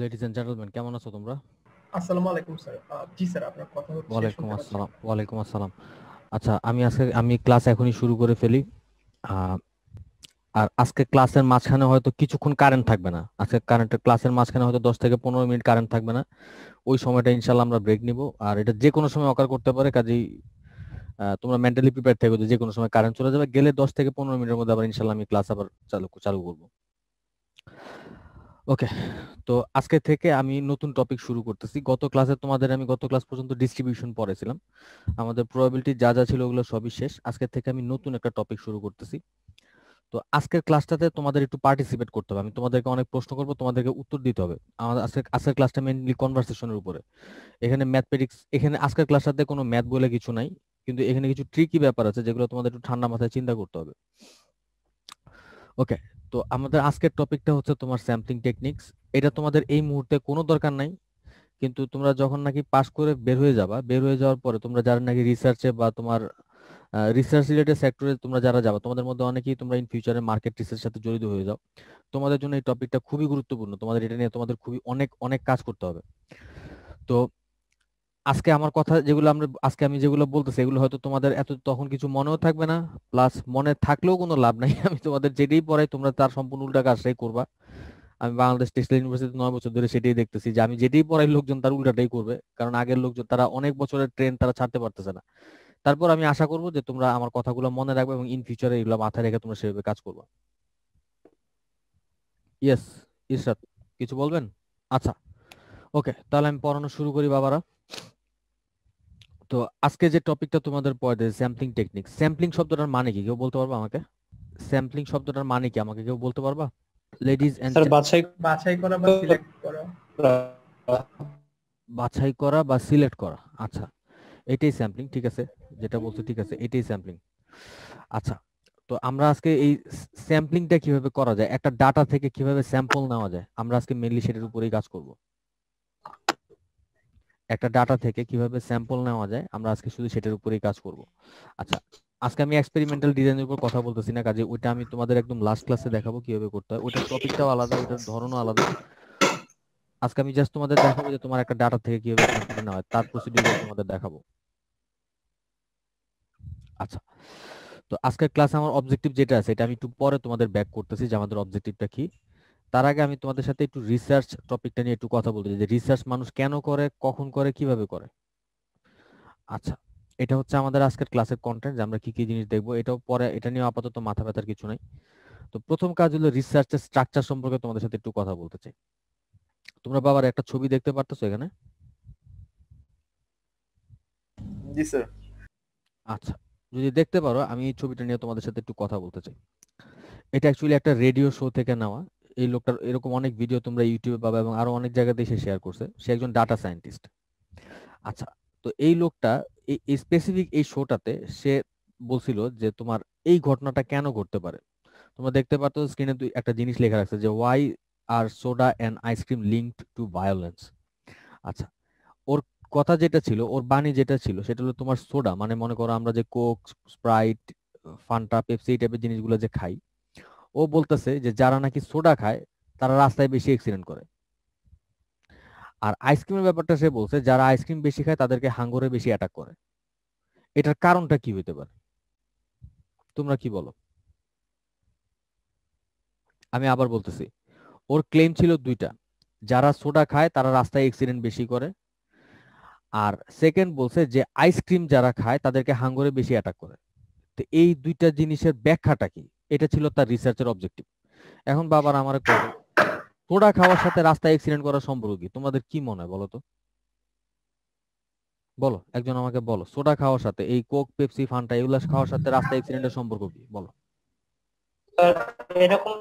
Ladies and gentleman কেমন আছো তোমরা আসসালামু আলাইকুম স্যার জি স্যার আপনার কথা হচ্ছে ওয়া আলাইকুম আসসালাম ওয়া আলাইকুম আসসালাম আচ্ছা আমি আজকে আমি ক্লাস এখনই শুরু করে ফেলি আর আজকে ক্লাসের মাঝখানে হয়তো কিছুক্ষণ কারেন্ট থাকবে না আজকে কারেন্টের ক্লাসের মাঝখানে হয়তো দশ থেকে পনেরো মিনিট কারেন্ট থাকবে না ওই সময়টা ইনশাল্লাহ আমরা ব্রেক নিব আর এটা যে কোনো সময় অকার করতে পারে কাজেই তোমরা মেন্টালি প্রিপেয়ার থাকবে যে কোনো সময় কারেন্ট চলে যাবে গেলে দশ থেকে পনেরো মিনিটের মধ্যে আবার ইনশাল্লাহ আমি ক্লাস আবার চালু চালু করবো ওকে তো আজকে থেকে আমি নতুন টপিক শুরু করতেছি গত ক্লাসে তোমাদের আমি গত ক্লাস পর্যন্ত ডিস্ট্রিবিউশন পড়েছিলাম আমাদের প্রবাবিলিটি যা যা ছিল ওগুলো সবই শেষ আজকে থেকে আমি নতুন একটা টপিক শুরু করতেছি তো আজকের ক্লাসটাতে তোমাদের একটু পার্টিসিপেট করতে হবে আমি তোমাদেরকে অনেক প্রশ্ন করব তোমাদেরকে উত্তর দিতে হবে আমাদের আজকে আজকের ক্লাসটা মেনলি কনভারসেশনের উপরে এখানে ম্যাথমেটিক্স এখানে আজকের ক্লাসটাতে কোনো ম্যাথ বলে কিছু নাই কিন্তু এখানে কিছু ট্রিকি ব্যাপার আছে যেগুলো তোমাদের একটু ঠান্ডা মাথায় চিন্তা করতে হবে ওকে তো আমাদের আজকের টপিকটা হচ্ছে তোমার স্যাম্পলিং টেকনিক্স এটা তোমাদের এই মুহূর্তে কোনো দরকার নাই কিন্তু তোমরা যখন নাকি পাস করে বের হয়ে যাবা বের হয়ে যাওয়ার পরে তোমরা যারা নাকি রিসার্চে বা তোমার রিসার্চ রিলেটেড সেক্টরে তোমরা যারা যাবা তোমাদের মধ্যে অনেকেই তোমরা ইন ফিউচারে মার্কেট রিসার্চ সাথে জড়িত হয়ে যাও তোমাদের জন্য এই টপিকটা খুবই গুরুত্বপূর্ণ তোমাদের এটা নিয়ে তোমাদের খুবই অনেক অনেক কাজ করতে হবে তো আজকে আমার কথা যেগুলো আমরা আজকে আমি যেগুলো বলতেছি এগুলো হয়তো তোমাদের এত তখন কিছু মনেও থাকবে না প্লাস মনে থাকলেও কোনো লাভ নাই আমি তোমাদের যেটাই পড়াই তোমরা তার সম্পূর্ণ উল্টা কাজটাই করবা আমি বাংলাদেশ টেক্সটাইল ইউনিভার্সিটি নয় বছর ধরে সেটাই দেখতেছি যে আমি যেটাই পড়াই লোকজন তার উল্টাটাই করবে কারণ আগের লোকজন তারা অনেক বছরের ট্রেন তারা ছাড়তে পারতেছে না তারপর আমি আশা করব যে তোমরা আমার কথাগুলো মনে রাখবে এবং ইন ফিউচারে এগুলো মাথায় রেখে তোমরা সেভাবে কাজ করবো ইয়েস ইসরাত কিছু বলবেন আচ্ছা ওকে তাহলে আমি পড়ানো শুরু করি বাবারা তো আজকে যে টপিকটা তোমাদের পড়ে স্যাম্পলিং টেকনিক স্যাম্পলিং শব্দটার মানে কি কেউ বলতে পারবা আমাকে স্যাম্পলিং শব্দটার মানে কি আমাকে কেউ বলতে পারবা লেডিজ এন্ড স্যার বাছাই বাছাই করা বা সিলেক্ট করা বাছাই করা বা সিলেক্ট করা আচ্ছা এটাই স্যাম্পলিং ঠিক আছে যেটা বলছো ঠিক আছে এটাই স্যাম্পলিং আচ্ছা তো আমরা আজকে এই স্যাম্পলিংটা কিভাবে করা যায় একটা ডাটা থেকে কিভাবে স্যাম্পল নেওয়া যায় আমরা আজকে মেনলি সেটার উপরেই কাজ করব একটা ডাটা থেকে কিভাবে স্যাম্পল নেওয়া যায় আমরা আজকে শুধু সেটার উপরেই কাজ করব আচ্ছা আজকে আমি এক্সপেরিমেন্টাল ডিজাইনের উপর কথা বলতেছি না কাজে ওইটা আমি তোমাদের একদম লাস্ট ক্লাসে দেখাবো কিভাবে করতে হয় ওইটার টপিকটাও আলাদা ওইটার ধরনও আলাদা আজকে আমি জাস্ট তোমাদের দেখাবো যে তোমার একটা ডাটা থেকে কিভাবে স্যাম্পল নেওয়া হয় তার প্রসিডিউর তোমাদের দেখাবো আচ্ছা তো আজকের ক্লাস আমার অবজেক্টিভ যেটা আছে এটা আমি একটু পরে তোমাদের ব্যাক করতেছি যে আমাদের অবজেক্টিভটা কি তার আগে আমি তোমাদের সাথে একটু রিসার্চ টপিকটা নিয়ে একটু কথা বলতে যে রিসার্চ মানুষ কেন করে কখন করে কিভাবে করে আচ্ছা এটা হচ্ছে আমাদের আজকের ক্লাসের কন্টেন্ট যে আমরা কি কি জিনিস দেখবো এটাও পরে এটা নিয়ে আপাতত মাথা ব্যথার কিছু নাই তো প্রথম কাজ হলো রিসার্চের স্ট্রাকচার সম্পর্কে তোমাদের সাথে একটু কথা বলতে চাই তোমরা বাবার একটা ছবি দেখতে পারতেছো এখানে জি স্যার আচ্ছা যদি দেখতে পারো আমি এই ছবিটা নিয়ে তোমাদের সাথে একটু কথা বলতে চাই এটা অ্যাকচুয়ালি একটা রেডিও শো থেকে নেওয়া এই লোকটার এরকম অনেক ভিডিও তোমরা ইউটিউবে পাবে এবং আরো অনেক জায়গাতে এসে শেয়ার করছে সে একজন ডাটা সায়েন্টিস্ট আচ্ছা তো এই লোকটা এই স্পেসিফিক এই শোটাতে সে বলছিল যে তোমার এই ঘটনাটা কেন ঘটতে পারে তোমরা দেখতে পারতো স্ক্রিনে দুই একটা জিনিস লেখা রাখছে যে why are soda and ice cream linked to violence আচ্ছা ওর কথা যেটা ছিল ওর বাণী যেটা ছিল সেটা হলো তোমার সোডা মানে মনে করো আমরা যে কোক স্প্রাইট ফান্টা পেপসি এই টাইপের জিনিসগুলো যে খাই ও বলতেছে যে যারা নাকি সোডা খায় তারা রাস্তায় বেশি অ্যাক্সিডেন্ট করে আর আইসক্রিমের ব্যাপারটা সে বলছে যারা আইসক্রিম বেশি খায় তাদেরকে হাঙ্গরে বেশি অ্যাটাক করে এটার কারণটা কি হইতে পারে তোমরা কি বলো আমি আবার বলতেছি ওর ক্লেম ছিল দুইটা যারা সোডা খায় তারা রাস্তায় অ্যাক্সিডেন্ট বেশি করে আর সেকেন্ড বলছে যে আইসক্রিম যারা খায় তাদেরকে হাঙ্গরে বেশি অ্যাটাক করে তো এই দুইটা জিনিসের ব্যাখ্যাটা কি এটা ছিল তার রিসার্চের অবজেক্টিভ এখন বাবার আমার সোডা খাওয়ার সাথে রাস্তায় অ্যাক্সিডেন্ট করার সম্পর্ক কি তোমাদের কি মনে হয় বলো তো বলো একজন আমাকে বলো সোডা খাওয়ার সাথে এই কোক পেপসি ফান্টা এগুলো খাওয়ার সাথে রাস্তায় অ্যাক্সিডেন্টের সম্পর্ক কি বলো এরকম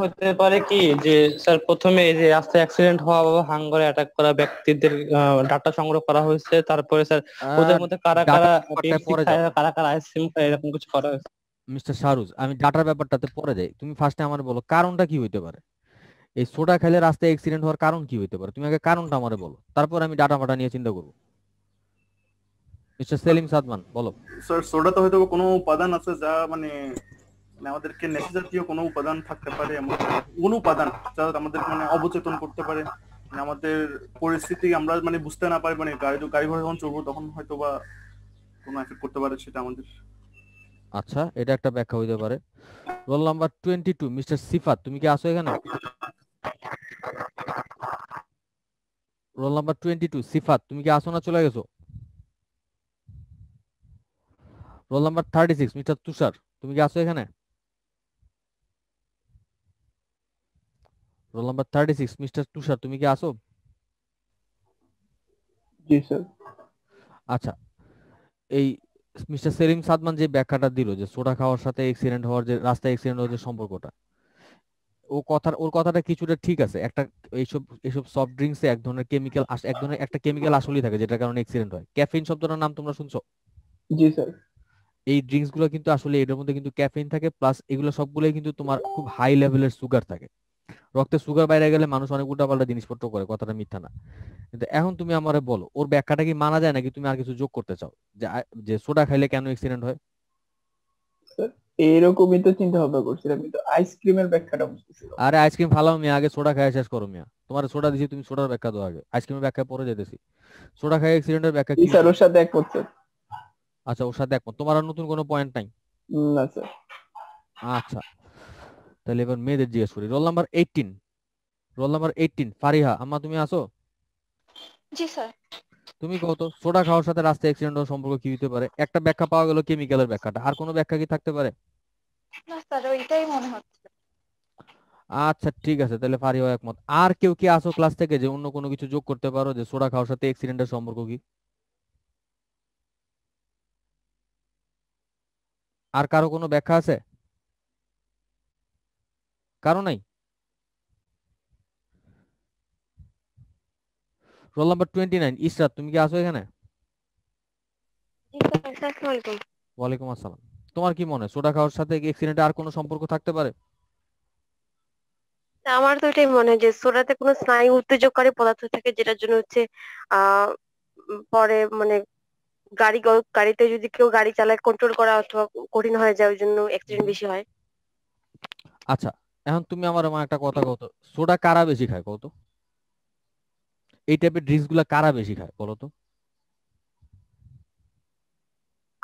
হতে পারে কি যে স্যার প্রথমে এই যে রাস্তায় অ্যাক্সিডেন্ট হওয়া বা হাঙ্গরে অ্যাটাক করা ব্যক্তিদের ডাটা সংগ্রহ করা হয়েছে তারপরে স্যার ওদের মধ্যে কারা কারা কারা কারা আইসক্রিম এরকম কিছু করা হয়েছে মিস্টার শাহরুজ আমি ডাটার ব্যাপারটাতে পরে যাই তুমি ফার্স্টে আমার বলো কারণটা কি হইতে পারে এই সোডা খেলে রাস্তায় অ্যাক্সিডেন্ট হওয়ার কারণ কি হইতে পারে তুমি আগে কারণটা আমার বলো তারপর আমি ডাটা ফাটা নিয়ে চিন্তা করব মিস্টার সেলিম সাদমান বলো স্যার সোডা তো হয়তো কোনো উপাদান আছে যা মানে, মানে আমাদেরকে নেশা জাতীয় কোনো উপাদান থাকতে পারে এমন কোন উপাদান যা আমাদের মানে অবচেতন করতে পারে মানে আমাদের পরিস্থিতি আমরা মানে বুঝতে না পারি মানে গাড়ি গাড়ি ঘোড়া যখন চলবো তখন হয়তো বা কোনো এফেক্ট করতে পারে সেটা আমাদের আচ্ছা এটা একটা ব্যাখ্যা হইতে পারে roll number twenty two mister Sifat তুমি কি আছো এখানে roll number twenty two Sifat তুমি কি আসো না চলে গেছো roll number thirty six mister Tushar তুমি কি আসো এখানে roll number thirty six mister Tushar তুমি কি আসো জি স্যার আচ্ছা এই মিস্টার সেলিম সাদমান যে ব্যাখ্যাটা দিল যে সোডা খাওয়ার সাথে অ্যাক্সিডেন্ট হওয়ার যে রাস্তায় অ্যাক্সিডেন্ট হওয়ার যে সম্পর্কটা ও কথার ওর কথাটা কিছুটা ঠিক আছে একটা এইসব এইসব সফট ড্রিঙ্কসে এক ধরনের কেমিক্যাল এক ধরনের একটা কেমিক্যাল আসলেই থাকে যেটার কারণে অ্যাক্সিডেন্ট হয় ক্যাফিন শব্দটার নাম তোমরা শুনছো জি স্যার এই ড্রিঙ্কস গুলো কিন্তু আসলে এটার মধ্যে কিন্তু ক্যাফিন থাকে প্লাস এগুলো সবগুলোই কিন্তু তোমার খুব হাই লেভেলের সুগার থাকে রক্তে সুগার বাইরে গেলে মানুষ অনেক উল্টাপাল্টা জিনিসপত্র করে কথাটা মিথ্যা না কিন্তু এখন তুমি আমারে বলো ওর ব্যাখ্যাটা কি মানা যায় নাকি তুমি আর কিছু যোগ করতে চাও যে সোডা খাইলে কেন অ্যাক্সিডেন্ট হয় এরকমই তো চিন্তা ভাবনা করছিলাম কিন্তু আইসক্রিমের ব্যাখ্যাটা বুঝতেছিলাম আরে আইসক্রিম ফালাও মিয়া আগে সোডা খায় শেষ করো মিয়া তোমার সোডা দিছি তুমি সোডার ব্যাখ্যা দাও আগে আইসক্রিমের ব্যাখ্যা পরে যেতেছি সোডা খায় অ্যাক্সিডেন্টের ব্যাখ্যা কি স্যার ওর সাথে একমত করতে আচ্ছা ওর সাথে একমত তোমার আর নতুন কোনো পয়েন্ট নাই না স্যার আচ্ছা তাহলে এবার মেয়েদের জিজ্ঞেস করি roll number eighteen roll number eighteen Fariha আম্মা তুমি আসো জি স্যার তুমি কও তো সোডা খাওয়ার সাথে রাস্তায় অ্যাক্সিডেন্ট হওয়ার সম্পর্ক কি হতে পারে একটা ব্যাখ্যা পাওয়া গেল কেমিক্যালের ব্যাখ্যাটা আর কোনো ব্যাখ্যা কি থাকতে পারে না স্যার ওইটাই মনে হচ্ছে আচ্ছা ঠিক আছে তাহলে ফারি হয় একমত আর কেউ কি আসো ক্লাস থেকে যে অন্য কোনো কিছু যোগ করতে পারো যে সোডা খাওয়ার সাথে অ্যাক্সিডেন্টের সম্পর্ক কি আর কারো কোনো ব্যাখ্যা আছে কারো নাই রোল নাম্বার 29 ইসরাত তুমি কি আছো এখানে ওয়ালাইকুম আসসালাম তোমার কি মনে হয় সোডা খাওয়ার সাথে অ্যাক্সিডেন্টে আর কোনো সম্পর্ক থাকতে পারে আমার তো এটাই মনে হয় যে সোডাতে কোনো স্নায়ু উত্তেজকারী পদার্থ থাকে যেটার জন্য হচ্ছে পরে মানে গাড়ি গাড়িতে যদি কেউ গাড়ি চালায় কন্ট্রোল করা অথবা কঠিন হয়ে যায় ওই জন্য অ্যাক্সিডেন্ট বেশি হয় আচ্ছা এখন তুমি আমার একটা কথা কত সোডা কারা বেশি খায় কত এই টাইপের গুলো কারা বেশি খায় বলো তো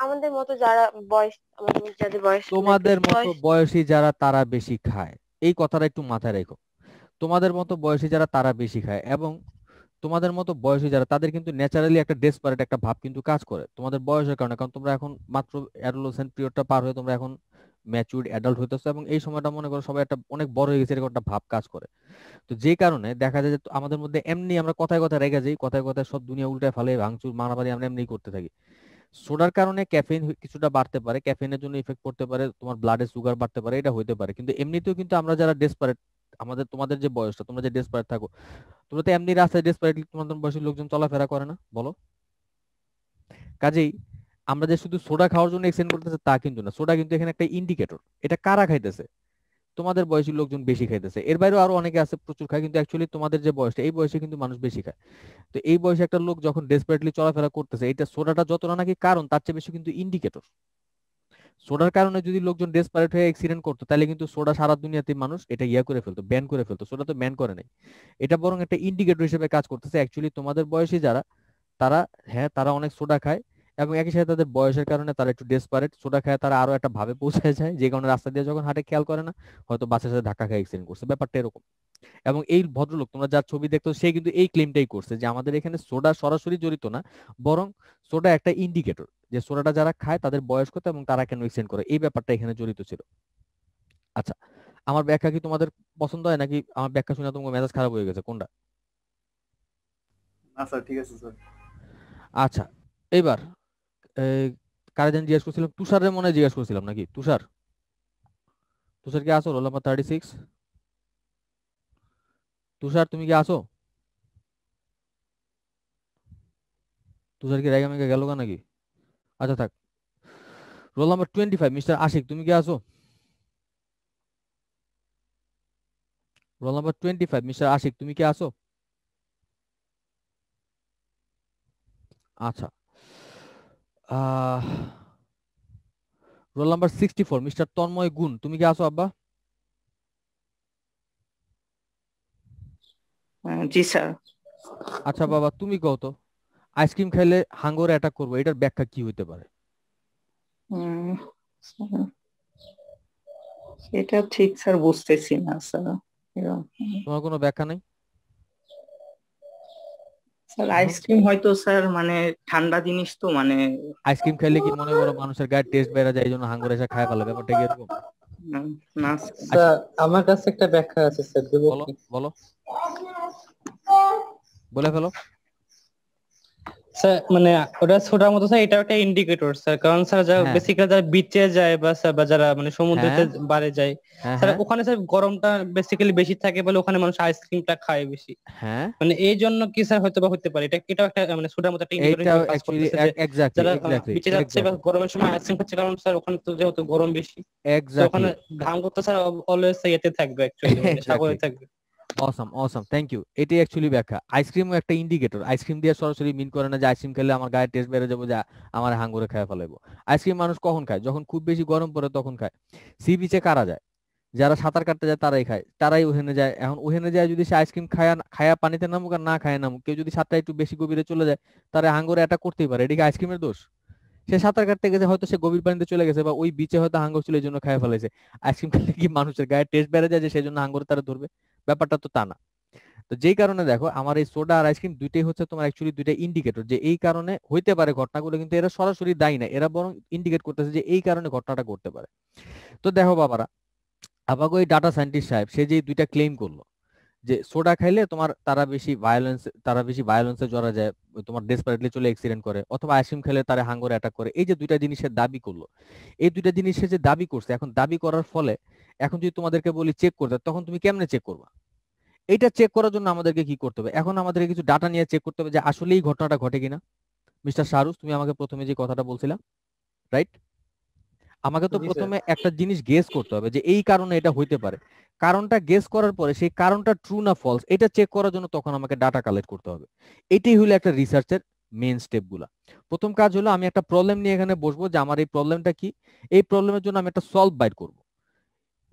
আমাদের মতো যারা বয়স আমাদের যাদের বয়স তোমাদের মতো বয়সী যারা তারা বেশি খায় এই কথাটা একটু মাথায় রেখো তোমাদের মতো বয়সী যারা তারা বেশি খায় এবং তোমাদের মতো বয়সী যারা তাদের কিন্তু ন্যাচারালি একটা ডেসপারেট একটা ভাব কিন্তু কাজ করে তোমাদের বয়সের কারণে কারণ তোমরা এখন মাত্র অ্যাডোলেসেন্ট পিরিয়ডটা পার হয়ে তোমরা এখন ম্যাচুর অ্যাডাল্ট হইতেছে এবং এই সময়টা মনে করো সবাই একটা অনেক বড় হয়ে গেছে এরকম একটা ভাব কাজ করে তো যে কারণে দেখা যায় যে আমাদের মধ্যে এমনি আমরা কথায় কথায় রেগে যাই কথায় কথায় সব দুনিয়া উল্টায় ফেলে ভাঙচুর মারামারি আমরা এমনি করতে থাকি সোডার কারণে ক্যাফেইন কিছুটা বাড়তে পারে ক্যাফেইনের জন্য ইফেক্ট পড়তে পারে তোমার ব্লাডে সুগার বাড়তে পারে এটা হইতে পারে কিন্তু এমনিতেও কিন্তু আমরা যারা ডেসপারেট আমাদের তোমাদের যে বয়সটা তোমরা যে ডেসপারেট থাকো তোমরা তো এমনি রাস্তায় ডেসপারেটলি তোমাদের বয়সের লোকজন চলাফেরা করে না বলো কাজেই আমরা যে শুধু সোডা খাওয়ার জন্য এক্সটেন্ড করতেছে তা কিন্তু না সোডা কিন্তু এখানে একটা ইন্ডিকেটর এটা কারা খাইতেছে তোমাদের বয়সী লোকজন বেশি খাইতেছে এর বাইরেও আরো অনেকে আছে প্রচুর খায় কিন্তু অ্যাকচুয়ালি তোমাদের যে বয়সটা এই বয়সে কিন্তু মানুষ বেশি খায় তো এই বয়সে একটা লোক যখন ডেসপারেটলি চলাফেরা করতেছে এটা সোডাটা যত না নাকি কারণ তার চেয়ে বেশি কিন্তু ইন্ডিকেটর সোডার কারণে যদি লোকজন ডেসপারেট হয়ে অ্যাক্সিডেন্ট করতো তাহলে কিন্তু সোডা সারা দুনিয়াতে মানুষ এটা ইয়া করে ফেলতো ব্যান করে ফেলতো সোডা তো ব্যান করে নাই এটা বরং একটা ইন্ডিকেটর হিসেবে কাজ করতেছে অ্যাকচুয়ালি তোমাদের বয়সী যারা তারা হ্যাঁ তারা অনেক সোডা খায় এবং একই সাথে তাদের বয়সের কারণে তারা একটু ডেসপারেট সোডা খায় তারা আরো একটা ভাবে পৌঁছে যায় যে কারণে রাস্তা দিয়ে যখন হাটে খেয়াল করে না হয়তো বাসের সাথে ধাক্কা খায় এক্সিডেন্ট করছে ব্যাপারটা এরকম এবং এই ভদ্রলোক তোমরা যার ছবি দেখতো সে কিন্তু এই ক্লেমটাই করছে যে আমাদের এখানে সোডা সরাসরি জড়িত না বরং সোডা একটা ইন্ডিকেটর যে সোডাটা যারা খায় তাদের বয়স কত এবং তারা কেন এক্সিডেন্ট করে এই ব্যাপারটা এখানে জড়িত ছিল আচ্ছা আমার ব্যাখ্যা কি তোমাদের পছন্দ হয় নাকি আমার ব্যাখ্যা শুনে তোমার মেজাজ খারাপ হয়ে গেছে কোনটা না স্যার ঠিক আছে স্যার আচ্ছা এবার কারা যেন জিজ্ঞেস করছিলাম তুষারের মনে জিজ্ঞেস করছিলাম নাকি তুষার তুষার কি আসো roll number thirty six Tushar তুমি কি আসো তুষার কি রেগা মেগা গেল নাকি আচ্ছা থাক roll number twenty five mister Ashik তুমি কি আসো roll number twenty five mister Ashik তুমি কি আসো আচ্ছা roll number sixty four mister Tanmoy Gun তুমি কি আছো আব্বা জি স্যার আচ্ছা বাবা তুমি কও তো আইসক্রিম খাইলে হাঙ্গর অ্যাটাক করবো এটার ব্যাখ্যা কি হইতে পারে এটা ঠিক স্যার বুঝতেছি না স্যার তোমার কোনো ব্যাখ্যা নাই স্যার আইসক্রিম হয়তো স্যার মানে ঠান্ডা জিনিস তো মানে আইসক্রিম খেলে কি মনে করো মানুষের গায়ে টেস্ট বেড়া যায় এই জন্য হাঙ্গর এসে খায় ভালো লাগে কি এরকম আচ্ছা। আমার কাছে একটা ব্যাখ্যা আছে স্যার দেবো বলো বলো বলে ফেলো স্যার মানে ওটা ছোটার মতো স্যার এটা একটা ইন্ডিকেটর স্যার কারণ স্যার যারা বেসিক্যালি যারা বিচে যায় বা স্যার বা যারা মানে সমুদ্রতে হ্যাঁ। বারে যায় স্যার হ্যাঁ। ওখানে স্যার গরমটা বেসিক্যালি বেশি থাকে বলে ওখানে মানুষ আইসক্রিমটা খায় বেশি হ্যাঁ মানে এই জন্য কি স্যার হয়তো বা হতে পারে এটা এটা একটা মানে ছোটার মতো একটা ইন্ডিকেটর এটা যারা বিচে যাচ্ছে বা গরমের সময় আইসক্রিম খাচ্ছে কারণ স্যার ওখানে তো যেহেতু গরম বেশি এক্স্যাক্টলি ওখানে ঘাম করতে স্যার অলওয়েজ ইয়েতে থাকবে অ্যাকচুয়ালি মানে সাগরে থাকবে অসম অসম থ্যাংক ইউ এটাই অ্যাকচুয়ালি ব্যাখ্যা আইসক্রিমও একটা ইন্ডিকেটর আইসক্রিম দিয়ে সরাসরি মিন করে না যে আইসক্রিম খেলে আমার গায়ে টেস্ট বেড়ে যাবো যা আমার হাঙ্গুরে খেয়ে ফেলাইবো আইসক্রিম মানুষ কখন খায় যখন খুব বেশি গরম পড়ে তখন খায় সি বিচে কারা যায় যারা সাঁতার কাটতে যায় তারাই খায় তারাই ওহেনে যায় এখন ওহেনে যায় যদি সে আইসক্রিম খায় খায়া পানিতে নামুক আর না খায় নামুক কেউ যদি সাঁতার একটু বেশি গভীরে চলে যায় তারা হাঙ্গরে এটা করতেই পারে এটা কি আইসক্রিমের দোষ সে সাঁতার কাটতে গেছে হয়তো সে গভীর পানিতে চলে গেছে বা ওই বিচে হয়তো হাঙ্গর ছিল এই জন্য খায় ফেলেছে আইসক্রিম খেলে কি মানুষের গায়ে টেস্ট বেড়ে যায় যে সেই জন্য হাঙ্গর তারা ধরবে ব্যাপারটা তো তা না তো যেই কারণে দেখো আমার এই সোডা আর আইসক্রিম দুইটাই হচ্ছে তোমার অ্যাকচুয়ালি দুইটা ইন্ডিকেটর যে এই কারণে হইতে পারে ঘটনাগুলো কিন্তু এরা সরাসরি দায়ী না এরা বরং ইন্ডিকেট করতেছে যে এই কারণে ঘটনাটা করতে পারে তো দেখো বাবারা আবার ওই ডাটা সাইন্টিস্ট সাহেব সে যে দুইটা ক্লেম করলো যে সোডা খাইলে তোমার তারা বেশি ভায়োলেন্স তারা বেশি ভায়োলেন্সে জড়া যায় তোমার ডেসপারেটলি চলে অ্যাক্সিডেন্ট করে অথবা আইসক্রিম খেলে তারা হাঙ্গর অ্যাটাক করে এই যে দুইটা জিনিসের দাবি করলো এই দুইটা জিনিসের যে দাবি করছে এখন দাবি করার ফলে এখন যদি তোমাদেরকে বলি চেক করতে তখন তুমি কেমনে চেক করবা এটা চেক করার জন্য আমাদেরকে কি করতে হবে এখন আমাদেরকে কিছু ডাটা নিয়ে চেক করতে হবে যে আসলে এই ঘটনাটা ঘটে কিনা মিস্টার শাহরুখ তুমি আমাকে প্রথমে যে কথাটা বলছিলা রাইট আমাকে তো প্রথমে একটা জিনিস গেস করতে হবে যে এই কারণে এটা হইতে পারে কারণটা গেস করার পরে সেই কারণটা ট্রু না ফলস এটা চেক করার জন্য তখন আমাকে ডাটা কালেক্ট করতে হবে এটাই হলো একটা রিসার্চের মেন গুলা প্রথম কাজ হলো আমি একটা প্রবলেম নিয়ে এখানে বসবো যে আমার এই প্রবলেমটা কি এই প্রবলেমের জন্য আমি একটা সলভ বাইর করব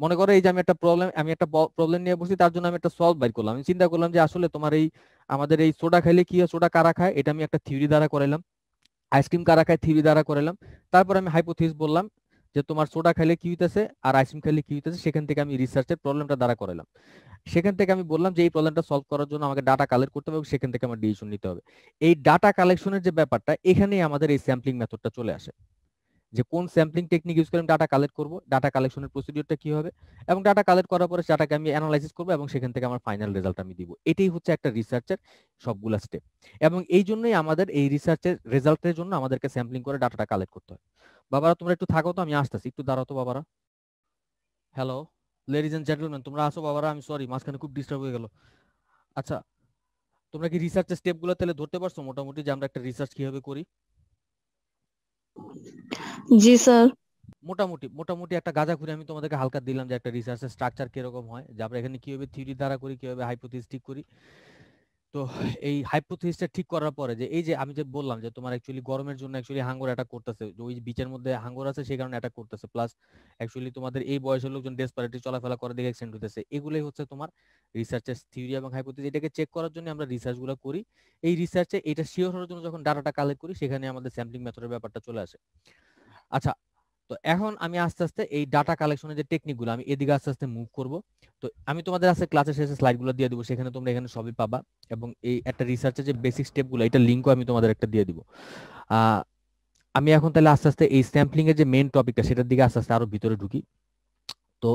মনে করো এই যে আমি একটা প্রবলেম আমি একটা প্রবলেম নিয়ে বসি তার জন্য আমি একটা সলভ বাইর করলাম আমি চিন্তা করলাম যে আসলে তোমার এই আমাদের এই সোডা খাইলে কি সোডা কারা খায় এটা আমি একটা থিওরি দ্বারা করাইলাম আইসক্রিম কারা খায় থিওরি দ্বারা করাইলাম তারপর আমি হাইপোথিস বললাম যে তোমার সোডা খাইলে কি হইতেছে আর আইসক্রিম খাইলে কি হইতেছে সেখান থেকে আমি রিসার্চের প্রবলেমটা দ্বারা করাইলাম সেখান থেকে আমি বললাম যে এই প্রবলেমটা সলভ করার জন্য আমাকে ডাটা কালেক্ট করতে হবে এবং সেখান থেকে আমার ডিসিশন নিতে হবে এই ডাটা কালেকশনের যে ব্যাপারটা এখানেই আমাদের এই স্যাম্পলিং মেথডটা চলে আসে যে কোন স্যাম্পলিং টেকনিক ইউজ করে আমি ডাটা কালেক্ট করব ডাটা কালেকশনের প্রসিডিওরটা কি হবে এবং ডাটা কালেক্ট করার পরে ডাটাকে আমি অ্যানালাইসিস করব এবং সেখান থেকে আমার ফাইনাল রেজাল্ট আমি দিব এটাই হচ্ছে একটা রিসার্চের সবগুলো স্টেপ এবং এই জন্যই আমাদের এই রিসার্চের রেজাল্টের জন্য আমাদেরকে স্যাম্পলিং করে ডাটাটা কালেক্ট করতে হয় বাবারা তোমরা একটু থাকো তো আমি আসতেছি একটু দাঁড়াতো বাবারা হ্যালো লেডিজ অ্যান্ড জেন্টলম্যান তোমরা আসো বাবারা আমি সরি মাঝখানে খুব ডিস্টার্ব হয়ে গেল আচ্ছা তোমরা কি রিসার্চের স্টেপগুলো তাহলে ধরতে পারছো মোটামুটি যে আমরা একটা রিসার্চ কীভাবে করি জি স্যার মোটামুটি মোটামুটি একটা গাঁজা করে আমি তোমাদেরকে হালকা দিলাম যে একটা রিসার্চের স্ট্রাকচার কিরকম হয় যে আমরা এখানে কিভাবে থিওরি দ্বারা করি কিভাবে হাইপোথিস ঠিক করি তো এই হাইপোথিসটা ঠিক করার পরে যে এই যে আমি যে বললাম যে তোমার অ্যাকচুয়ালি গরমের জন্য অ্যাকচুয়ালি হাঙ্গর অ্যাটাক করতেছে ওই বিচের মধ্যে হাঙ্গর আছে সেই কারণে অ্যাটাক করতেছে প্লাস অ্যাকচুয়ালি তোমাদের এই বয়সের লোকজন ডেসপারেটলি চলাফেরা করে দেখে অ্যাক্সিডেন্ট হতেছে এগুলোই হচ্ছে তোমার রিসার্চের থিওরি এবং হাইপোথিস এটাকে চেক করার জন্য আমরা রিসার্চগুলো করি এই রিসার্চে এটা শিওর হওয়ার জন্য যখন ডাটাটা কালেক্ট করি সেখানে আমাদের স্যাম্পলিং মেথডের ব্যাপারটা চলে আসে আচ্ছা তো এখন আমি আস্তে আস্তে এই ডাটা কালেকশনের যে টেকনিকগুলো আমি এদিকে আস্তে আস্তে মুভ করব তো আমি তোমাদের আজকে ক্লাসের শেষে স্লাইডগুলো দিয়ে দিব সেখানে তোমরা এখানে সবই পাবা এবং এই একটা রিসার্চের যে বেসিক স্টেপগুলো এটা লিঙ্কও আমি তোমাদের একটা দিয়ে দিব আমি এখন তাহলে আস্তে আস্তে এই স্যাম্পলিংয়ের যে মেইন টপিকটা সেটার দিকে আস্তে আস্তে আরো ভিতরে ঢুকি তো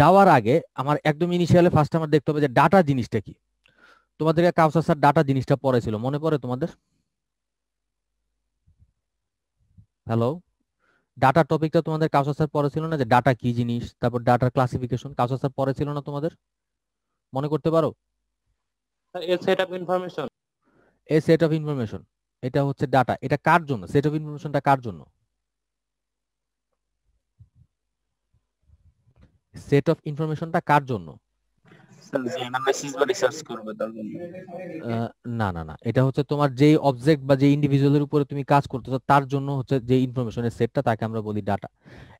যাওয়ার আগে আমার একদম ইনিশিয়ালে ফার্স্ট আমার দেখতে হবে যে ডাটা জিনিসটা কি তোমাদেরকে কাউসার স্যার ডাটা জিনিসটা পড়েছিল মনে পড়ে তোমাদের হ্যালো ডাটা টপিকটা তোমাদের কাজ স্যার পরে ছিল না যে ডাটা কি জিনিস তারপর ডাটার ক্লাসিফিকেশন কাজ স্যার পরে ছিল না তোমাদের মনে করতে পারো a set of information a set of information এটা হচ্ছে ডাটা এটা কার জন্য সেট অফ ইনফরমেশনটা কার জন্য সেট অফ ইনফরমেশনটা কার জন্য না না না এটা হচ্ছে তোমার যে অবজেক্ট বা যে ইন্ডিভিজুয়ালের উপরে তুমি কাজ করতেছো তার জন্য হচ্ছে যে ইনফরমেশনের সেটটা তাকে আমরা বলি ডাটা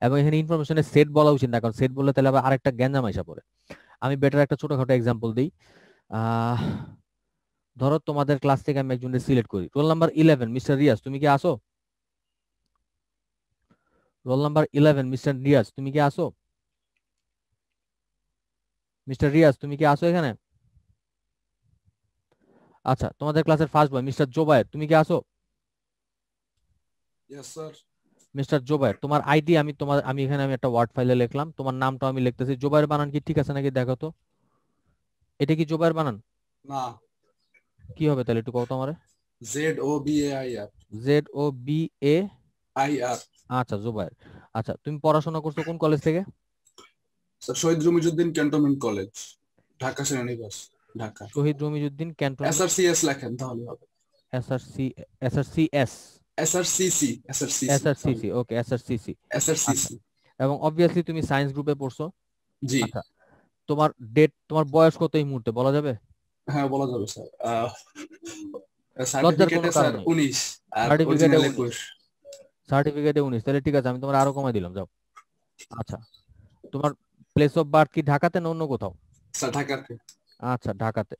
এবং এখানে ইনফরমেশনের সেট বলা উচিত না কারণ সেট বললে তাহলে আবার আরেকটা গ্যাঞ্জাম আসা পড়ে আমি বেটার একটা ছোটখাটো এক্সাম্পল দিই ধরো তোমাদের ক্লাস থেকে আমি একজনকে সিলেক্ট করি roll number eleven mister Riaz তুমি কি আসো roll number eleven mister Riaz তুমি কি আসো মিস্টার রিয়াজ তুমি কি আছো এখানে আচ্ছা তোমাদের ক্লাসের ফার্স্ট বয় মিস্টার জোবায়ের তুমি কি আছো মিস্টার তোমার আইডি আমি তোমার আমি এখানে আমি একটা ওয়ার্ড ফাইলে লিখলাম তোমার আমি লিখতেছি জোবায়ের বানান কি ঠিক আছে নাকি দেখো তো এটা কি জোবায়ের বানান না কি হবে তাহলে একটু কও তো আমারে Z O B A I R Z O B A I R আচ্ছা জোবায়ের আচ্ছা তুমি পড়াশোনা করছো কোন কলেজ থেকে শহীদ রুমিজউদ্দিন ক্যান্টনমেন্ট কলেজ ঢাকা সেনানিবাস ঢাকা শহীদ রুমিজউদ্দিন ক্যান্টনমেন্ট এসআরসিএস লেখেন তাহলে হবে ওকে আচ্ছা। এবং অবভিয়াসলি তুমি সায়েন্স গ্রুপে পড়ছো জি আচ্ছা। তোমার ডেট তোমার বয়স কত এই মুহূর্তে বলা যাবে হ্যাঁ বলা যাবে স্যার সার্টিফিকেটে তাহলে ঠিক আছে আমি তোমার আরো কমাই দিলাম যাও আচ্ছা তোমার প্লেস অফ বার্থ কি ঢাকাতে না অন্য কোথাও স্যার ঢাকাতে আচ্ছা ঢাকাতে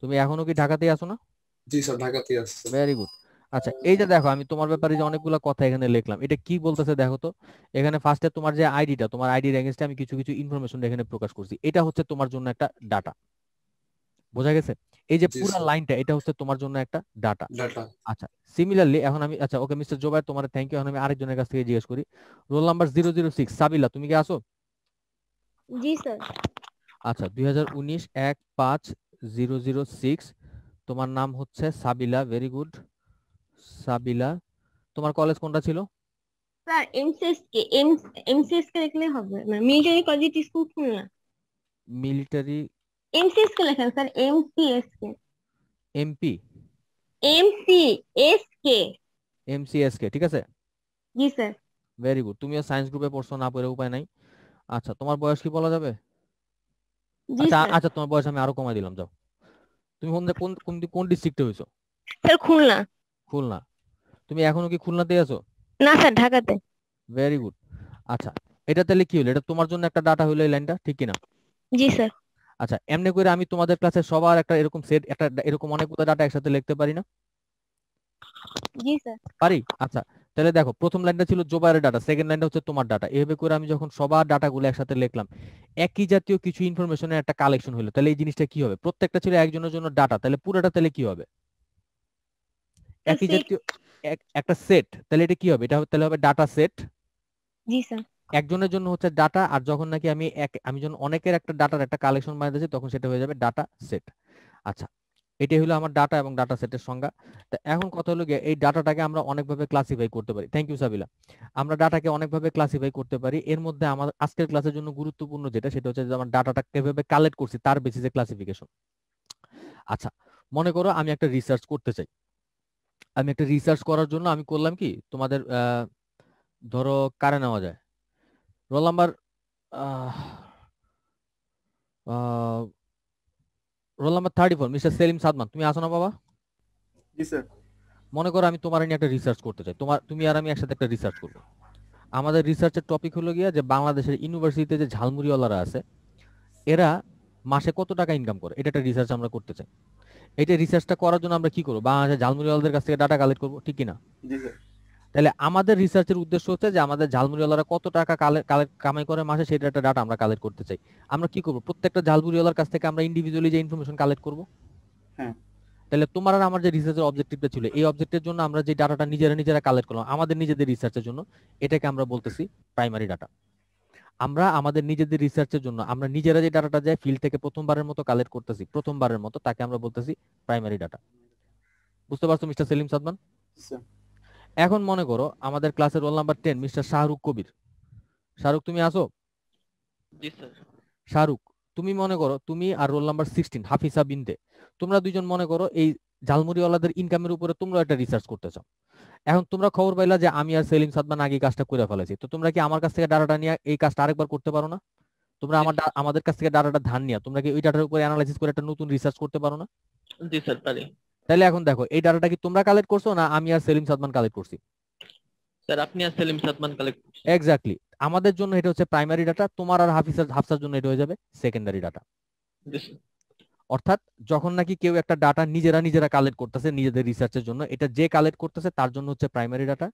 তুমি এখনো কি ঢাকাতেই আছো না জি স্যার ঢাকাতেই আছি ভেরি গুড আচ্ছা এই যে দেখো আমি তোমার ব্যাপারে যে অনেকগুলো কথা এখানে লিখলাম এটা কি বলতেছে দেখো তো এখানে ফার্স্টে তোমার যে আইডিটা তোমার আইডির এগেনস্টে আমি কিছু কিছু ইনফরমেশন এখানে প্রকাশ করছি এটা হচ্ছে তোমার জন্য একটা ডাটা বোঝা গেছে এই যে পুরো লাইনটা এটা হচ্ছে তোমার জন্য একটা ডাটা আচ্ছা সিমিলারলি এখন আমি আচ্ছা ওকে মিস্টার জোবাই তোমার থ্যাংক ইউ এখন আমি আরেকজনের কাছ থেকে জিজ্ঞেস করি roll number zero zero six Sabila তুমি কি আসো জি স্যার আচ্ছা দুই হাজার উনিশ এক পাঁচ জিরো জিরো সিক্স তোমার নাম হচ্ছে সাবিলা ভেরি গুড সাবিলা তোমার কলেজ কোনটা ছিল স্যার এমসিএসকে এমসিএসকে লিখলে হবে মানে Military Collegiate School Khulna military এমসিএসকে লেখেন স্যার এমসিএসকে এমপি এমসিএসকে এমসিএসকে ঠিক আছে জি স্যার ভেরি গুড তুমিও সায়েন্স গ্রুপে পড়ছো না পড়ে উপায় নাই আচ্ছা তোমার বয়স কি বলা যাবে আচ্ছা আচ্ছা তোমার বয়স আমি আরো কমাই দিলাম যাও তুমি কোন কোন কোন ডিস্ট্রিক্টে হইছো স্যার খুলনা খুলনা তুমি এখনো কি খুলনাতে আছো না স্যার ঢাকাতে ভেরি গুড আচ্ছা এটা তাহলে কি হলো এটা তোমার জন্য একটা ডাটা হলো এই লাইনটা ঠিক কিনা জি স্যার আচ্ছা এমনি করে আমি তোমাদের ক্লাসে সবার একটা এরকম সেট একটা এরকম অনেকগুলো ডাটা একসাথে লিখতে পারি না জি স্যার পারি আচ্ছা তাহলে দেখো প্রথম লাইনটা ছিল জোবাইরের ডাটা সেকেন্ড লাইনটা হচ্ছে তোমার ডাটা এভাবে করে আমি যখন সবার ডাটাগুলো একসাথে লিখলাম একই জাতীয় কিছু ইনফরমেশনের একটা কালেকশন হলো তাহলে এই জিনিসটা কি হবে প্রত্যেকটা ছিল একজনের জন্য ডাটা তাহলে পুরোটা তাহলে কি হবে একই জাতীয় একটা সেট তাহলে এটা কি হবে এটা তাহলে হবে ডাটা সেট জি স্যার একজনের জন্য হচ্ছে ডাটা আর যখন নাকি আমি এক আমি যখন অনেকের একটা ডাটার একটা কালেকশন বানাতে তখন সেটা হয়ে যাবে ডাটা সেট আচ্ছা এটাই হলো আমার ডাটা এবং ডাটা সেটের সংজ্ঞা তা এখন কথা হলো গিয়ে এই ডাটাটাকে আমরা অনেকভাবে ক্লাসিফাই করতে পারি থ্যাংক ইউ সাবিলা আমরা ডাটাকে অনেকভাবে ক্লাসিফাই করতে পারি এর মধ্যে আমার আজকের ক্লাসের জন্য গুরুত্বপূর্ণ যেটা সেটা হচ্ছে যে আমার ডাটাটা কিভাবে কালেক্ট করছি তার বেসিসে ক্লাসিফিকেশন আচ্ছা মনে করো আমি একটা রিসার্চ করতে চাই আমি একটা রিসার্চ করার জন্য আমি করলাম কি তোমাদের ধরো কারে নেওয়া যায় roll number roll number thirty four mister Selim Sadman তুমি আসো না বাবা জি স্যার মনে করো আমি তোমার নিয়ে একটা রিসার্চ করতে চাই তোমার তুমি আর আমি একসাথে একটা রিসার্চ করবো আমাদের রিসার্চের টপিক হলো গিয়া যে বাংলাদেশের ইউনিভার্সিটিতে যে ঝালমুড়িওয়ালারা আছে এরা মাসে কত টাকা ইনকাম করে এটা একটা রিসার্চ আমরা করতে চাই এটা রিসার্চটা করার জন্য আমরা কি করবো বাংলাদেশের ঝালমুড়িওয়ালাদের কাছ থেকে ডাটা কালেক্ট করবো ঠিক কিনা জি তাহলে আমাদের রিসার্চের উদ্দেশ্য হচ্ছে যে আমাদের ঝালমুড়িওয়ালারা কত টাকা কালেক্ট কামাই করে মাসে সেটা একটা ডাটা আমরা কালেক্ট করতে চাই আমরা কি করবো প্রত্যেকটা ঝালমুড়িওয়ালার কাছ থেকে আমরা ইন্ডিভিজুয়ালি যে ইনফরমেশন কালেক্ট করব হ্যাঁ তাহলে তোমার আর আমার যে রিসার্চের অবজেক্টিভটা ছিল এই অবজেক্টের জন্য আমরা যে ডাটাটা নিজেরা নিজেরা কালেক্ট করলাম আমাদের নিজেদের রিসার্চের জন্য এটাকে আমরা বলতেছি প্রাইমারি ডাটা আমরা আমাদের নিজেদের রিসার্চের জন্য আমরা নিজেরা যে ডাটাটা যাই ফিল্ড থেকে প্রথমবারের মতো কালেক্ট করতেছি প্রথমবারের মতো তাকে আমরা বলতেছি প্রাইমারি ডাটা বুঝতে পারছো মিস্টার সেলিম সাদমান এখন মনে করো আমাদের ক্লাসের roll number ten mister Shahrukh Kabir Shahrukh তুমি আসো শাহরুখ তুমি মনে করো তুমি আর roll number sixteen Hafisa Binte তোমরা দুজন মনে করো এই ঝালমুড়িওয়ালাদের ইনকামের উপরে তোমরা একটা রিসার্চ করতে চাও এখন তোমরা খবর পাইলা যে আমি আর সেলিম সাদমান আগে কাজটা করে ফেলেছি তো তোমরা কি আমার কাছ থেকে ডাটাটা নিয়ে এই কাজটা আরেকবার করতে পারো না তোমরা আমার আমাদের কাছ থেকে ডাটাটা ধান নিয়ে তোমরা কি ওই ডাটার উপরে অ্যানালাইসিস করে একটা নতুন রিসার্চ করতে পারো না জি স্যার পারি তাহলে এখন দেখো এই ডাটাটা কি তোমরা কালেক্ট করছো না আমি আর সেলিম সাদমান কালেক্ট করছি স্যার আপনি আর সেলিম সাদমান কালেক্ট এক্স্যাক্টলি আমাদের জন্য এটা হচ্ছে প্রাইমারি ডাটা তোমার আর হাফিজ হাফসার জন্য এটা হয়ে যাবে সেকেন্ডারি ডাটা অর্থাৎ যখন নাকি কেউ একটা ডাটা নিজেরা নিজেরা কালেক্ট করতেছে নিজেদের রিসার্চের জন্য এটা যে কালেক্ট করতেছে তার জন্য হচ্ছে প্রাইমারি ডাটা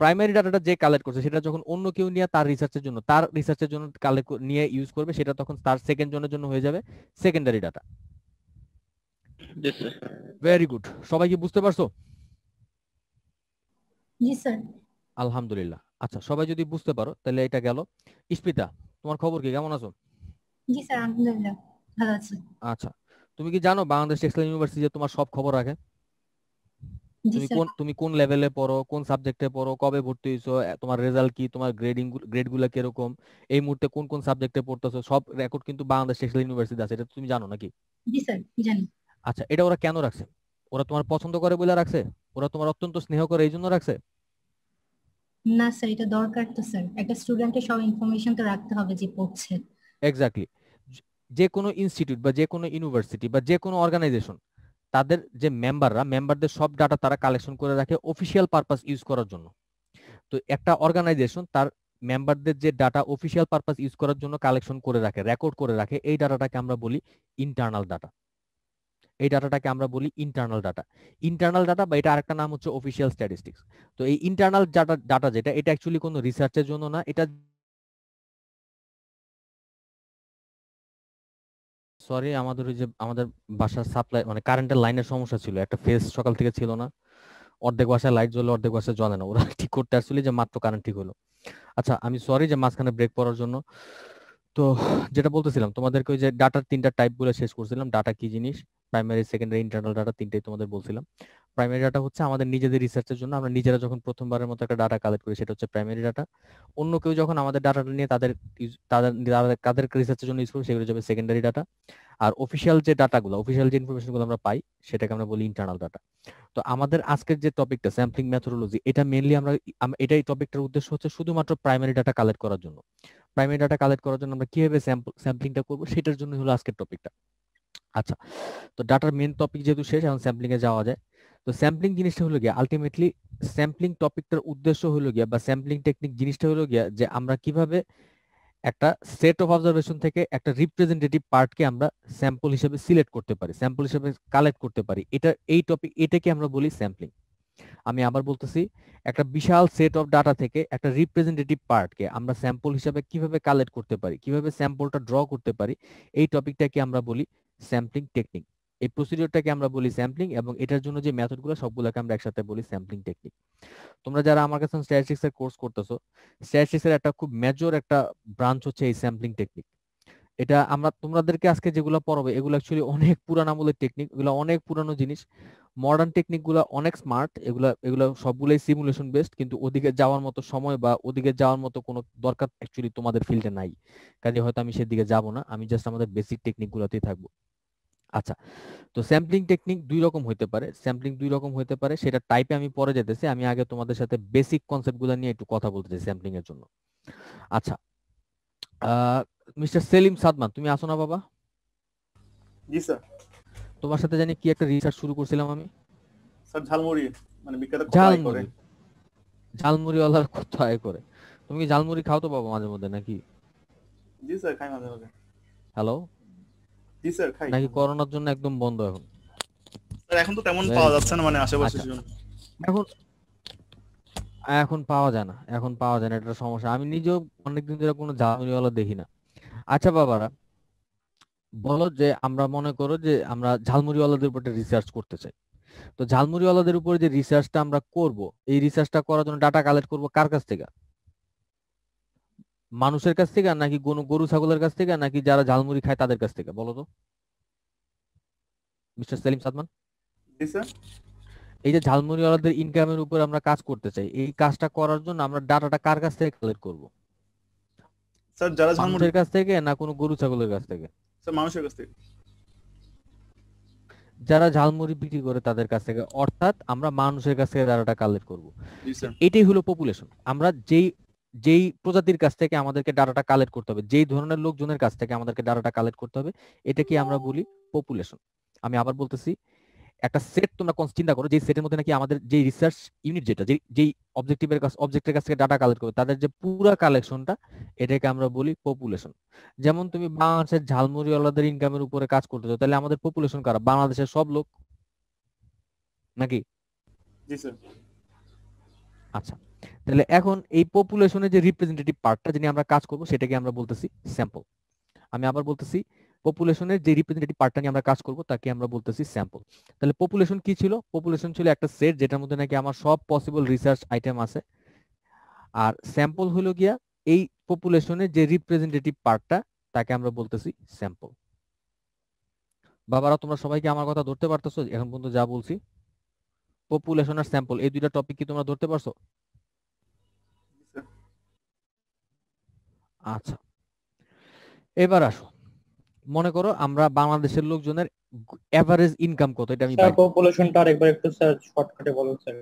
প্রাইমারি ডাটাটা যে কালেক্ট করছে সেটা যখন অন্য কেউ নিয়ে তার রিসার্চের জন্য তার রিসার্চের জন্য কালেক্ট নিয়ে ইউজ করবে সেটা তখন তার সেকেন্ড জনের জন্য হয়ে যাবে সেকেন্ডারি ডাটা ভেরি গুড সবাই কি বুঝতে পারছো আলহামদুলিল্লাহ আচ্ছা সবাই যদি বুঝতে পারো তাহলে এটা গেল ইস্পিতা তোমার খবর কি কেমন আছো আচ্ছা তুমি কি জানো বাংলাদেশ টেক্সটাইল ইউনিভার্সিটি তোমার সব খবর রাখে তুমি কোন তুমি কোন লেভেলে পড়ো কোন সাবজেক্টে পড়ো কবে ভর্তি হইছো তোমার রেজাল্ট কি তোমার গ্রেডিং গ্রেড গুলো কিরকম এই মুহূর্তে কোন কোন সাবজেক্টে পড়তেছো সব রেকর্ড কিন্তু বাংলাদেশ টেক্সটাইল ইউনিভার্সিটি আছে এটা তুমি জানো নাকি জি স্যার জানি আচ্ছা এটা ওরা কেন রাখছে ওরা তোমার পছন্দ করে বলে রাখছে ওরা তোমার অত্যন্ত স্নেহ করে এই জন্য রাখছে না স্যার এটা দরকার তো স্যার একটা স্টুডেন্টের সব ইনফরমেশন তো রাখতে হবে যে পড়ছে এক্স্যাক্টলি যে কোনো ইনস্টিটিউট বা যে কোনো ইউনিভার্সিটি বা যে কোনো অর্গানাইজেশন তাদের যে মেম্বাররা মেম্বারদের সব ডাটা তারা কালেকশন করে রাখে অফিসিয়াল পারপাস ইউজ করার জন্য তো একটা অর্গানাইজেশন তার মেম্বারদের যে ডাটা অফিসিয়াল পারপাস ইউজ করার জন্য কালেকশন করে রাখে রেকর্ড করে রাখে এই ডাটাটাকে আমরা বলি ইন্টারনাল ডাটা এই ডাটাটাকে আমরা বলি ইন্টারনাল ডাটা ইন্টারনাল ডাটা বা এটা আরেকটা নাম হচ্ছে অফিসিয়াল স্ট্যাটিস্টিক্স তো এই ইন্টারনাল ডাটা ডাটা যেটা এটা অ্যাকচুয়ালি কোনো রিসার্চের জন্য না এটা সরি আমাদের ওই যে আমাদের বাসার সাপ্লাই মানে কারেন্টের লাইনের সমস্যা ছিল একটা ফেস সকাল থেকে ছিল না অর্ধেক বাসায় লাইট জ্বলে অর্ধেক বাসায় জ্বলে না ওরা ঠিক করতে আসছিল যে মাত্র কারেন্ট ঠিক হলো আচ্ছা আমি সরি যে মাঝখানে ব্রেক পড়ার জন্য তো যেটা বলতেছিলাম তোমাদেরকে ওই যে ডাটার তিনটা টাইপ বলে শেষ করছিলাম ডাটা কি জিনিস প্রাইমারি সেকেন্ডারি ইন্টারনাল ডাটা তিনটাই তোমাদের বলছিলাম প্রাইমারি ডাটা হচ্ছে আমাদের নিজেদের রিসার্চের জন্য আমরা নিজেরা যখন প্রথমবারের মতো একটা ডাটা কালেক্ট করি সেটা হচ্ছে প্রাইমারি ডাটা অন্য কেউ যখন আমাদের ডাটাটা নিয়ে তাদের তাদের তাদের রিসার্চের জন্য ইউজ করবে সেগুলো যাবে সেকেন্ডারি ডাটা আর অফিসিয়াল যে ডাটাগুলো অফিসিয়াল যে ইনফরমেশনগুলো আমরা পাই সেটাকে আমরা বলি ইন্টারনাল ডাটা তো আমাদের আজকের যে টপিকটা স্যাম্পলিং মেথোডোলজি এটা মেনলি আমরা এটাই টপিকটার উদ্দেশ্য হচ্ছে শুধুমাত্র প্রাইমারি ডাটা কালেক্ট করার জন্য প্রাইমারি ডাটা কালেক্ট করার জন্য আমরা কিভাবে স্যাম্পলিংটা করব সেটার জন্য হলো আজকের টপিকটা আচ্ছা তো ডাটার মেন টপিক যেহেতু শেষ এখন স্যাম্পলিং এ যাওয়া যায় তো স্যাম্পলিং জিনিসটা হলো গিয়া আলটিমেটলি স্যাম্পলিং টপিকটার উদ্দেশ্য হলো গিয়া বা স্যাম্পলিং টেকনিক জিনিসটা হলো গিয়া যে আমরা কিভাবে একটা সেট অফ অবজারভেশন থেকে একটা রিপ্রেজেন্টেটিভ পার্টকে আমরা স্যাম্পল হিসেবে সিলেক্ট করতে পারি স্যাম্পল হিসেবে কালেক্ট করতে পারি এটা এই টপিক এটাকে আমরা বলি স্যাম্পলিং আমি আবার বলতেছি একটা বিশাল সেট অফ ডাটা থেকে একটা রিপ্রেজেন্টেটিভ পার্টকে আমরা স্যাম্পল হিসাবে কিভাবে কালেক্ট করতে পারি কিভাবে স্যাম্পলটা ড্র করতে পারি এই টপিকটাকে আমরা বলি স্যাম্পলিং টেকনিক এই প্রসিডিওরটাকে আমরা বলি স্যাম্পলিং এবং এটার জন্য যে মেথডগুলো সবগুলোকে আমরা একসাথে বলি স্যাম্পলিং টেকনিক তোমরা যারা আমার কাছে স্ট্যাটিস্টিক্সের কোর্স করতেছো স্ট্যাটিস্টিক্সের একটা খুব মেজর একটা ব্রাঞ্চ হচ্ছে এই স্যাম্পলিং টেকনিক এটা আমরা তোমাদেরকে আজকে যেগুলো পড়াবো এগুলো অ্যাকচুয়ালি অনেক পুরান আমলের টেকনিক এগুলো অনেক পুরানো জিনিস মডার্ন টেকনিকগুলো অনেক স্মার্ট এগুলো এগুলো সবগুলোই সিমুলেশন বেসড কিন্তু ওদিকে যাওয়ার মতো সময় বা ওদিকে যাওয়ার মতো কোনো দরকার অ্যাকচুয়ালি তোমাদের ফিল্ডে নাই কাজে হয়তো আমি সেদিকে যাব না আমি জাস্ট আমাদের বেসিক টেকনিকগুলোতেই থাকবো আচ্ছা তো স্যাম্পলিং টেকনিক দুই রকম হতে পারে স্যাম্পলিং দুই রকম হতে পারে সেটা টাইপে আমি পরে যেতেছি আমি আগে তোমাদের সাথে বেসিক কনসেপ্টগুলো নিয়ে একটু কথা বলতে স্যাম্পলিং এর জন্য আচ্ছা মিস্টার সেলিম সাদমান তুমি আসো না বাবা জি স্যার তোমার সাথে জানি কি একটা রিসার্চ শুরু করেছিলাম আমি স্যার ঝালমুড়ি মানে বিখ্যাত কোথায় করে ঝালমুড়ি ওলার কোথায় করে তুমি কি ঝালমুড়ি খাও তো বাবা মাঝে মধ্যে নাকি জি স্যার খাই মাঝে মাঝে হ্যালো জি স্যার খাই নাকি করোনার জন্য একদম বন্ধ এখন স্যার এখন তো তেমন পাওয়া যাচ্ছে না মানে আশেপাশে আচ্ছা। জন্য এখন এখন পাওয়া যায় না এখন পাওয়া যায় না এটা সমস্যা আমি নিজেও অনেকদিন ধরে কোনো ঝালমুড়িওয়ালা দেখি না আচ্ছা বাবারা বলো যে আমরা মনে করো যে আমরা ঝালমুড়িওয়ালাদের উপর রিসার্চ করতে চাই তো ঝালমুড়িওয়ালাদের উপরে যে রিসার্চটা আমরা করব এই রিসার্চটা করার জন্য ডাটা কালেক্ট করব কার কাছ থেকে মানুষের কাছ থেকে নাকি কোনো গরু ছাগলের কাছ থেকে নাকি যারা ঝালমুড়ি খায় তাদের কাছ থেকে বলো তো মিস্টার সেলিম সাদমান এই যে ঝালমুড়িওয়ালাদের ইনকামের উপর আমরা কাজ করতে চাই এই কাজটা করার জন্য আমরা ডাটাটা কার কাছ থেকে কালেক্ট করবো স্যার যারা ঝালমুড়ি কাছ থেকে না কোনো গরু ছাগলের কাছ থেকে স্যার মানুষের কাছ থেকে যারা ঝালমুড়ি বিক্রি করে তাদের কাছ থেকে অর্থাৎ আমরা মানুষের কাছ থেকে কালেক্ট করব এটাই হলো পপুলেশন আমরা যেই যেই প্রজাতির কাছ থেকে আমাদেরকে ডাটাটা কালেক্ট করতে হবে যেই ধরনের লোকজনের কাছ থেকে আমাদেরকে ডাটাটা কালেক্ট করতে হবে কি আমরা বলি পপুলেশন আমি আবার বলতেছি একটা সেট তোমরা চিন্তা করো যে সেটের মধ্যে নাকি আমাদের যে রিসার্চ ইউনিট যেটা যে যেই অবজেক্টিভের কাছে অবজেক্টের কাছ থেকে ডাটা কালেক্ট করবে তাদের যে পুরা কালেকশনটা এটাকে আমরা বলি পপুলেশন যেমন তুমি বাংলাদেশের ঝালমুড়িওয়ালাদের ইনকামের উপরে কাজ করতে চাও তাহলে আমাদের পপুলেশন কারা বাংলাদেশের সব লোক নাকি জি স্যার আচ্ছা তাহলে এখন এই পপুলেশনের যে রিপ্রেজেন্টেটিভ পার্টটা যিনি আমরা কাজ করব সেটাকে আমরা বলতেছি স্যাম্পল আমি আবার বলতেছি পপুলেশনের যে রিপ্রেজেন্টেটিভ পার্টটা নিয়ে আমরা কাজ করব তাকে আমরা বলতেছি স্যাম্পল তাহলে পপুলেশন কি ছিল পপুলেশন ছিল একটা সেট যেটার মধ্যে নাকি আমার সব পসিবল রিসার্চ আইটেম আছে আর স্যাম্পল হলো গিয়া এই পপুলেশনের যে রিপ্রেজেন্টেটিভ পার্টটা তাকে আমরা বলতেছি স্যাম্পল বাবারা তোমরা সবাইকে আমার কথা ধরতে পারতেছো এখন পর্যন্ত যা বলছি পপুলেশন আর স্যাম্পল এই দুইটা টপিক কি তোমরা ধরতে পারছো আচ্ছা এবার আসো মনে করো আমরা বাংলাদেশের লোকজনের এভারেজ ইনকাম কত এটা আমি স্যার পপুলেশনটা আরেকবার একটু স্যার শর্টকাটে বলুন স্যার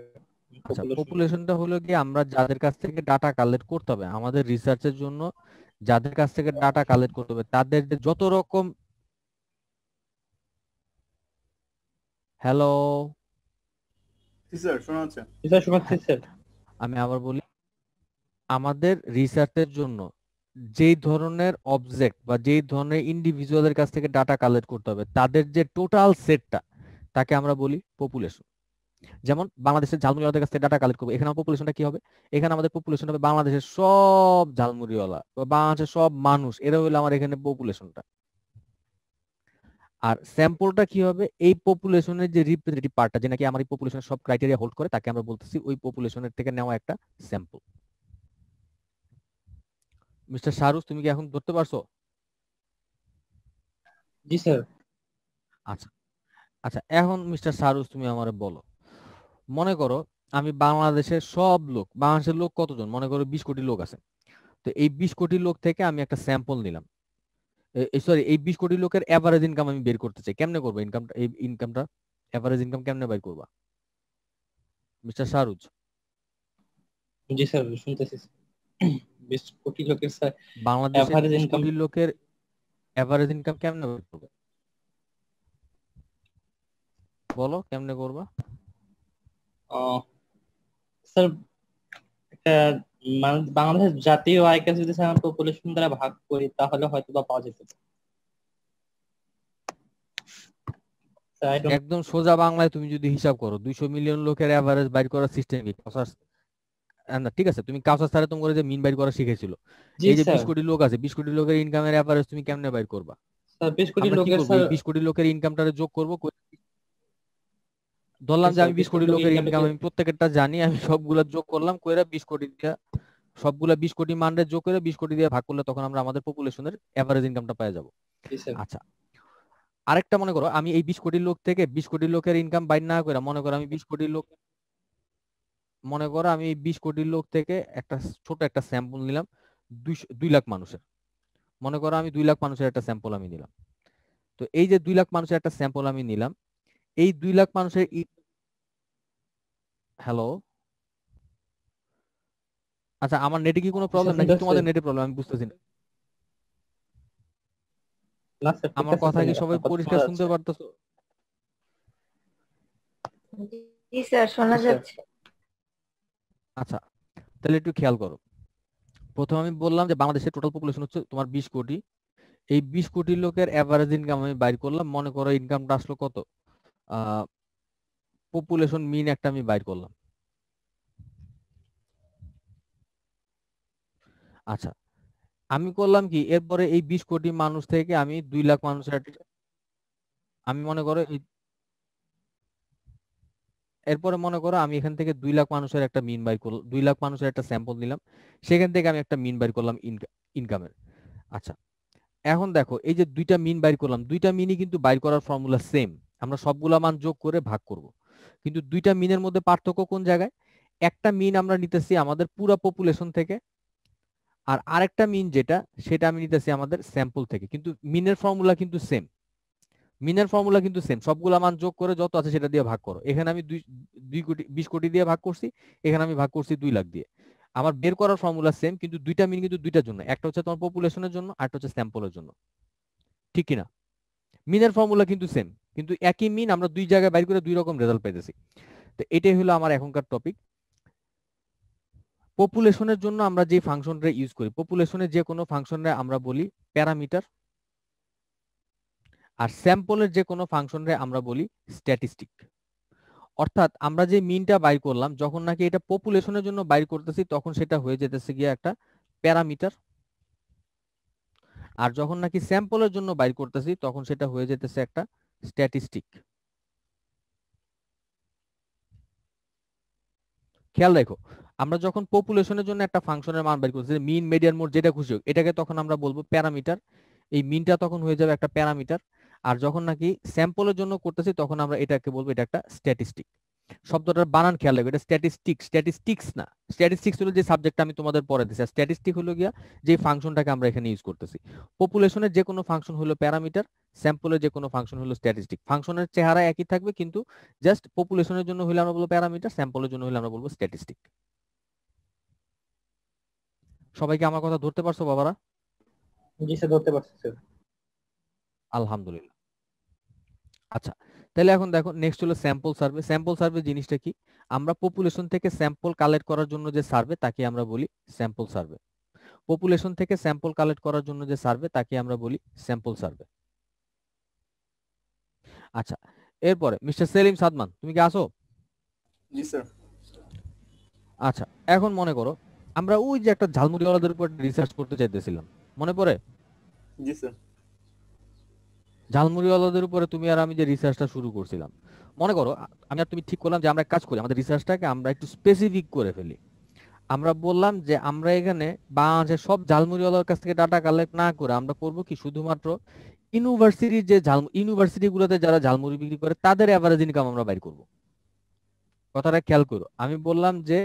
পপুলেশনটা আচ্ছা, হলো কি আমরা যাদের কাছ থেকে ডাটা কালেক্ট করতে হবে আমাদের রিসার্চের জন্য যাদের কাছ থেকে ডাটা কালেক্ট করতে হবে তাদের যত রকম হ্যালো স্যার শোনা যাচ্ছে স্যার শোনা যাচ্ছে হ্যাঁ। স্যার আমি আবার বলি আমাদের রিসার্চের জন্য যেই ধরনের অবজেক্ট বা যেই ধরনের ইন্ডিভিজুয়ালের কাছ থেকে ডাটা কালেক্ট করতে হবে তাদের যে টোটাল সেটটা তাকে আমরা বলি পপুলেশন যেমন বাংলাদেশের ঝালমুড়িওয়ালাদের কাছ থেকে ডাটা কালেক্ট করবো এখানে পপুলেশনটা কি হবে এখানে আমাদের পপুলেশন হবে বাংলাদেশের সব ঝালমুড়িওয়ালা বা বাংলাদেশের সব মানুষ এরা হলো আমার এখানে পপুলেশনটা আর স্যাম্পলটা কি হবে এই পপুলেশনের যে রিপ্রেজেন্টেটিভ পার্টটা যে নাকি আমার এই পপুলেশনের সব ক্রাইটেরিয়া হোল্ড করে তাকে আমরা বলতেছি ওই পপুলেশনের থেকে নেওয়া একটা স্যাম্পল মিস্টার শাহরুখ তুমি কি এখন ধরতে পারছো জি স্যার আচ্ছা আচ্ছা এখন মিস্টার শাহরুখ তুমি আমারে বলো মনে করো আমি বাংলাদেশের সব লোক বাংলাদেশের লোক কতজন মনে করো বিশ কোটি লোক আছে তো এই বিশ কোটি লোক থেকে আমি একটা স্যাম্পল নিলাম সরি এই বিশ কোটি লোকের অ্যাভারেজ ইনকাম আমি বের করতে চাই কেমনে করবো ইনকামটা এই ইনকামটা অ্যাভারেজ ইনকাম কেমনে বের করবা মিস্টার শাহরুজ জি স্যার শুনতেছি বেশ কোটি লোকের বাংলাদেশের ইনকাম লোকের এভারেজ ইনকাম কেমনে বলো কেমনে করবা স্যার মানে বাংলাদেশ জাতীয় আয়কে যদি স্যার পপুলেশন দ্বারা ভাগ করি তাহলে হয়তো বা পাওয়া যেতে একদম সোজা বাংলায় তুমি যদি হিসাব করো দুইশো মিলিয়ন লোকের এভারেজ বাইর করার সিস্টেম না ঠিক আছে তুমি কাউসার স্যারে তোমার যে মিন বাইর করা শিখেছিল এই যে 20 কোটি লোক আছে 20 কোটি লোকের ইনকামের এভারেজ তুমি কেমনে বাইর করবা স্যার 20 কোটি লোকের 20 কোটি লোকের ইনকামটারে যোগ করব ধরলাম যে আমি 20 কোটি লোকের ইনকাম আমি প্রত্যেকটা জানি আমি সবগুলা যোগ করলাম কইরা 20 কোটি দিয়া সবগুলা 20 কোটি মানরে যোগ করে 20 কোটি দিয়ে ভাগ করলে তখন আমরা আমাদের পপুলেশনের অ্যাভারেজ ইনকামটা পেয়ে যাব আচ্ছা আরেকটা মনে করো আমি এই 20 কোটি লোক থেকে 20 কোটি লোকের ইনকাম বাইর না করে মনে করো আমি 20 কোটি লোক মনে করো আমি বিশ কোটি লোক থেকে একটা ছোট একটা স্যাম্পল নিলাম দুই লাখ মানুষের মনে করো আমি দুই লাখ মানুষের একটা স্যাম্পল আমি নিলাম তো এই যে দুই লাখ মানুষের একটা স্যাম্পল আমি নিলাম এই দুই লাখ মানুষের হ্যালো আচ্ছা আমার নেটে কি কোনো প্রবলেম নাকি তোমাদের নেটে প্রবলেম আমি বুঝতেছি না আমার কথা কি সবাই পরিষ্কার শুনতে পারতো স্যার শোনা যাচ্ছে আচ্ছা তাহলে একটু খেয়াল করো প্রথমে আমি বললাম যে বাংলাদেশের টোটাল পপুলেশন হচ্ছে তোমার বিশ কোটি এই বিশ কোটি লোকের অ্যাভারেজ ইনকাম আমি বাইর করলাম মনে করো ইনকামটা আসলো কত পপুলেশন মিন একটা আমি বাইর করলাম আচ্ছা আমি করলাম কি এরপরে এই বিশ কোটি মানুষ থেকে আমি দুই লাখ মানুষের আমি মনে করো এই এরপরে মনে করো আমি এখান থেকে দুই লাখ মানুষের একটা মিন বাইর করলাম দুই লাখ মানুষের একটা স্যাম্পল নিলাম সেখান থেকে আমি একটা মিন বাইর করলাম ইনকামের আচ্ছা এখন দেখো এই যে দুইটা মিন বাইর করলাম দুইটা মিনই কিন্তু বাইর করার ফর্মুলা সেম আমরা সবগুলা মান যোগ করে ভাগ করব কিন্তু দুইটা মিনের মধ্যে পার্থক্য কোন জায়গায় একটা মিন আমরা নিতেছি আমাদের পুরো পপুলেশন থেকে আর আরেকটা মিন যেটা সেটা আমি নিতেছি আমাদের স্যাম্পল থেকে কিন্তু মিনের ফর্মুলা কিন্তু সেম মিনের ফর্মুলা কিন্তু সেম সবগুলা মান যোগ করে যত আছে সেটা দিয়ে ভাগ করো এখানে আমি দুই দুই কোটি বিশ কোটি দিয়ে ভাগ করছি এখানে আমি ভাগ করছি দুই লাখ দিয়ে আমার বের করার ফর্মুলা সেম কিন্তু দুইটা মিন কিন্তু দুইটার জন্য একটা হচ্ছে তোমার পপুলেশনের জন্য আরেকটা হচ্ছে স্যাম্পলের জন্য ঠিক কিনা মিনের ফর্মুলা কিন্তু সেম কিন্তু একই মিন আমরা দুই জায়গায় বাইর করে দুই রকম রেজাল্ট পেতেছি তো এটাই হলো আমার এখনকার টপিক পপুলেশনের জন্য আমরা যে ফাংশনটা ইউজ করি পপুলেশনের যে কোনো ফাংশনটা আমরা বলি প্যারামিটার আর স্যাম্পলের যে কোনো ফাংশনরে আমরা বলি স্ট্যাটিস্টিক অর্থাৎ আমরা যে মিনটা বাই করলাম যখন নাকি এটা পপুলেশনের জন্য বাইর করতেছি তখন সেটা হয়ে যেতেছে গিয়ে একটা প্যারামিটার আর যখন নাকি স্যাম্পলের জন্য বাইর করতেছি তখন সেটা হয়ে যেতেছে একটা স্ট্যাটিস্টিক খেয়াল রেখো আমরা যখন পপুলেশনের জন্য একটা ফাংশনের মান বাইর করতেছি মিন মিডিয়ান মোড যেটা খুশি হোক এটাকে তখন আমরা বলবো প্যারামিটার এই মিনটা তখন হয়ে যাবে একটা প্যারামিটার আর যখন নাকি স্যাম্পলের জন্য করতেছি তখন আমরা এটাকে বলবো এটা একটা স্ট্যাটিস্টিক শব্দটার বানান খেয়াল রাখবে এটা স্ট্যাটিস্টিক স্ট্যাটিস্টিক্স না স্ট্যাটিস্টিক্স হলো যে সাবজেক্টটা আমি তোমাদের পড়ে আর স্ট্যাটিস্টিক হলো গিয়া যে ফাংশনটাকে আমরা এখানে ইউজ করতেছি পপুলেশনের যে কোনো ফাংশন হলো প্যারামিটার স্যাম্পলের যে কোনো ফাংশন হলো স্ট্যাটিস্টিক ফাংশনের চেহারা একই থাকবে কিন্তু জাস্ট পপুলেশনের জন্য হলে আমরা বলবো প্যারামিটার স্যাম্পলের জন্য হলে আমরা বলবো স্ট্যাটিস্টিক সবাইকে আমার কথা ধরতে পারছো বাবারা জি স্যার ধরতে পারছি স্যার আলহামদুলিল্লাহ আচ্ছা তাহলে এখন দেখো নেক্সট হলো স্যাম্পল সার্ভে স্যাম্পল সার্ভে জিনিসটা কি আমরা পপুলেশন থেকে স্যাম্পল কালেক্ট করার জন্য যে সার্ভে তাকে আমরা বলি স্যাম্পল সার্ভে পপুলেশন থেকে স্যাম্পল কালেক্ট করার জন্য যে সার্ভে তাকে আমরা বলি স্যাম্পল সার্ভে আচ্ছা এরপরে মিস্টার সেলিম সাদমান তুমি কি আসো জি স্যার আচ্ছা এখন মনে করো আমরা ওই যে একটা ঝালমুড়িওয়ালাদের উপর রিসার্চ করতে চাইতেছিলাম মনে পড়ে জি স্যার ঝালমুড়িওয়ালাদের উপরে তুমি আর আমি যে রিসার্চটা শুরু করছিলাম মনে করো আমি আর তুমি ঠিক করলাম যে আমরা কাজ করি আমাদের রিসার্চটাকে আমরা একটু স্পেসিফিক করে ফেলি আমরা বললাম যে আমরা এখানে বাংলাদেশের সব ঝালমুড়িওয়ালার কাছ থেকে ডাটা কালেক্ট না করে আমরা করব কি শুধুমাত্র ইউনিভার্সিটির যে ঝাল ইউনিভার্সিটিগুলোতে যারা ঝালমুড়ি বিক্রি করে তাদের অ্যাভারেজ ইনকাম আমরা বাইর করব কথাটা খেয়াল করো আমি বললাম যে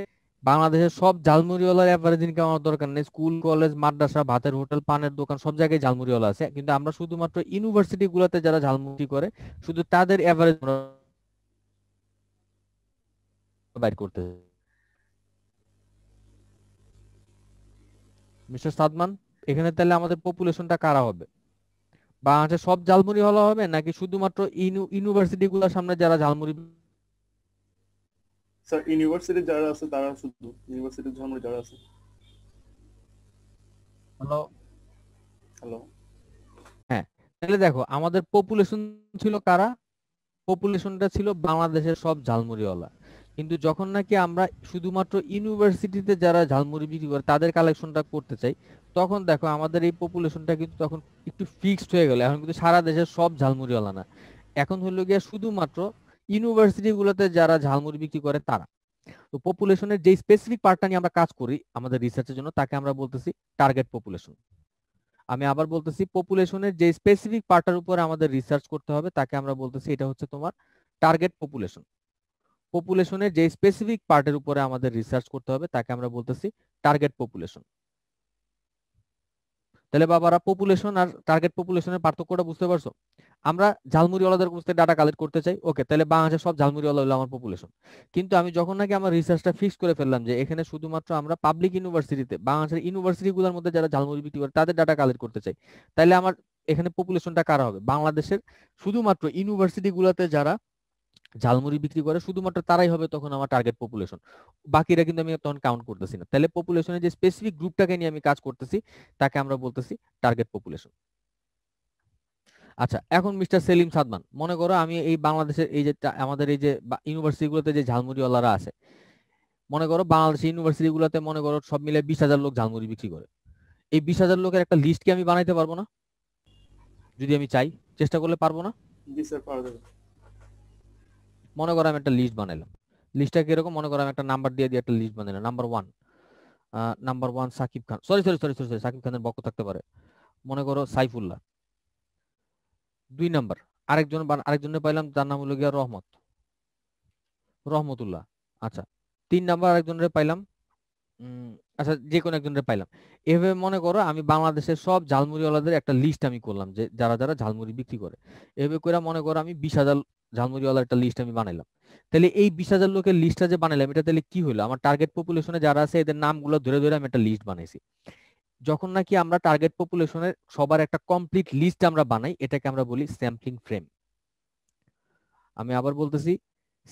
বাংলাদেশের সব ঝালমুড়িওয়ালার অ্যাভারেজ ইনকাম আমার দরকার নেই স্কুল কলেজ মাদ্রাসা ভাতের হোটেল পানের দোকান সব জায়গায় ঝালমুড়িওয়ালা আছে কিন্তু আমরা শুধুমাত্র ইউনিভার্সিটি গুলাতে যারা ঝালমুড়ি করে শুধু তাদের অ্যাভারেজ বাইর করতে মিস্টার সাদমান এখানে তাহলে আমাদের পপুলেশনটা কারা হবে বাংলাদেশে সব ঝালমুড়ি হলো হবে নাকি শুধুমাত্র ইউনিভার্সিটি গুলার সামনে যারা ঝালমুড়ি স্যার ইউনিভার্সিটি যারা আছে তারা শুধু ইউনিভার্সিটির ঝামেলা যারা আছে হ্যালো হ্যালো হ্যাঁ তাহলে দেখো আমাদের পপুলেশন ছিল কারা পপুলেশনটা ছিল বাংলাদেশের সব ঝালমুড়িওয়ালা কিন্তু যখন নাকি আমরা শুধুমাত্র ইউনিভার্সিটিতে যারা ঝালমুড়ি বিক্রি করে তাদের কালেকশনটা করতে চাই তখন দেখো আমাদের এই পপুলেশনটা কিন্তু তখন একটু ফিক্সড হয়ে গেল এখন কিন্তু সারা দেশের সব ঝালমুড়িওয়ালা না এখন হলো গিয়ে শুধুমাত্র ইউনিভার্সিটিগুলোতে যারা ঝালমুড়ি বিক্রি করে তারা তো পপুলেশনের যে স্পেসিফিক পার্টটা নিয়ে আমরা কাজ করি আমাদের রিসার্চের জন্য তাকে আমরা বলতেছি টার্গেট পপুলেশন আমি আবার বলতেছি পপুলেশনের যে স্পেসিফিক পার্টটার উপরে আমাদের রিসার্চ করতে হবে তাকে আমরা বলতেছি এটা হচ্ছে তোমার টার্গেট পপুলেশন পপুলেশনের যে স্পেসিফিক পার্টের উপরে আমাদের রিসার্চ করতে হবে তাকে আমরা বলতেছি টার্গেট পপুলেশন তাহলে বাবারা পপুলেশন আর টার্গেট পপুলেশনের পার্থক্যটা বুঝতে পারছো আমরা ঝালমুড়িওয়ালাদের কাছ থেকে ডাটা কালেক্ট করতে চাই ওকে তাহলে বাংলাদেশের সব ঝালমুড়িওয়ালা হলো আমার পপুলেশন কিন্তু আমি যখন নাকি আমার রিসার্চটা ফিক্স করে ফেললাম যে এখানে শুধুমাত্র আমরা পাবলিক ইউনিভার্সিটিতে বাংলাদেশের ইউনিভার্সিটিগুলোর মধ্যে যারা ঝালমুড়ি বিক্রি করে তাদের ডাটা কালেক্ট করতে চাই তাহলে আমার এখানে পপুলেশনটা কারা হবে বাংলাদেশের শুধুমাত্র ইউনিভার্সিটিগুলোতে যারা ঝালমুড়ি বিক্রি করে শুধুমাত্র তারাই হবে তখন আমার টার্গেট পপুলেশন বাকিরা কিন্তু আমি তখন কাউন্ট করতেছি না তাহলে পপুলেশনের যে স্পেসিফিক গ্রুপটাকে নিয়ে আমি কাজ করতেছি তাকে আমরা বলতেছি টার্গেট পপুলেশন আচ্ছা এখন মিস্টার সেলিম সাদমান মনে করো আমি এই বাংলাদেশের এই যে আমাদের এই যে ইউনিভার্সিটিগুলোতে যে ঝালমুড়িওয়ালারা আছে মনে করো বাংলাদেশের ইউনিভার্সিটিগুলোতে মনে করো সব মিলে বিশ হাজার লোক ঝালমুড়ি বিক্রি করে এই বিশ হাজার লোকের একটা লিস্ট কি আমি বানাইতে পারবো না যদি আমি চাই চেষ্টা করলে পারবো না জি স্যার পারবো মনে করো আমি একটা লিস্ট বানাইলাম লিস্টটা কিরকম মনে করো আমি একটা নাম্বার দিয়ে দিয়ে একটা লিস্ট বানাইলাম number one number one Sakib Khan sorry sorry sorry sorry sorry Sakib খানের বক্ত থাকতে পারে মনে করো সাইফুল্লাহ দুই নাম্বার আরেকজন আরেকজনে পাইলাম তার নাম হলো গিয়া রহমত রহমতুল্লাহ আচ্ছা তিন নাম্বার আরেকজনের পাইলাম আচ্ছা যে কোনো একজনের পাইলাম এভাবে মনে করো আমি বাংলাদেশের সব ঝালমুড়িওয়ালাদের একটা লিস্ট আমি করলাম যে যারা যারা ঝালমুড়ি বিক্রি করে এভাবে করে মনে করো আমি বিশ হাজার ঝালমুড়িওয়ালার একটা লিস্ট আমি বানাইলাম তাহলে এই বিশ হাজার লোকের লিস্টটা যে বানাইলাম এটা তাহলে কি হলো আমার টার্গেট পপুলেশনে যারা আছে এদের নামগুলো ধরে ধরে আমি একটা লিস্ট বানাইছি যখন নাকি আমরা টার্গেট পপুলেশনের সবার একটা কমপ্লিট লিস্ট আমরা বানাই এটাকে আমরা বলি স্যাম্পলিং ফ্রেম আমি আবার বলতেছি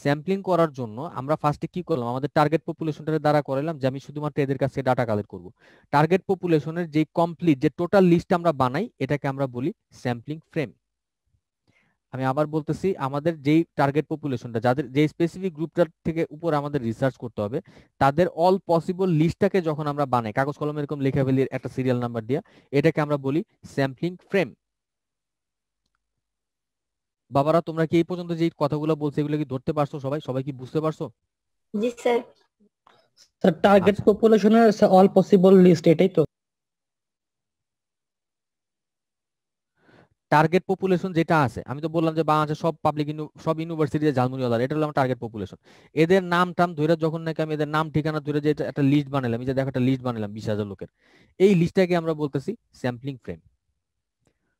স্যাম্পলিং করার জন্য আমরা ফার্স্টে কি করলাম আমাদের টার্গেট পপুলেশনটার দ্বারা করালাম যে আমি শুধুমাত্র এদের কাছে ডাটা কালেক্ট করব টার্গেট পপুলেশনের যে কমপ্লিট যে টোটাল লিস্ট আমরা বানাই এটাকে আমরা বলি স্যাম্পলিং ফ্রেম আমি আবার বলতেছি আমাদের যেই টার্গেট পপুলেশনটা যাদের যে স্পেসিফিক গ্রুপটার থেকে উপর আমাদের রিসার্চ করতে হবে তাদের অল পসিবল লিস্টটাকে যখন আমরা বানাই কাগজ কলমে এরকম লেখা ফেলি একটা সিরিয়াল নাম্বার দিয়ে এটাকে আমরা বলি স্যাম্পলিং ফ্রেম বাবারা তোমরা কি এই পর্যন্ত যে কথাগুলো বলছে এগুলো কি ধরতে পারছো সবাই সবাই কি বুঝতে পারছো জি স্যার স্যার টার্গেট পপুলেশনের অল পসিবল লিস্ট এটাই তো টার্গেট পপুলেশন যেটা আছে আমি তো বললাম যে বাংলাদেশের সব পাবলিক সব ইউনিভার্সিটি যে ঝালমুড়ি আলাদা এটা হলো আমার টার্গেট পপুলেশন এদের নাম টাম ধরে যখন নাকি আমি এদের নাম ঠিকানা ধরে যে একটা লিস্ট বানালাম এই যে দেখো একটা লিস্ট বানালাম বিশ হাজার লোকের এই লিস্টটাকে আমরা বলতেছি স্যাম্পলিং ফ্রেম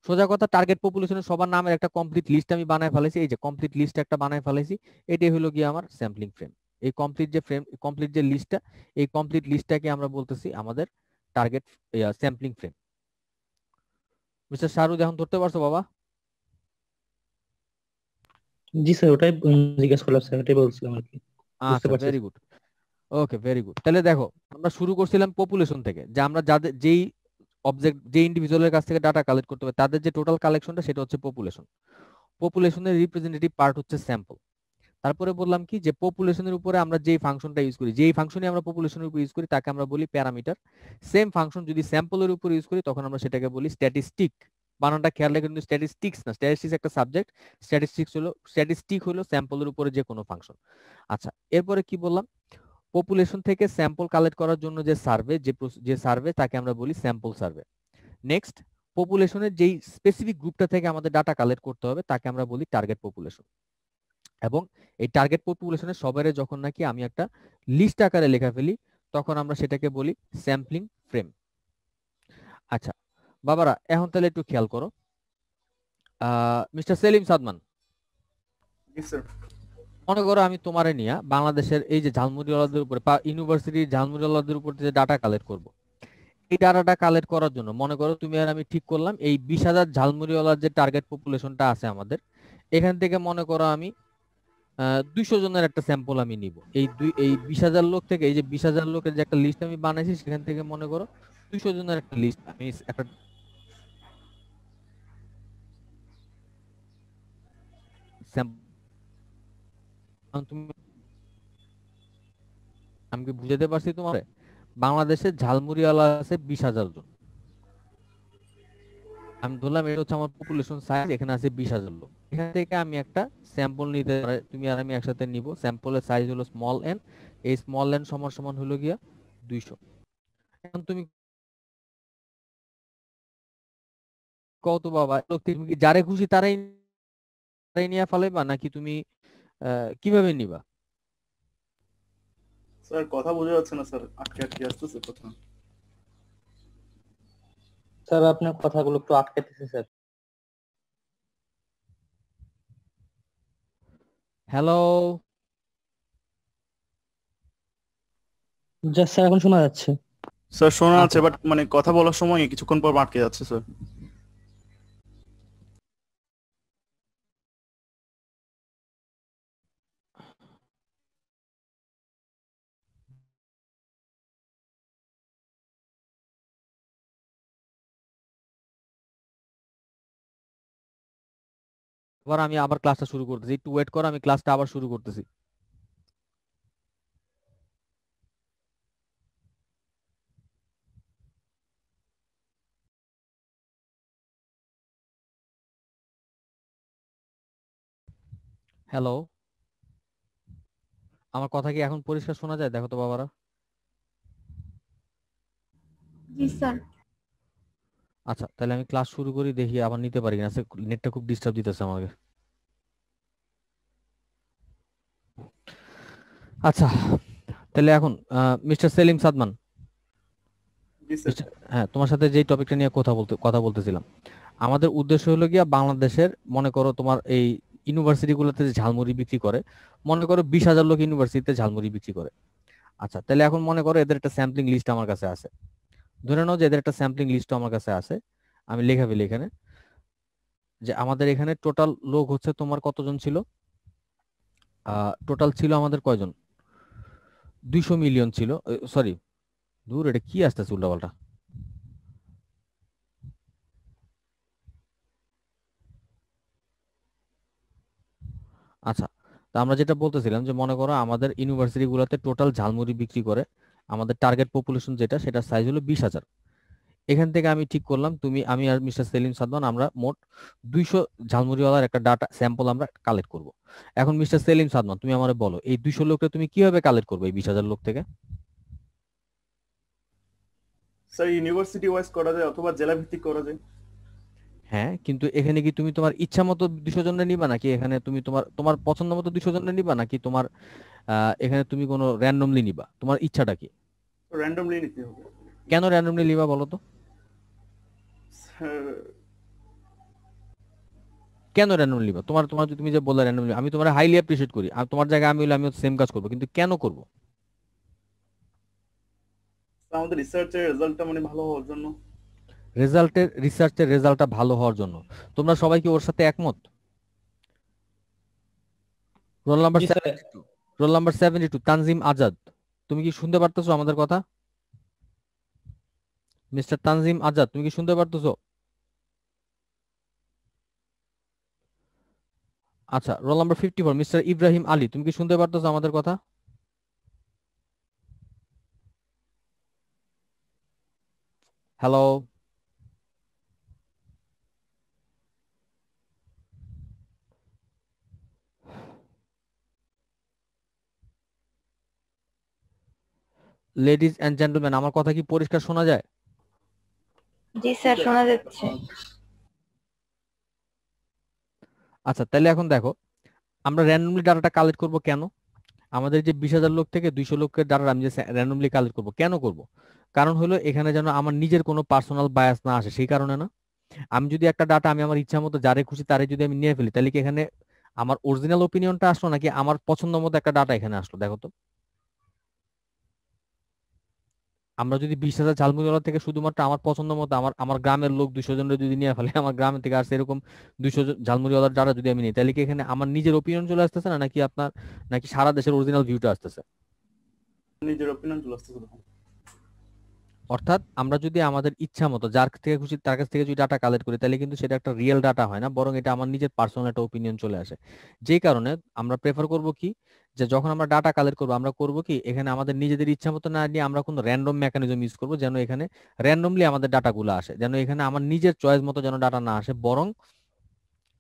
সোজা কথা টার্গেট পপুলেশনের সবার নামের একটা কমপ্লিট লিস্ট আমি বানায় ফেলেছি এই যে কমপ্লিট লিস্ট একটা বানায় ফেলেছি এটাই হলো গিয়ে আমার স্যাম্পলিং ফ্রেম এই কমপ্লিট যে ফ্রেম কমপ্লিট যে লিস্টটা এই কমপ্লিট লিস্টটাকে আমরা বলতেছি আমাদের target sampling frame mister Shahrukh এখন ধরতে পারছো বাবা জি স্যার ওটাই জিজ্ঞেস করলাম স্যার ওটাই বলছিলাম আর কি আচ্ছা very good okay very good তাহলে দেখো আমরা শুরু করছিলাম পপুলেশন থেকে যে আমরা যাদের যেই অবজেক্ট যে ইন্ডিভিজুয়ালের কাছ থেকে ডাটা কালেক্ট করতে হবে তাদের যে টোটাল কালেকশনটা সেটা হচ্ছে পপুলেশন পপুলেশনের রিপ্রেজেন্টেটিভ পার্ট হচ্ছে স্যাম্পল তারপরে বললাম কি যে পপুলেশনের উপরে আমরা যেই ফাংশনটা ইউজ করি যেই ফাংশনই আমরা পপুলেশনের উপর ইউজ করি তাকে আমরা বলি প্যারামিটার সেম ফাংশন যদি স্যাম্পলের উপর ইউজ করি তখন আমরা সেটাকে বলি স্ট্যাটিস্টিক বানানটা খেয়াল রেখে কিন্তু স্ট্যাটিস্টিক্স না স্ট্যাটিস্টিক্স একটা সাবজেক্ট স্ট্যাটিস্টিক্স হলো স্ট্যাটিস্টিক হলো স্যাম্পলের উপরে যে কোনো ফাংশন আচ্ছা এরপরে কি বললাম পপুলেশন থেকে স্যাম্পল কালেক্ট করার জন্য যে সার্ভে যে যে সার্ভে তাকে আমরা বলি স্যাম্পল সার্ভে নেক্সট পপুলেশনের যেই স্পেসিফিক গ্রুপটা থেকে আমাদের ডাটা কালেক্ট করতে হবে তাকে আমরা বলি টার্গেট পপুলেশন এবং এই টার্গেট পপুলেশনের সবারে যখন নাকি আমি একটা লিস্ট আকারে লেখা ফেলি তখন আমরা সেটাকে বলি স্যাম্পলিং ফ্রেম আচ্ছা বাবারা এখন তাহলে একটু খেয়াল করো মিস্টার সেলিম সাদমান মনে করো আমি তোমারে নিয়ে বাংলাদেশের এই যে ঝালমুড়িওয়ালাদের উপরে বা ইউনিভার্সিটির ঝালমুড়িওয়ালাদের উপর যে ডাটা কালেক্ট করব এই ডাটাটা কালেক্ট করার জন্য মনে করো তুমি আর আমি ঠিক করলাম এই বিশ হাজার ঝালমুড়িওয়ালার যে টার্গেট পপুলেশনটা আছে আমাদের এখান থেকে মনে করো আমি দুইশো জনের একটা স্যাম্পল আমি নিব এই দুই এই বিশ হাজার লোক থেকে এই যে বিশ হাজার লোকের যে একটা লিস্ট আমি বানাইছি সেখান থেকে মনে করো দুইশো জনের একটা লিস্ট আমি একটা স্যাম্পল আমি কি বুঝাতে পারছি তোমার বাংলাদেশে ঝালমুড়িওয়ালা আছে বিশ হাজার জন আমি ধরলাম এটা হচ্ছে আমার পপুলেশন সাইজ এখানে আছে বিশ হাজার লোক এখান থেকে আমি একটা স্যাম্পল নিতে তুমি আর আমি একসাথে নিব স্যাম্পলের সাইজ হলো স্মল এন এই স্মল এন সমান সমান হলো গিয়া দুইশো এখন তুমি কত বাবা লোক তুমি কি যারে খুশি তারাই তারাই নিয়ে বা নাকি তুমি কিভাবে নিবা স্যার কথা বোঝা যাচ্ছে না স্যার আটকে আটকে আসতেছে কথা স্যার আপনার কথাগুলো একটু আটকাতেছে স্যার হ্যালো যা স্যার এখন শোনা যাচ্ছে স্যার শোনা যাচ্ছে বাট আচ্ছা। মানে কথা বলার সময় কিছুক্ষণ পর আটকে যাচ্ছে স্যার এবার আমি আবার ক্লাসটা শুরু করতেছি একটু ওয়েট করো আমি ক্লাসটা আবার শুরু করতেছি হ্যালো আমার কথা কি এখন পরিষ্কার শোনা যায় দেখো তো বাবারা জি স্যার আচ্ছা তাহলে আমি ক্লাস শুরু করি দেখি আবার নিতে পারি না নেটটা আচ্ছা, খুব ডিস্টার্ব দিতেছে আমাকে আচ্ছা তাহলে এখন মিস্টার সেলিম সাদমান হ্যাঁ তোমার সাথে যে টপিকটা নিয়ে কথা বলতে কথা বলতেছিলাম আমাদের উদ্দেশ্য হলো গিয়া বাংলাদেশের মনে করো তোমার এই ইউনিভার্সিটি যে ঝালমুড়ি বিক্রি করে মনে করো বিশ হাজার লোক ইউনিভার্সিটিতে ঝালমুড়ি বিক্রি করে আচ্ছা তাহলে এখন মনে করো এদের একটা স্যাম্পলিং লিস্ট আমার কাছে আছে ধরে নাও যে এদের একটা স্যাম্পলিং লিস্ট আমার কাছে আছে আমি লেখা ফেলি এখানে যে আমাদের এখানে টোটাল লোক হচ্ছে তোমার কতজন ছিল টোটাল ছিল আমাদের কয়জন দুইশো মিলিয়ন ছিল সরি দূর এটা কি আসতেছে উল্টাপাল্টা আচ্ছা তা আমরা যেটা বলতেছিলাম যে মনে করো আমাদের ইউনিভার্সিটিগুলোতে টোটাল ঝালমুড়ি বিক্রি করে আমাদের টার্গেট পপুলেশন যেটা সেটা সাইজ হলো বিশ হাজার এখান থেকে আমি ঠিক করলাম তুমি আমি আর মিস্টার সেলিম সাদমান আমরা মোট দুইশো ঝালমুড়িওয়ালার একটা ডাটা স্যাম্পল আমরা কালেক্ট করব এখন মিস্টার সেলিম সাদমান তুমি আমার বলো এই দুইশো লোকটা তুমি কিভাবে কালেক্ট করবে এই বিশ হাজার লোক থেকে স্যার ইউনিভার্সিটি ওয়াইজ করা যায় অথবা জেলা ভিত্তিক করা যায় হ্যাঁ কিন্তু এখানে কি তুমি তোমার ইচ্ছা মতো দুশো জনটা নিবা নাকি এখানে তুমি তোমার তোমার পছন্দ মতো দুশো জনটা নিবা নাকি তোমার এখানে তুমি কোনো র্যান্ডমলি নিবা তোমার ইচ্ছাটা কি র্যান্ডমলি নিতে হবে কেন র্যান্ডমলি নিবা বলো তো কেন র্যান্ডমলি নিবা তোমার তোমার তুমি যে বললে র্যান্ডমলি আমি তোমার হাইলি অ্যাপ্রিশিয়েট করি আর তোমার জায়গায় আমি হলে আমি সেম কাজ করব কিন্তু কেন করব আমাদের রিসার্চের রেজাল্টটা মানে ভালো হওয়ার জন্য রেজাল্টের রিসার্চের রেজাল্টটা ভালো হওয়ার জন্য তোমরা সবাই কি ওর সাথে একমত roll number roll number seventy two Tanzim Azad তুমি কি শুনতে পারতেছো আমাদের কথা মিস্টার তানজিম আজাদ তুমি কি শুনতে পারতেছো আচ্ছা roll number fifty four mister Ibrahim Ali তুমি কি শুনতে পারতেছো আমাদের কথা হ্যালো লেডিজ এন্ড জেন্টলম্যান আমার কথা কি পরিষ্কার শোনা যায় জি স্যার শোনা যাচ্ছে আচ্ছা তাহলে এখন দেখো আমরা র্যান্ডমলি ডাটাটা কালেক্ট করব কেন আমাদের যে বিশ হাজার লোক থেকে দুইশো লোকের ডাটা আমি যে র্যান্ডমলি কালেক্ট করব কেন করব কারণ হলো এখানে যেন আমার নিজের কোনো পার্সোনাল বায়াস না আসে সেই কারণে না আমি যদি একটা ডাটা আমি আমার ইচ্ছা মতো যারে খুশি তারে যদি আমি নিয়ে ফেলি তাহলে কি এখানে আমার অরিজিনাল ওপিনিয়নটা আসলো নাকি আমার পছন্দ মতো একটা ডাটা এখানে আসলো দেখো তো আমরা যদি বিশ হাজার ঝালমুড়িওয়ালা থেকে শুধুমাত্র আমার পছন্দ মতো আমার আমার গ্রামের লোক দুশো জনের যদি নিয়ে ফেলে আমার গ্রামের থেকে আসছে এরকম দুশো ঝালমুড়িওয়ালার যারা যদি আমি নিই তাহলে কি এখানে আমার নিজের ওপিনিয়ন চলে আসতেছে না নাকি আপনার নাকি সারা দেশের অরিজিনাল ভিউটা আসতেছে নিজের ওপিনিয়ন চলে আসতেছে অর্থাৎ আমরা যদি আমাদের ইচ্ছা মতো যার থেকে খুশি তার কাছ থেকে যদি ডাটা কালেক্ট করি তাহলে কিন্তু সেটা একটা রিয়েল ডাটা হয় না বরং এটা আমার নিজের পার্সোনাল একটা ওপিনিয়ন চলে আসে যে কারণে আমরা প্রেফার করব কি যে যখন আমরা ডাটা কালেক্ট করবো আমরা করব কি এখানে আমাদের নিজেদের ইচ্ছা মতো না নিয়ে আমরা কোনো র্যান্ডম মেকানিজম ইউজ করবো যেন এখানে র্যান্ডমলি আমাদের ডাটাগুলো আসে যেন এখানে আমার নিজের চয়েস মতো যেন ডাটা না আসে বরং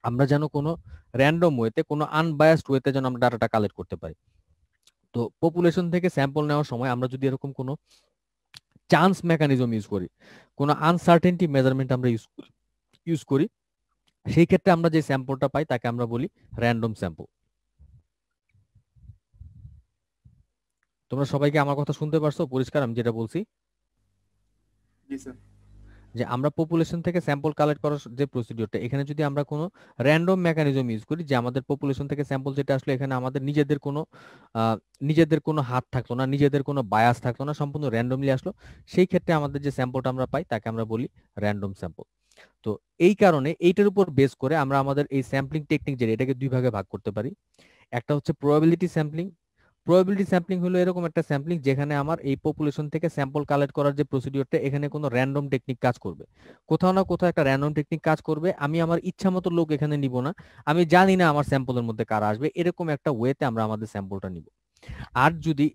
আমরা যেন কোনো র্যান্ডম ওয়েতে কোনো আনবায়াসড ওয়েতে যেন আমরা ডাটাটা কালেক্ট করতে পারি তো পপুলেশন থেকে স্যাম্পল নেওয়ার সময় আমরা যদি এরকম কোনো চান্স মেকানিজম ইউজ করি কোনো আনসার্টেনটি মেজারমেন্ট আমরা ইউজ করি ইউজ করি সেই ক্ষেত্রে আমরা যে স্যাম্পলটা পাই তাকে আমরা বলি র্যান্ডম স্যাম্পল তোমরা সবাইকে আমার কথা শুনতে পারছো পরিষ্কার আমি যেটা বলছি জি স্যার যে আমরা পপুলেশন থেকে স্যাম্পল কালেক্ট করার যে প্রসিডিওরটা এখানে যদি আমরা কোনো র্যান্ডম মেকানিজম ইউজ করি যে আমাদের পপুলেশন থেকে স্যাম্পল যেটা আসলো এখানে আমাদের নিজেদের কোনো নিজেদের কোনো হাত থাকতো না নিজেদের কোনো বায়াস থাকতো না সম্পূর্ণ র্যান্ডমলি আসলো সেই ক্ষেত্রে আমাদের যে স্যাম্পলটা আমরা পাই তাকে আমরা বলি র্যান্ডম স্যাম্পল তো এই কারণে এইটার উপর বেস করে আমরা আমাদের এই স্যাম্পলিং টেকনিক যেটা এটাকে দুই ভাগে ভাগ করতে পারি একটা হচ্ছে প্রবাবিলিটি স্যাম্পলিং প্রবাবিলিটি স্যাম্পলিং হলো এরকম একটা স্যাম্পলিং যেখানে আমার এই পপুলেশন থেকে স্যাম্পল কালেক্ট করার যে প্রসিডিওরটা এখানে কোনো র্যান্ডম টেকনিক কাজ করবে কোথাও না কোথাও একটা র্যান্ডম টেকনিক কাজ করবে আমি আমার ইচ্ছা মতো লোক এখানে নিব না আমি জানি না আমার স্যাম্পলের মধ্যে কারা আসবে এরকম একটা ওয়েতে আমরা আমাদের স্যাম্পলটা নিব আর যদি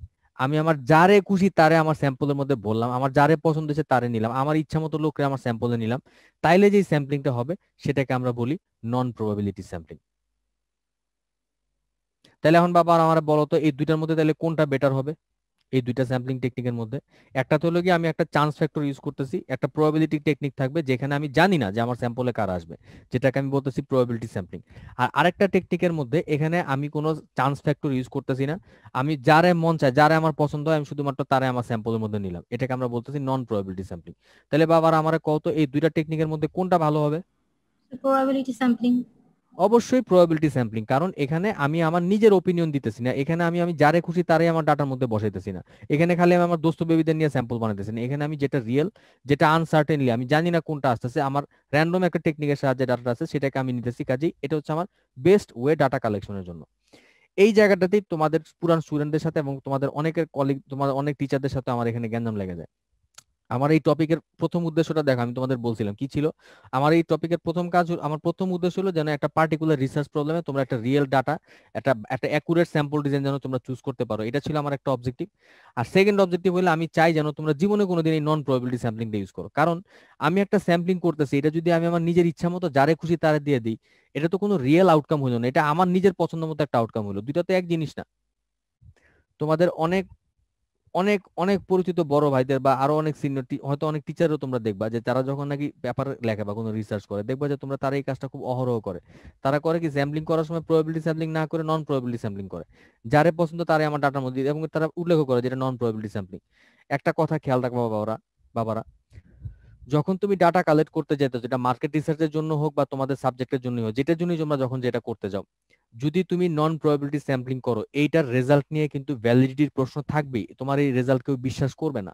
আমি আমার যারে খুশি তারে আমার স্যাম্পলের মধ্যে বললাম আমার যারে পছন্দ হয়েছে তারে নিলাম আমার ইচ্ছা মতো লোকরে আমার স্যাম্পলে নিলাম তাইলে যে স্যাম্পলিংটা হবে সেটাকে আমরা বলি নন প্রবাবিলিটি স্যাম্পলিং তাহলে এখন বাবা আমার বলো তো এই দুইটার মধ্যে তাহলে কোনটা বেটার হবে এই দুইটা স্যাম্পলিং টেকনিকের মধ্যে একটা তো হলো কি আমি একটা চান্স ফ্যাক্টর ইউজ করতেছি একটা প্রবাবিলিটি টেকনিক থাকবে যেখানে আমি জানি না যে আমার স্যাম্পলে কার আসবে যেটাকে আমি বলতেছি প্রবাবিলিটি স্যাম্পলিং আর আরেকটা টেকনিকের মধ্যে এখানে আমি কোনো চান্স ফ্যাক্টর ইউজ করতেছি না আমি যারে মন চায় যারে আমার পছন্দ হয় আমি শুধুমাত্র তারে আমার স্যাম্পলের মধ্যে নিলাম এটাকে আমরা বলতেছি নন প্রবাবিলিটি স্যাম্পলিং তাহলে বাবার আমার কত এই দুইটা টেকনিকের মধ্যে কোনটা ভালো হবে প্রবাবিলিটি স্যাম্পলিং অবশ্যই প্রবাবিলিটি স্যাম্পলিং কারণ এখানে আমি আমার নিজের ওপিনিয়ন দিতেছি না এখানে আমি আমি যারে খুশি তারে আমার ডাটার মধ্যে বসাইতেছি না এখানে খালি আমি আমার দোস্ত বেবিদের নিয়ে স্যাম্পল বানাইতেছি না এখানে আমি যেটা রিয়েল যেটা আনসার্টেনলি আমি জানি না কোনটা আসতেছে আমার র্যান্ডম একটা টেকনিকের সাহায্যে ডাটা আছে সেটাকে আমি নিতেছি কাজেই এটা হচ্ছে আমার বেস্ট ওয়ে ডাটা কালেকশনের জন্য এই জায়গাটাতেই তোমাদের পুরান স্টুডেন্টদের সাথে এবং তোমাদের অনেকের কলিগ তোমাদের অনেক টিচারদের সাথে আমার এখানে গ্যাঞ্জাম লেগে যায় আমার এই টপিকের প্রথম উদ্দেশ্যটা দেখো আমি তোমাদের বলছিলাম কি ছিল আমার এই টপিকের প্রথম কাজ আমার প্রথম উদ্দেশ্য হলো যেন একটা পার্টিকুলার রিসার্চ প্রবলেমে তোমরা একটা রিয়েল ডাটা একটা একটা অ্যাকুরেট স্যাম্পল ডিজাইন যেন তোমরা চুজ করতে পারো এটা ছিল আমার একটা অবজেক্টিভ আর সেকেন্ড অবজেক্টিভ হলো আমি চাই যেন তোমরা জীবনে কোনোদিন এই নন প্রবেবিলিটি স্যাম্পলিংটা ইউজ করো কারণ আমি একটা স্যাম্পলিং করতেছি এটা যদি আমি আমার নিজের ইচ্ছা মতো যারে খুশি তারে দিয়ে দিই এটা তো কোনো রিয়েল আউটকাম হলো না এটা আমার নিজের পছন্দ মতো একটা আউটকাম হলো দুইটা তো এক জিনিস না তোমাদের অনেক অনেক অনেক পরিচিত বড় ভাইদের বা আরো অনেক সিনিয়র হয়তো অনেক টিচারও তোমরা দেখবা যে তারা যখন নাকি পেপার লেখে বা কোনো রিসার্চ করে দেখবা যে তোমরা তারা এই কাজটা খুব অহরহ করে তারা করে কি স্যাম্পলিং করার সময় প্রবাবিলিটি স্যাম্পলিং না করে নন প্রবাবিলিটি স্যাম্পলিং করে যারে পছন্দ তারাই আমার ডাটার মধ্যে এবং তারা উল্লেখ করে যেটা নন প্রবাবিলিটি স্যাম্পলিং একটা কথা খেয়াল রাখবা বাবারা বাবারা যখন তুমি ডাটা কালেক্ট করতে যেতে যেটা মার্কেট রিসার্চের জন্য হোক বা তোমাদের সাবজেক্টের জন্যই হোক যেটার জন্যই তোমরা যখন যেটা করতে যাও যদি তুমি নন প্রবাবিলিটি স্যাম্পলিং করো এইটার রেজাল্ট নিয়ে কিন্তু ভ্যালিডিটির প্রশ্ন থাকবেই তোমার এই রেজাল্ট কেউ বিশ্বাস করবে না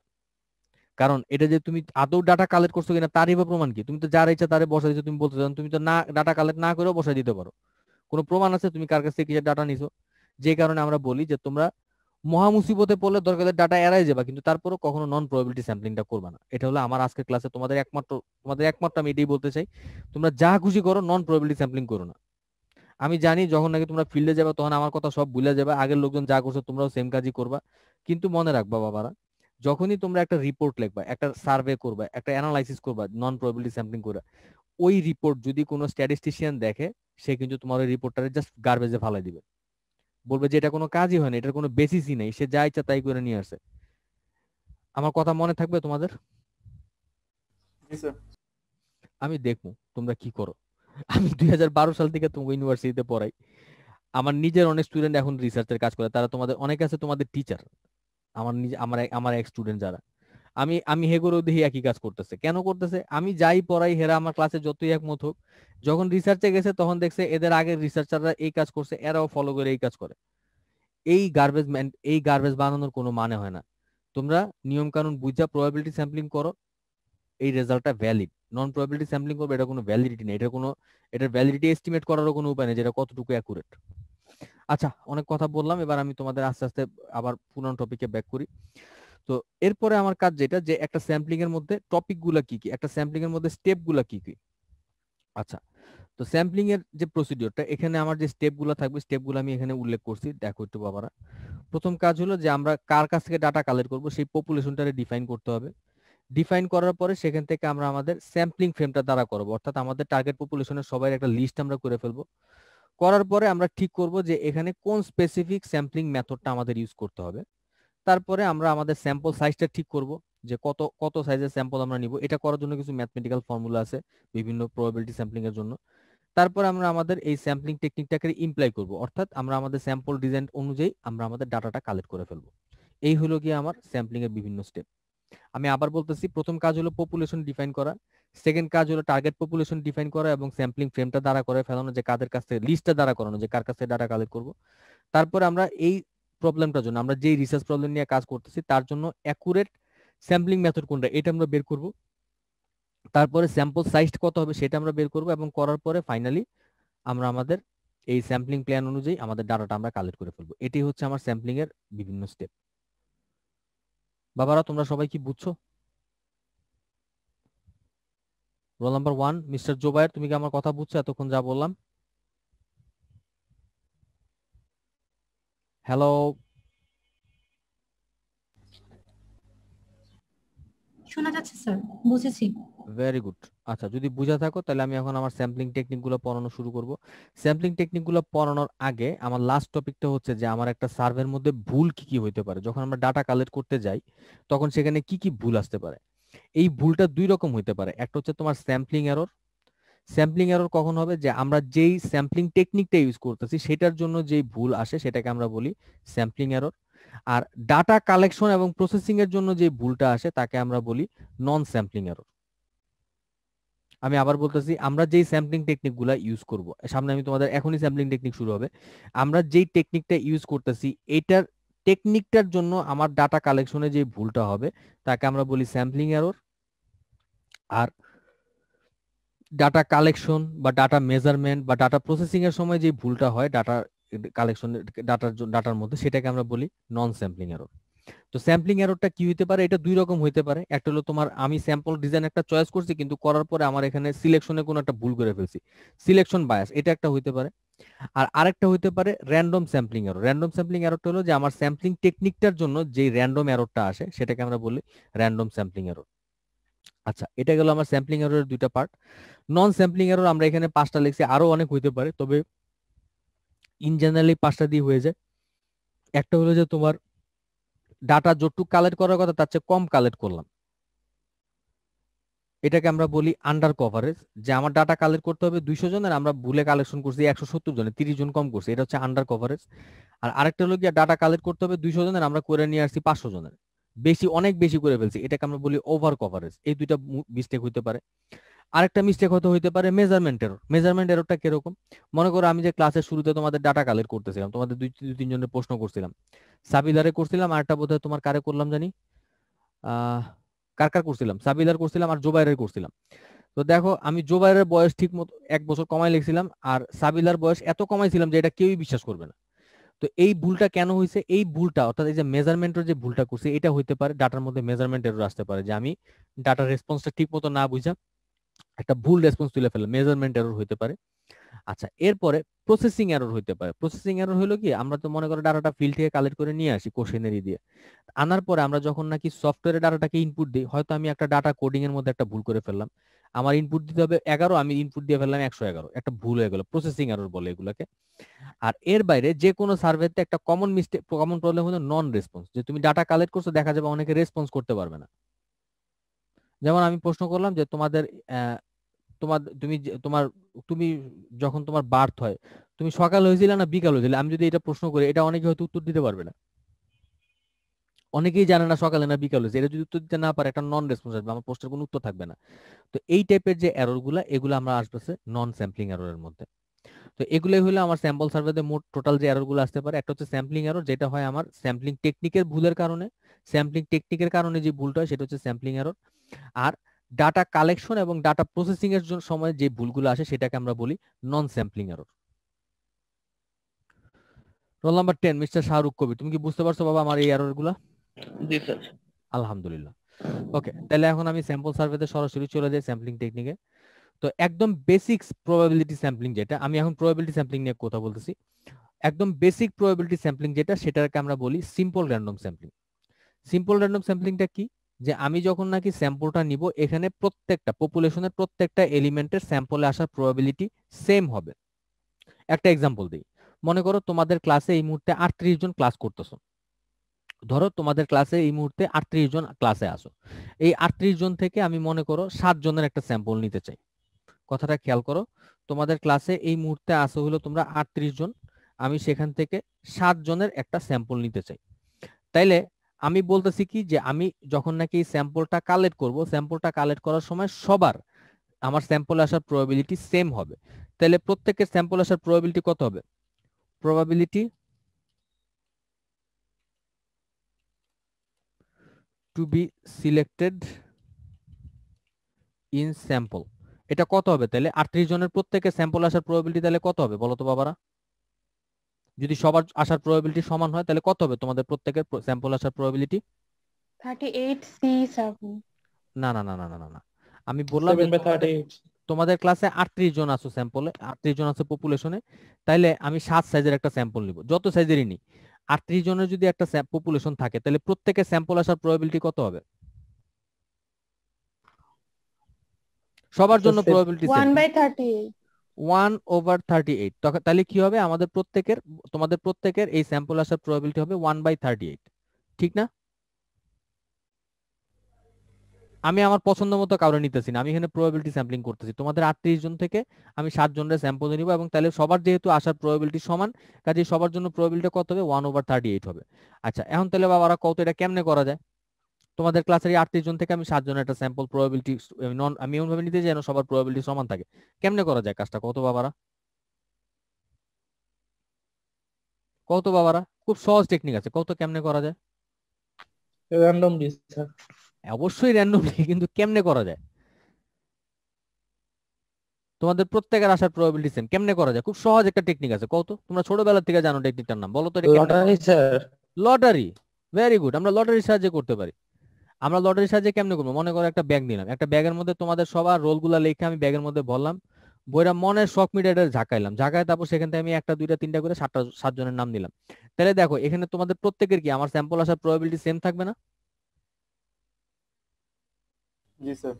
কারণ এটা যে তুমি আদৌ ডাটা কালেক্ট করছো কিনা তারই বা প্রমাণ কি তুমি তো যার ইচ্ছা তারে বসাই তুমি বলতে চান তুমি তো না ডাটা কালেক্ট না করেও বসাই দিতে পারো কোনো প্রমাণ আছে তুমি কার কাছে কিছু ডাটা নিছো যে কারণে আমরা বলি যে তোমরা মহামুসিবতে পড়লে দরকার ডাটা এড়াই যাবা কিন্তু তারপরেও কখনো নন প্রবাবিলিটি স্যাম্পলিংটা করবে না এটা হলো আমার আজকের ক্লাসে তোমাদের একমাত্র তোমাদের একমাত্র আমি এটাই বলতে চাই তোমরা যা খুশি করো নন প্রবাবিলিটি স্যাম্পলিং করো না আমি জানি যখন নাকি তোমরা ফিল্ডে যাবে তখন আমার কথা সব ভুলে যাবে আগের লোকজন যা করছে তোমরাও সেম কাজই করবা কিন্তু মনে রাখবা বাবারা যখনই তোমরা একটা রিপোর্ট লিখবা একটা সার্ভে করবা একটা অ্যানালাইসিস করবা নন প্রবিলিটি স্যাম্পলিং করে ওই রিপোর্ট যদি কোনো স্ট্যাটিস্টিশিয়ান দেখে সে কিন্তু তোমার ওই রিপোর্টটারে জাস্ট গার্বেজে ফালাই দিবে বলবে যে এটা কোনো কাজই হয় না এটার কোনো বেসিসই নেই সে যা ইচ্ছা তাই করে নিয়ে আসে আমার কথা মনে থাকবে তোমাদের আমি দেখবো তোমরা কি করো আমি দুই হাজার সাল থেকে তোমাকে ইউনিভার্সিটিতে পড়াই আমার নিজের অনেক স্টুডেন্ট এখন রিসার্চের কাজ করে তারা তোমাদের অনেক আছে তোমাদের টিচার আমার নিজে আমার আমার এক স্টুডেন্ট যারা আমি আমি হেগোরও দেখি একই কাজ করতেছে কেন করতেছে আমি যাই পড়াই হেরা আমার ক্লাসে যতই একমত হোক যখন রিসার্চে গেছে তখন দেখছে এদের আগে রিসার্চাররা এই কাজ করছে এরাও ফলো করে এই কাজ করে এই গার্বেজ এই গার্বেজ বানানোর কোনো মানে হয় না তোমরা নিয়মকানুন বুঝা প্রবাবিলিটি স্যাম্পলিং করো এই রেজাল্টটা ভ্যালিড নন প্রবাবিলিটি স্যাম্পলিং করবে এটা কোনো ভ্যালিডিটি নেই এটা কোনো এটার ভ্যালিডিটি এস্টিমেট করারও কোনো উপায় নেই যেটা কতটুকু অ্যাকুরেট আচ্ছা অনেক কথা বললাম এবার আমি তোমাদের আস্তে আস্তে আবার পুরনো টপিকে ব্যাক করি তো এরপরে আমার কাজ যেটা যে একটা স্যাম্পলিং এর মধ্যে টপিক গুলা কি কি একটা স্যাম্পলিং এর মধ্যে স্টেপ গুলা কি কি আচ্ছা তো স্যাম্পলিং এর যে প্রসিডিওরটা এখানে আমার যে স্টেপ থাকবে স্টেপ গুলো আমি এখানে উল্লেখ করছি দেখো একটু বাবারা প্রথম কাজ হলো যে আমরা কার কাছ থেকে ডাটা কালেক্ট করব সেই পপুলেশনটারে ডিফাইন করতে হবে ডিফাইন করার পরে সেখান থেকে আমরা আমাদের স্যাম্পলিং ফ্রেমটা দ্বারা করব অর্থাৎ আমাদের টার্গেট পপুলেশনের সবাই একটা লিস্ট আমরা করে ফেলবো করার পরে আমরা ঠিক করব যে এখানে কোন স্পেসিফিক স্যাম্পলিং মেথডটা আমাদের ইউজ করতে হবে তারপরে আমরা আমাদের স্যাম্পল সাইজটা ঠিক করব যে কত কত সাইজের স্যাম্পল আমরা নিব এটা করার জন্য কিছু ম্যাথমেটিক্যাল ফর্মুলা আছে বিভিন্ন প্রবাবিলিটি স্যাম্পলিং এর জন্য তারপরে আমরা আমাদের এই স্যাম্পলিং টেকনিকটাকে ইমপ্লাই করব অর্থাৎ আমরা আমাদের স্যাম্পল ডিজাইন অনুযায়ী আমরা আমাদের ডাটাটা কালেক্ট করে ফেলবো এই হলো গিয়ে আমার স্যাম্পলিং এর বিভিন্ন স্টেপ আমি আবার বলতেছি প্রথম কাজ হলো পপুলেশন ডিফাইন করা সেকেন্ড কাজ হলো টার্গেট পপুলেশন ডিফাইন করা এবং স্যাম্পলিং ফ্রেমটা দ্বারা করে ফেলানো যে কাদের কাছ থেকে লিস্টটা দ্বারা করানো যে কার কাছ থেকে ডাটা কালেক্ট করবো তারপরে আমরা এই প্রবলেমটার জন্য আমরা যে রিসার্চ প্রবলেম নিয়ে কাজ করতেছি তার জন্য অ্যাকুরেট স্যাম্পলিং মেথড কোনটা এটা আমরা বের করব তারপরে স্যাম্পল সাইজ কত হবে সেটা আমরা বের করব এবং করার পরে ফাইনালি আমরা আমাদের এই স্যাম্পলিং প্ল্যান অনুযায়ী আমাদের ডাটাটা আমরা কালেক্ট করে ফেলবো এটি হচ্ছে আমার স্যাম্পলিং এর বিভিন্ন স্টেপ বাবারা তোমরা সবাই কি বুঝছো roll number one mister Zobayer তুমি কি আমার কথা বুঝছো এতক্ষণ যা বললাম হ্যালো শোনা যাচ্ছে স্যার বুঝেছি ভেরি গুড আচ্ছা যদি বুঝা থাকো তাহলে আমি এখন আমার স্যাম্পলিং টেকনিকগুলো পড়ানো শুরু করব স্যাম্পলিং টেকনিকগুলো পড়ানোর আগে আমার লাস্ট টপিকটা হচ্ছে যে আমার একটা সার্ভের মধ্যে ভুল কি কি হতে পারে যখন আমরা ডাটা কালেক্ট করতে যাই তখন সেখানে কি কি ভুল আসতে পারে এই ভুলটা দুই রকম হতে পারে একটা হচ্ছে তোমার স্যাম্পলিং এরর স্যাম্পলিং এরর কখন হবে যে আমরা যেই স্যাম্পলিং টেকনিকটা ইউজ করতেছি সেটার জন্য যেই ভুল আসে সেটাকে আমরা বলি স্যাম্পলিং এরর আর ডাটা কালেকশন এবং প্রসেসিং এর জন্য যে ভুলটা আসে তাকে আমরা বলি নন স্যাম্পলিং এরর আমি আবার বলতেছি আমরা যেই স্যাম্পলিং টেকনিকগুলো ইউজ করব সামনে আমি তোমাদের এখনই স্যাম্পলিং টেকনিক শুরু হবে আমরা যেই টেকনিকটা ইউজ করতেছি এটার টেকনিকটার জন্য আমার ডাটা কালেকশনে যে ভুলটা হবে তাকে আমরা বলি স্যাম্পলিং এরর আর ডাটা কালেকশন বা ডাটা মেজারমেন্ট বা ডাটা প্রসেসিং এর সময় যে ভুলটা হয় ডাটা কালেকশন ডাটার ডাটার মধ্যে সেটাকে আমরা বলি নন স্যাম্পলিং এরর তো স্যাম্পলিং এররটা কি হইতে পারে এটা দুই রকম হইতে পারে একটা হলো তোমার আমি স্যাম্পল ডিজাইন একটা চয়েস করছি কিন্তু করার পরে আমার এখানে সিলেকশনে কোনো একটা ভুল করে ফেলছি সিলেকশন বায়াস এটা একটা হইতে পারে আর আরেকটা হইতে পারে random sampling error random sampling এররটা হলো যে আমার স্যাম্পলিং টেকনিকটার জন্য যে র্যান্ডম এররটা আসে সেটাকে আমরা বলি র্যান্ডম স্যাম্পলিং এরর আচ্ছা এটা গেল আমার স্যাম্পলিং এররের দুইটা পার্ট নন স্যাম্পলিং এরর আমরা এখানে পাঁচটা লিখছি আরো অনেক হইতে পারে তবে ইন জেনারেলি পাঁচটা দিয়ে হয়ে যায় একটা হলো যে তোমার ডাটা যতটুকু কালেক্ট করার কথা তার চেয়ে কম কালেক্ট করলাম এটাকে আমরা বলি আন্ডার কভারেজ যে আমার ডাটা কালেক্ট করতে হবে দুইশো জনের আমরা ভুলে কালেকশন করছি একশো সত্তর জনের তিরিশ জন কম করছি এটা হচ্ছে আন্ডার কভারেজ আর আরেকটা হলো গিয়ে ডাটা কালেক্ট করতে হবে দুইশো জনের আমরা করে নিয়ে আসছি পাঁচশো জনের বেশি অনেক বেশি করে ফেলছি এটাকে আমরা বলি ওভার কভারেজ এই দুইটা মিস্টেক হইতে পারে আরেকটা মিস্টেক হতে হইতে পারে মেজারমেন্ট এরর মেজারমেন্ট এররটা কিরকম মনে করো আমি যে ক্লাসের শুরুতে তোমাদের ডাটা কালেক্ট করতেছিলাম তোমাদের দুই দুই তিনজনের প্রশ্ন করছিলাম সাবিলারে করছিলাম আরেকটা বোধহয় তোমার কারে করলাম জানি কার কার করছিলাম সাবিলার করছিলাম আর জোবাইরের করছিলাম তো দেখো আমি জোবাইরের বয়স ঠিক মতো এক বছর কমাই লিখছিলাম আর সাবিলার বয়স এত কমাইছিলাম যে এটা কেউই বিশ্বাস করবে না তো এই ভুলটা কেন হয়েছে এই ভুলটা অর্থাৎ এই যে মেজারমেন্টের যে ভুলটা করছে এটা হইতে পারে ডাটার মধ্যে মেজারমেন্টের আসতে পারে যে আমি ডাটার রেসপন্সটা ঠিক মতো না বুঝা একটা ভুল রেসপন্স তুলে ফেলে মেজারমেন্ট এরর হইতে পারে আচ্ছা এরপরে প্রসেসিং এরর হইতে পারে প্রসেসিং এরর হলো কি আমরা তো মনে করো ডাটাটা ফিল্ড থেকে কালেক্ট করে নিয়ে আসি কোশ্চেনারি দিয়ে আনার পরে আমরা যখন নাকি সফটওয়্যারে ডাটাটাকে ইনপুট দিই হয়তো আমি একটা ডাটা কোডিং এর মধ্যে একটা ভুল করে ফেললাম আমার ইনপুট দিতে হবে এগারো আমি ইনপুট দিয়ে ফেললাম একশো এগারো একটা ভুল হয়ে গেল প্রসেসিং এরর বলে এগুলাকে আর এর বাইরে যে কোনো সার্ভেতে একটা কমন মিস্টেক কমন প্রবলেম হলো নন রেসপন্স যে তুমি ডাটা কালেক্ট করছো দেখা যাবে অনেকে রেসপন্স করতে পারবে না যেমন আমি প্রশ্ন করলাম যে তোমাদের তোমার তুমি তোমার তুমি যখন তোমার বার্থ হয় তুমি সকাল হয়েছিল না বিকাল হয়েছিল আমি যদি এটা প্রশ্ন করি এটা অনেকে হয়তো উত্তর দিতে পারবে না অনেকেই জানে না সকালে না বিকাল হয়েছে এটা যদি উত্তর দিতে না পারে একটা নন রেসপন্স আসবে আমার প্রশ্নের কোনো উত্তর থাকবে না তো এই টাইপের যে গুলো এগুলো আমরা আসবে নন স্যাম্পলিং এর মধ্যে তো এগুলোই হলো আমার স্যাম্পল সার্ভেতে মোট টোটাল যে গুলো আসতে পারে একটা হচ্ছে স্যাম্পলিং এরর যেটা হয় আমার স্যাম্পলিং টেকনিকের ভুলের কারণে স্যাম্পলিং টেকনিকের কারণে যে ভুলটা হয় সেটা হচ্ছে স্যাম্পলিং এরর আর ডাটা কালেকশন এবং ডাটা প্রসেসিং এর জন্য সময় যে ভুলগুলো আসে সেটাকে আমরা বলি non sampling error roll number 10 mister Shahrukh Kabi তুমি কি বুঝতে পারছো বাবা আমার এই এররগুলো জি স্যার আলহামদুলিল্লাহ ওকে তাহলে এখন আমি স্যাম্পল সার্ভেতে সরাসরি চলে যাই স্যাম্পলিং টেকনিকে তো একদম বেসিক্স প্রবাবিলিটি স্যাম্পলিং যেটা আমি এখন প্রবাবিলিটি স্যাম্পলিং নিয়ে কথা বলতেছি একদম বেসিক প্রবাবিলিটি স্যাম্পলিং যেটা সেটাকে আমরা বলি simple random sampling simple random স্যাম্পলিংটা কি যে আমি যখন নাকি স্যাম্পলটা নিব এখানে প্রত্যেকটা পপুলেশনের প্রত্যেকটা এলিমেন্টের স্যাম্পলে আসার প্রবাবিলিটি সেম হবে একটা এক্সাম্পল দিই মনে করো তোমাদের ক্লাসে এই মুহূর্তে আটত্রিশ জন ক্লাস করতেছো ধরো তোমাদের ক্লাসে এই মুহূর্তে আটত্রিশ জন ক্লাসে আসো এই আটত্রিশ জন থেকে আমি মনে করো সাত জনের একটা স্যাম্পল নিতে চাই কথাটা খেয়াল করো তোমাদের ক্লাসে এই মুহূর্তে আসো হলো তোমরা আটত্রিশ জন আমি সেখান থেকে সাত জনের একটা স্যাম্পল নিতে চাই তাইলে আমি বলতেছি কি যে আমি যখন নাকি স্যাম্পলটা কালেক্ট করব স্যাম্পলটা কালেক্ট করার সময় সবার আমার স্যাম্পল আসার প্রবাবিলিটি সেম হবে তাহলে প্রত্যেকের স্যাম্পল আসার প্রবাবিলিটি কত হবে probability to be selected in sample এটা কত হবে তাহলে আটত্রিশ জনের প্রত্যেকের স্যাম্পল আসার প্রবাবিলিটি তাহলে কত হবে বলো তো বাবারা যদি সবার আসার প্রবাবিলিটি সমান হয় তাহলে কত হবে তোমাদের প্রত্যেকের স্যাম্পল আসার প্রবাবিলিটি 38c7 না না না না না না না আমি বললাম তোমাদের ক্লাসে 38 জন আছো স্যাম্পলে 38 জন আছে পপুলেশনে তাইলে আমি 7 সাইজের একটা স্যাম্পল নিব যত সাইজেরই নি 38 জনের যদি একটা পপুলেশন থাকে তাহলে প্রত্যেকের স্যাম্পল আসার প্রবাবিলিটি কত হবে সবার জন্য probability 1 38 one over thirty eight তাহলে কি হবে আমাদের প্রত্যেকের তোমাদের প্রত্যেকের এই স্যাম্পল আসার প্রবাবিলিটি হবে ওয়ান বাই থার্টি এইট ঠিক না আমি আমার পছন্দ মতো কারো নিতেছি না আমি এখানে প্রবাবিলিটি স্যাম্পলিং করতেছি তোমাদের আটত্রিশ জন থেকে আমি সাত জনের স্যাম্পল নিব এবং তাহলে সবার যেহেতু আসার প্রবাবিলিটি সমান কাজে সবার জন্য প্রবাবিলিটিটা কত হবে ওয়ান ওভার থার্টি এইট হবে আচ্ছা এখন তাহলে বাবারা কত এটা কেমনে করা যায় তোমাদের ক্লাসের এই আটত্রিশ জন থেকে আমি সাতজনের একটা স্যাম্পল প্রবাবিলিটি নন আমি এমনভাবে নিতে যেন সবার প্রবাবিলিটি সমান থাকে কেমনে করা যায় কাজটা কত বাবারা কত বাবারা খুব সহজ টেকনিক আছে কত কেমনে করা যায় র্যান্ডমলি অবশ্যই র্যান্ডম কিন্তু কেমনে করা যায় তোমাদের প্রত্যেকের আসার প্রবাবিলিটি সেম কেমনে করা যায় খুব সহজ একটা টেকনিক আছে কত তোমরা ছোটবেলা থেকে জানো টেকনিকটার নাম বলো তো lottery sir lottery very good আমরা লটারির সাহায্যে করতে পারি আমরা লটারির সাহায্যে কেমনে করবো মনে করো একটা ব্যাগ নিলাম একটা ব্যাগের মধ্যে তোমাদের সবার গুলা লিখে আমি ব্যাগের মধ্যে বললাম বইটা মনের শখ মিডিয়াটা ঝাঁকাইলাম ঝাঁকায় তারপর সেখান থেকে আমি একটা দুইটা তিনটা করে সাতটা সাতজনের নাম নিলাম তাহলে দেখো এখানে তোমাদের প্রত্যেকের কি আমার স্যাম্পল আসার প্রবাবিলিটি সেম থাকবে না জি স্যার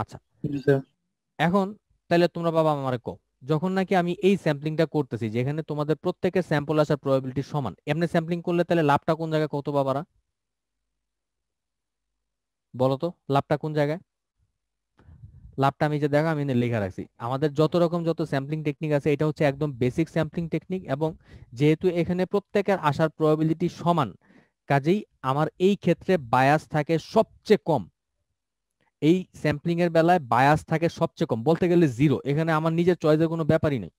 আচ্ছা এখন তাহলে তোমরা বাবা আমারে কও যখন নাকি আমি এই স্যাম্পলিংটা করতেছি যেখানে তোমাদের প্রত্যেকের স্যাম্পল আসার প্রবাবিলিটি সমান এমনি স্যাম্পলিং করলে তাহলে লাভটা কোন জায়গায় কত বাবারা বলো তো লাভটা কোন জায়গায় লাভটা আমি যে দেখো আমি লেখা রাখছি আমাদের যত রকম যত স্যাম্পলিং টেকনিক আছে এটা হচ্ছে একদম বেসিক স্যাম্পলিং টেকনিক এবং যেহেতু এখানে প্রত্যেকের আসার প্রবাবিলিটি সমান কাজেই আমার এই ক্ষেত্রে বায়াস থাকে সবচেয়ে কম এই স্যাম্পলিং এর বেলায় বায়াস থাকে সবচেয়ে কম বলতে গেলে জিরো এখানে আমার নিজের চয়েসের কোনো ব্যাপারই নেই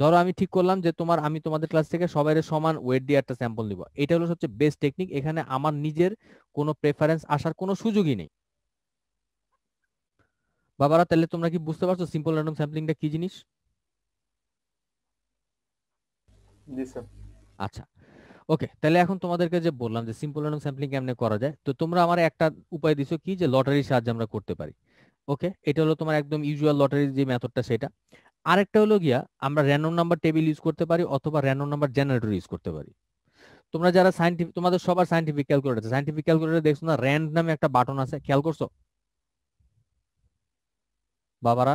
ধরো আমি ঠিক করলাম যে তোমার আমি তোমাদের ক্লাস থেকে সবাই সমান ওয়েট দিয়ে একটা স্যাম্পল নিব এটা হলো সবচেয়ে বেস্ট টেকনিক এখানে আমার নিজের কোনো প্রেফারেন্স আসার কোনো সুযোগই নেই বাবারা তাহলে তোমরা কি বুঝতে পারছো সিম্পল র্যান্ডম স্যাম্পলিংটা কি জিনিস আচ্ছা ওকে তাহলে এখন তোমাদেরকে যে বললাম যে সিম্পল র্যান্ডম স্যাম্পলিং কেমনে করা যায় তো তোমরা আমার একটা উপায় দিছো কি যে লটারির সাহায্যে আমরা করতে পারি ওকে এটা হলো তোমার একদম ইউজুয়াল লটারির যে মেথডটা সেটা আরেকটা হলো গিয়া আমরা র্যান্ডম নাম্বার টেবিল ইউজ করতে পারি অথবা র্যান্ডম নাম্বার জেনারেটর ইউজ করতে পারি তোমরা যারা সাইন্টিফিক তোমাদের সবার সাইন্টিফিক ক্যালকুলেটর সাইন্টিফিক ক্যালকুলেটর দেখছো না র্যান্ড নামে একটা বাটন আছে খেয়াল করছো বাবারা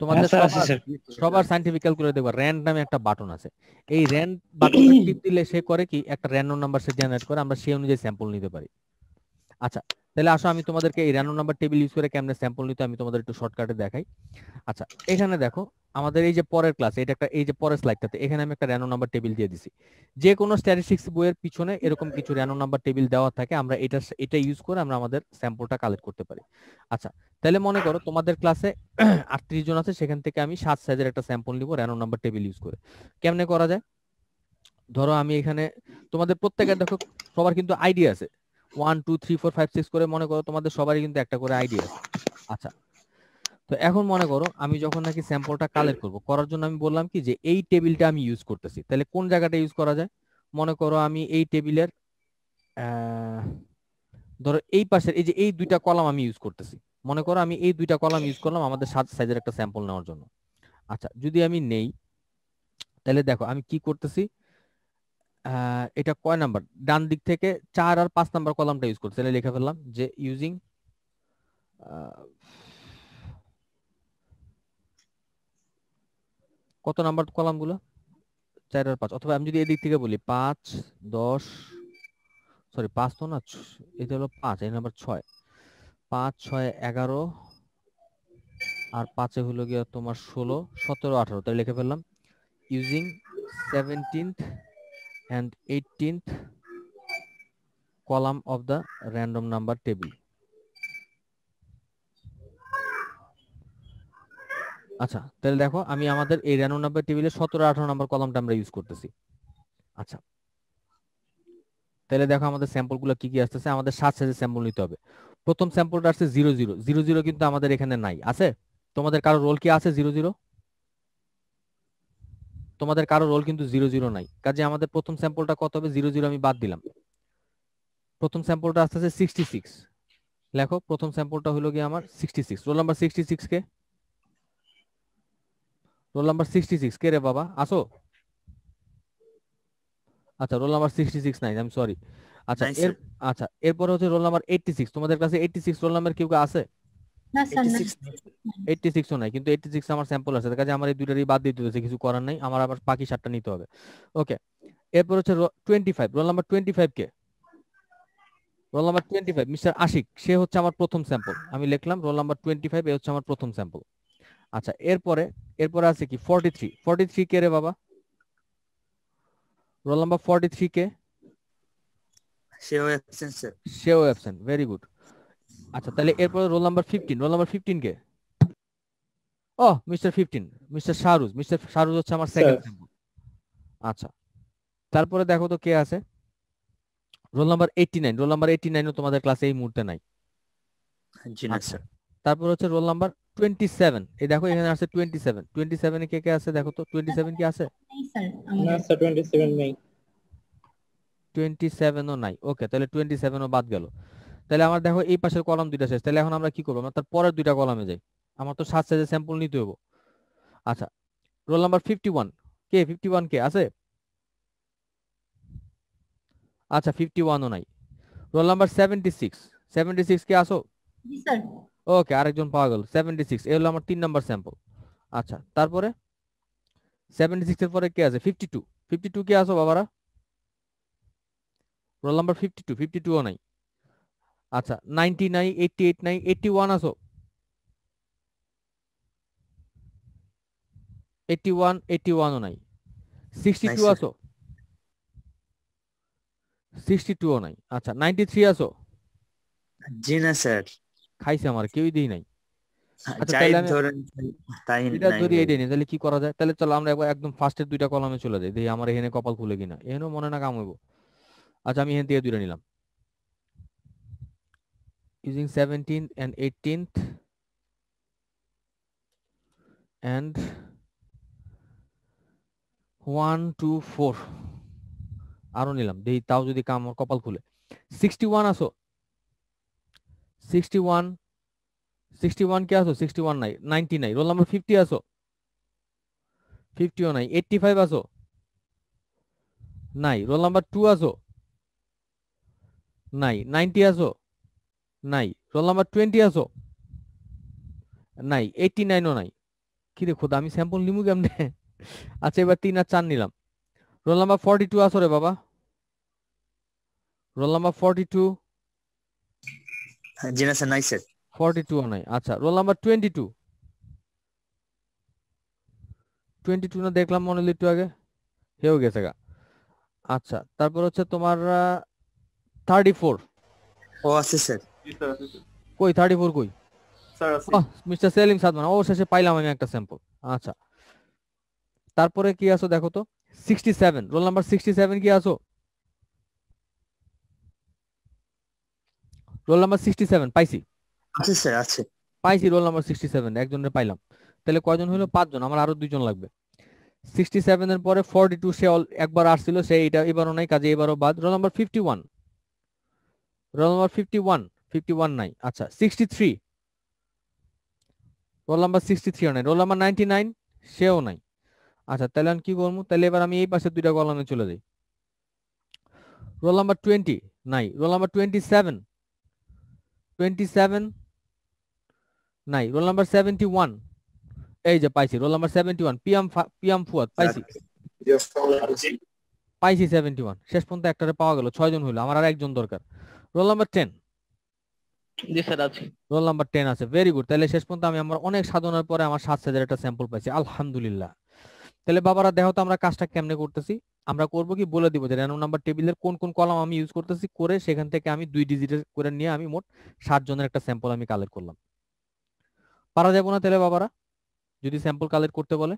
তোমাদের হ্যাঁ, সবার সাইন্টিফিক ক্যালকুলেটর দেখবা র্যান্ড নামে একটা বাটন আছে এই র্যান্ড বাটনটা টিপ দিলে সে করে কি একটা র্যান্ডম নাম্বার সে জেনারেট করে আমরা সেই অনুযায়ী স্যাম্পল নিতে পারি আচ্ছা তাহলে আসো আমি তোমাদেরকে এই র্যান্ডম নাম্বার টেবিল ইউজ করে কেমনে স্যাম্পল নিতে আমি তোমাদের একটু শর্টকাটে দেখাই আচ্ছা এখানে দেখো আমাদের এই যে পরের ক্লাসে এটা একটা এই যে পরের স্লাইডটাতে এখানে আমি একটা র্যান্ডম নাম্বার টেবিল দিয়ে দিছি যে কোনো স্ট্যাটিস্টিক্স বইয়ের পিছনে এরকম কিছু র্যান্ডম নাম্বার টেবিল দেওয়া থাকে আমরা এটা এটা ইউজ করে আমরা আমাদের স্যাম্পলটা কালেক্ট করতে পারি আচ্ছা তাহলে মনে করো তোমাদের ক্লাসে আটত্রিশ জন আছে সেখান থেকে আমি সাত সাইজের একটা স্যাম্পল নিব র্যান্ডম নাম্বার টেবিল ইউজ করে কেমনে করা যায় ধরো আমি এখানে তোমাদের প্রত্যেকের দেখো সবার কিন্তু আইডিয়া আছে one two three four five six করে মনে করো তোমাদের সবারই কিন্তু একটা করে আইডিয়া আচ্ছা তো এখন মনে করো আমি যখন নাকি স্যাম্পলটা কালেক্ট করব করার জন্য আমি বললাম কি যে এই টেবিলটা আমি ইউজ করতেছি তাহলে কোন জায়গাটা ইউজ করা যায় মনে করো আমি এই টেবিলের ধরো এই পাশের এই যে এই দুইটা কলাম আমি ইউজ করতেছি মনে করো আমি এই দুইটা কলাম ইউজ করলাম আমাদের সাত সাইজের একটা স্যাম্পল নেওয়ার জন্য আচ্ছা যদি আমি নেই তাহলে দেখো আমি কি করতেছি এটা কয় নাম্বার ডান দিক থেকে চার আর পাঁচ নাম্বার কলামটা ইউজ করছে তাহলে লিখে ফেললাম যে ইউজিং কত নাম্বার কলামগুলো চার আর পাঁচ অথবা আমি যদি এদিক থেকে বলি পাঁচ দশ সরি পাঁচ তো না এটা হলো পাঁচ এই নাম্বার ছয় পাঁচ ছয় এগারো আর পাঁচে হলো গিয়ে তোমার ষোলো সতেরো আঠারো তাই লিখে ফেললাম using seventeenth and 18th column of the random number table. আচ্ছা তাহলে দেখো আমি আমাদের এই র্যানো নাম্বার টেবিলে সতেরো আঠারো নাম্বার কলমটা আমরা ইউজ করতেছি আচ্ছা তাহলে দেখো আমাদের স্যাম্পলগুলো কি কি আসতেছে আমাদের সাত সাইজের স্যাম্পল নিতে হবে প্রথম স্যাম্পলটা আসছে জিরো জিরো জিরো জিরো কিন্তু আমাদের এখানে নাই আছে তোমাদের কারো রোল কি আছে জিরো জিরো তোমাদের কারো রোল কিন্তু জিরো জিরো নাই কাজে আমাদের প্রথম স্যাম্পলটা কত হবে জিরো জিরো আমি বাদ দিলাম প্রথম স্যাম্পলটা আসতে আছে সিক্সটি সিক্স লেখো প্রথম স্যাম্পলটা হলো গিয়ে আমার sixty six roll number sixty six কে রোল নাম্বার সিক্সটি সিক্স কে রে বাবা আসো আচ্ছা রোল নাম্বার সিক্সটি সিক্স নাই আমি সরি আচ্ছা এর আচ্ছা এরপরে হচ্ছে রোল নাম্বার এইটটি সিক্স তোমাদের কাছে এইটটি সিক্স রোল নাম্বার কেউ আছে কিন্তু এই বাদ কিছু করার আমার সাতটা নিতে হবে ওকে এরপর হচ্ছে রোল নাম্বার আশিক সে হচ্ছে আমার প্রথম স্যাম্পল আমি লিখলাম রোল নাম্বার হচ্ছে আমার প্রথম স্যাম্পল আচ্ছা এরপরে এরপরে আছে কি 43 থ্রি কে রে বাবা রোল নাম্বার 43 কে সেও সেও অ্যাবসেন্ট ভেরি গুড আচ্ছা তাহলে এরপর roll number fifteen roll number fifteen কে ও mister fifteen mister Shahruz mister Shahruz হচ্ছে আমার সেকেন্ড আচ্ছা তারপরে দেখো তো কে আছে roll number eighty nine roll number eighty নাইনও তোমাদের ক্লাসে এই মুহূর্তে নাই জি আচ্ছা, তারপর হচ্ছে রোল নাম্বার টোয়েন্টি সেভেন এই দেখো এখানে আছে টোয়েন্টি সেভেন টোয়েন্টি সেভেন কে কে আছে দেখো তো টোয়েন্টি সেভেন কি আছে টোয়েন্টি সেভেন নেই টোয়েন্টি সেভেনও নাই ওকে তাহলে টোয়েন্টি সেভেনও বাদ গেল তাহলে আমার দেখো এই পাশের কলাম দুইটা শেষ তাহলে এখন আমরা কি করবো তার পরের দুইটা কলামে যাই আমার তো সাত সাইজের স্যাম্পল নিতে হবো আচ্ছা রোল নাম্বার ফিফটি ওয়ান কে ফিফটি ওয়ান কে আছে আচ্ছা ফিফটি ওয়ানও নাই roll number seventy six seventy six কে আসো ওকে আরেকজন পাওয়া গেল সেভেন্টি সিক্স এ হলো আমার তিন নাম্বার স্যাম্পল আচ্ছা তারপরে সেভেন্টি সিক্সের পরে কে আছে ফিফটি টু ফিফটি টু কে আসো বাবারা roll number fifty two fifty টুও নাই আচ্ছা নাইনটি নাই এইটটি এইট নাই এইটটি ওয়ান আসো এইটটি ওয়ান এইটটি ওয়ানও নাই সিক্সটি টু আসো সিক্সটি টুও নাই আচ্ছা নাইনটি থ্রি জি না স্যার খাইছে আমার কেউই দিই নাই হ্যাঁ, আচ্ছা, কি যায় দুইটা চলে কপাল মনে না কাম আচ্ছা আমি এখান থেকে দুইটা নিলাম using 17th and 18th and 1 2 4 আরো নিলাম দেই তাও যদি কাম কপাল খুলে 61 আসো 61 61 কে আসো 61 নাই 90 নাই রোল নাম্বার 50 আসো 50 ও নাই 85 আসো নাই রোল নাম্বার 2 আসো নাই 90 আসো নাই রোল নাম্বার টোয়েন্টি আছো নাই এইটি নাইনও নাই কি রে খোদা আমি স্যাম্পল নিমু কেমনে আচ্ছা এবার তিন আর চার নিলাম রোল নাম্বার ফর্টি টু আছো রে বাবা রোল নাম্বার ফর্টি টু নাই নাই আচ্ছা নাম্বার টু টু না দেখলাম আগে গেছে গা আচ্ছা তারপর হচ্ছে তোমার থার্টি ফোর ও আছে স্যার কই থার্টি ফোর কই মিস্টার সেলিম সাদমান অবশেষে পাইলাম আমি একটা স্যাম্পল আচ্ছা তারপরে কি আছো দেখো তো sixty seven roll number sixty seven কি আছো রোল নাম্বার সিক্সটি সেভেন পাইছি আছে স্যার আছে পাইছি রোল নাম্বার সিক্সটি সেভেন একজনের পাইলাম তাহলে কয়জন হলো পাঁচজন আমার আরো দুইজন লাগবে সিক্সটি সেভেনের পরে ফর্টি টু সে একবার আসছিল সে এটা এবারও নাই কাজে এবারও বাদ roll number fifty one roll number fifty one fifty আচ্ছা, ওয়ান নাই আচ্ছা sixty three roll number sixty নাই রোল নাম্বার নাইনটি নাইন সেও নাই আচ্ছা তাহলে আমি কি করবো তাহলে এবার আমি এই পাশে দুইটা কলামে চলে যাই রোল নাম্বার টোয়েন্টি নাই roll number twenty seven twenty seven নাই রোল নাম্বার সেভেন্টি ওয়ান এই যে পাইছি roll number seventy one PM PM Fuad পাইছি পাইছি সেভেন্টি ওয়ান শেষ পর্যন্ত একটারে পাওয়া গেল ছয়জন হইলো আমার আর একজন দরকার রোল নাম্বার টেন জি রোল নাম্বার 10 আছে ভেরি গুড তাহলে শেষ পর্যন্ত আমি আমার অনেক সাধনার পরে আমার সাত সাইজের একটা স্যাম্পল পাইছি আলহামদুলিল্লাহ তাহলে বাবারা দেখো তো আমরা কাজটা কেমনে করতেছি আমরা করব কি বলে দিব যে র্যান্ডম নাম্বার টেবিলের কোন কোন কলাম আমি ইউজ করতেছি করে সেখান থেকে আমি দুই ডিজিটের করে নিয়ে আমি মোট সাত জনের একটা স্যাম্পল আমি কালেক্ট করলাম পারা যাবো না তাহলে বাবারা যদি স্যাম্পল কালেক্ট করতে বলে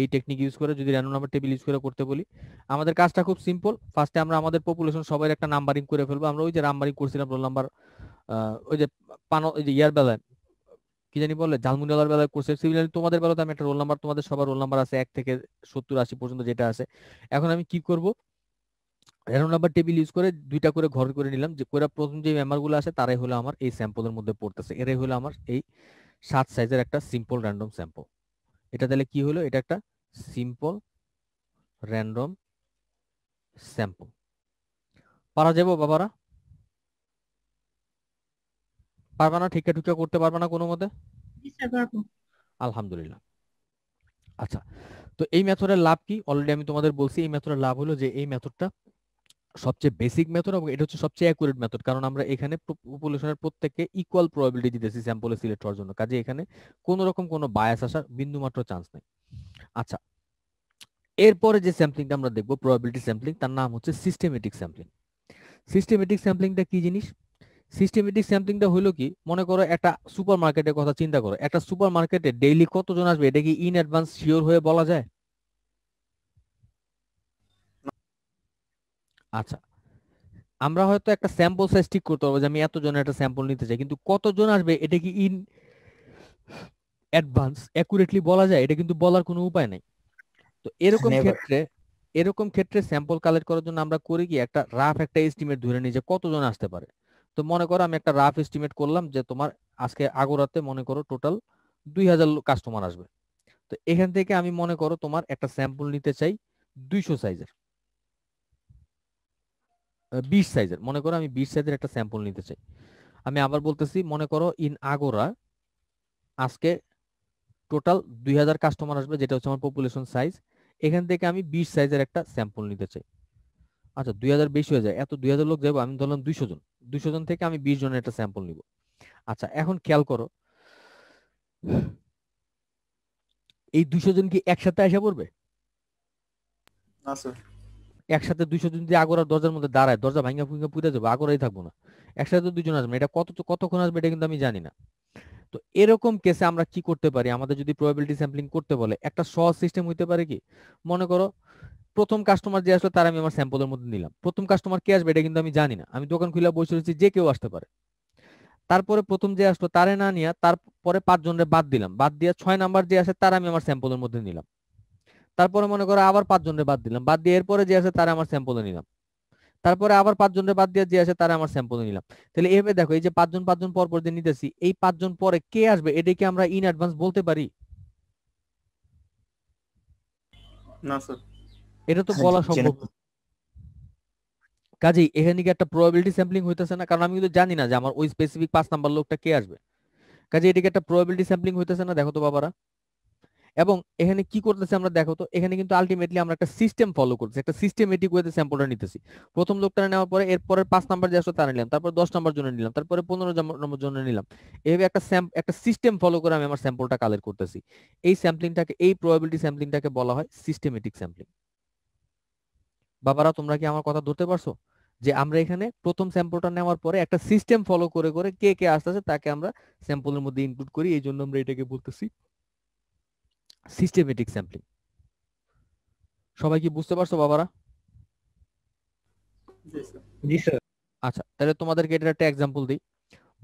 এই টেকনিক ইউজ করে যদি র্যান্ডম নাম্বার টেবিল ইউজ করে করতে বলি আমাদের কাজটা খুব সিম্পল ফার্স্টে আমরা আমাদের পপুলেশন সবাই একটা নাম্বারিং করে ফেলবো আমরা ওই যে নাম্বারিং করছিলাম রোল নাম্বার ওই যে পান ওই যে ইয়ার বেলায় কি জানি বলে ঝালমুনিওয়ালার বেলায় করছে সিমিলারলি তোমাদের বেলাতে আমি একটা রোল নাম্বার তোমাদের সবার রোল নাম্বার আছে এক থেকে সত্তর আশি পর্যন্ত যেটা আছে এখন আমি কি করব রেনো নাম্বার টেবিল ইউজ করে দুইটা করে ঘর করে নিলাম যে করে প্রথম যে মেম্বারগুলো আছে তারাই হলো আমার এই স্যাম্পলের মধ্যে পড়তেছে এরাই হলো আমার এই সাত সাইজের একটা সিম্পল র্যান্ডম স্যাম্পল এটা তাহলে কি হলো এটা একটা সিম্পল র্যান্ডম স্যাম্পল পারা যাব বাবারা পারবা না ঠিকঠাক করতে পারবা না কোনো মতে আলহামদুলিল্লাহ আচ্ছা তো এই মেথডের লাভ কি অলরেডি আমি তোমাদের বলছি এই মেথডের লাভ হলো যে এই মেথডটা সবচেয়ে বেসিক মেথড এবং এটা হচ্ছে সবচেয়ে অ্যাকুরেট মেথড কারণ আমরা এখানে পপুলেশনের প্রত্যেককে ইকুয়াল প্রবাবিলিটি দিতেছি স্যাম্পলে সিলেক্ট হওয়ার জন্য কাজে এখানে কোনো রকম কোনো বায়াস আসার বিন্দুমাত্র চান্স নেই আচ্ছা এরপরে যে স্যাম্পলিংটা আমরা দেখবো প্রবাবিলিটি স্যাম্পলিং তার নাম হচ্ছে সিস্টেমেটিক স্যাম্পলিং সিস্টেমেটিক স্যাম্পলিংটা কি জিনিস সিস্টেমেটিক স্যাম্পলিংটা হলো কি মনে করো একটা সুপার মার্কেটের কথা চিন্তা করো একটা সুপার মার্কেটে ডেইলি কতজন আসবে এটা কি ইন অ্যাডভান্স শিওর হয়ে বলা যায় আচ্ছা আমরা হয়তো একটা স্যাম্পল সাইজ ঠিক করতে পারবো যে আমি এতজনের একটা স্যাম্পল নিতে চাই কিন্তু কতজন আসবে এটা কি ইন অ্যাডভান্স অ্যাকুরেটলি বলা যায় এটা কিন্তু বলার কোনো উপায় নাই তো এরকম ক্ষেত্রে এরকম ক্ষেত্রে স্যাম্পল কালেক্ট করার জন্য আমরা করি কি একটা রাফ একটা এস্টিমেট ধরে নিই যে কতজন আসতে পারে তো মনে করো আমি একটা রাফ এস্টিমেট করলাম যে তোমার আজকে আগোরাতে মনে করো টোটাল দুই হাজার কাস্টমার আসবে তো এখান থেকে আমি মনে করো তোমার একটা স্যাম্পল নিতে চাই দুইশো সাইজের বিশ সাইজের মনে করো আমি বিশ সাইজের একটা স্যাম্পল নিতে চাই আমি আবার বলতেছি মনে করো ইন আগোরা আজকে টোটাল দুই হাজার কাস্টমার আসবে যেটা হচ্ছে আমার পপুলেশন সাইজ এখান থেকে আমি বিশ সাইজের একটা স্যাম্পল নিতে চাই আচ্ছা দুই হাজার বেশি হয়ে যায় এত দুই হাজার লোক যাবো আমি ধরলাম দুইশো জন দুইশো জন থেকে আমি বিশ জনের একটা স্যাম্পল নিব আচ্ছা এখন খেয়াল করো এই দুইশো জন কি একসাথে আসা পড়বে একসাথে দুইশো জন যদি আগর আর দরজার মধ্যে দাঁড়ায় দরজা ভাঙ্গা ফুঙ্গা পুড়ে যাবে আগরাই থাকবো না একসাথে দুজন আসবে এটা কত কতক্ষণ আসবে এটা কিন্তু আমি জানি না তো এরকম কেসে আমরা কি করতে পারি আমাদের যদি প্রবাবিলিটি স্যাম্পলিং করতে বলে একটা সহজ সিস্টেম হইতে পারে কি মনে করো প্রথম কাস্টমার যে আসলো তার আমি আমার স্যাম্পলের মধ্যে নিলাম প্রথম কাস্টমার কে আসবে এটা কিন্তু আমি জানি না আমি দোকান খুলে বসে রয়েছি যে কেউ আসতে পারে তারপরে প্রথম যে আসলো তারে না নিয়ে তারপরে পাঁচজনের বাদ দিলাম বাদ দিয়ে ছয় নাম্বার যে আসে তার আমি আমার স্যাম্পলের মধ্যে নিলাম তারপরে মনে করো আবার পাঁচজনের বাদ দিলাম বাদ দিয়ে এরপরে যে আসে তারা আমার স্যাম্পলে নিলাম তারপরে আবার পাঁচজনের বাদ দিয়ে যে আসে তারা আমার স্যাম্পলে নিলাম তাহলে এভাবে দেখো এই যে পাঁচজন পাঁচজন পর পর যে নিতেছি এই পাঁচজন পরে কে আসবে এটা কি আমরা ইন অ্যাডভান্স বলতে পারি না স্যার এটা তো বলা হ্যাঁ, সম্ভব কাজেই এখানে কি একটা প্রবাবিলিটি স্যাম্পলিং হইতেছে না কারণ আমি কিন্তু জানি না যে আমার ওই স্পেসিফিক পাঁচ নাম্বার লোকটা কে আসবে কাজে এটাকে একটা প্রবাবিলিটি স্যাম্পলিং হইতেছে না দেখো তো বাবারা এবং এখানে কি করতেছে আমরা দেখো তো এখানে কিন্তু আলটিমেটলি আমরা একটা সিস্টেম ফলো করতেছি একটা সিস্টেমেটিক ওয়েতে স্যাম্পলটা নিতেছি প্রথম লোকটা নেওয়ার পরে এরপরের পাঁচ নাম্বার যে আসলে তারা নিলাম তারপর দশ নাম্বার জন্য নিলাম তারপরে পনেরো নম্বর জন্য নিলাম এইভাবে একটা একটা সিস্টেম ফলো করে আমি আমার স্যাম্পলটা কালেক্ট করতেছি এই স্যাম্পলিংটাকে এই প্রবাবিলিটি স্যাম্পলিংটাকে বলা হয় সিস্টেমেটিক স্যাম্পলিং বাবারা তোমরা কি আমার কথা ধরতে পারছো যে আমরা এখানে প্রথম স্যাম্পলটা নেওয়ার পরে একটা সিস্টেম ফলো করে করে কে কে আসতেছে তাকে আমরা স্যাম্পলের মধ্যে ইনক্লুড করি এই জন্য আমরা এটাকে বলতেছি সিস্টেমেটিক স্যাম্পলিং সবাই কি বুঝতে পারছো বাবারা জি স্যার আচ্ছা তাহলে তোমাদেরকে এটা একটা এক্সাম্পল দিই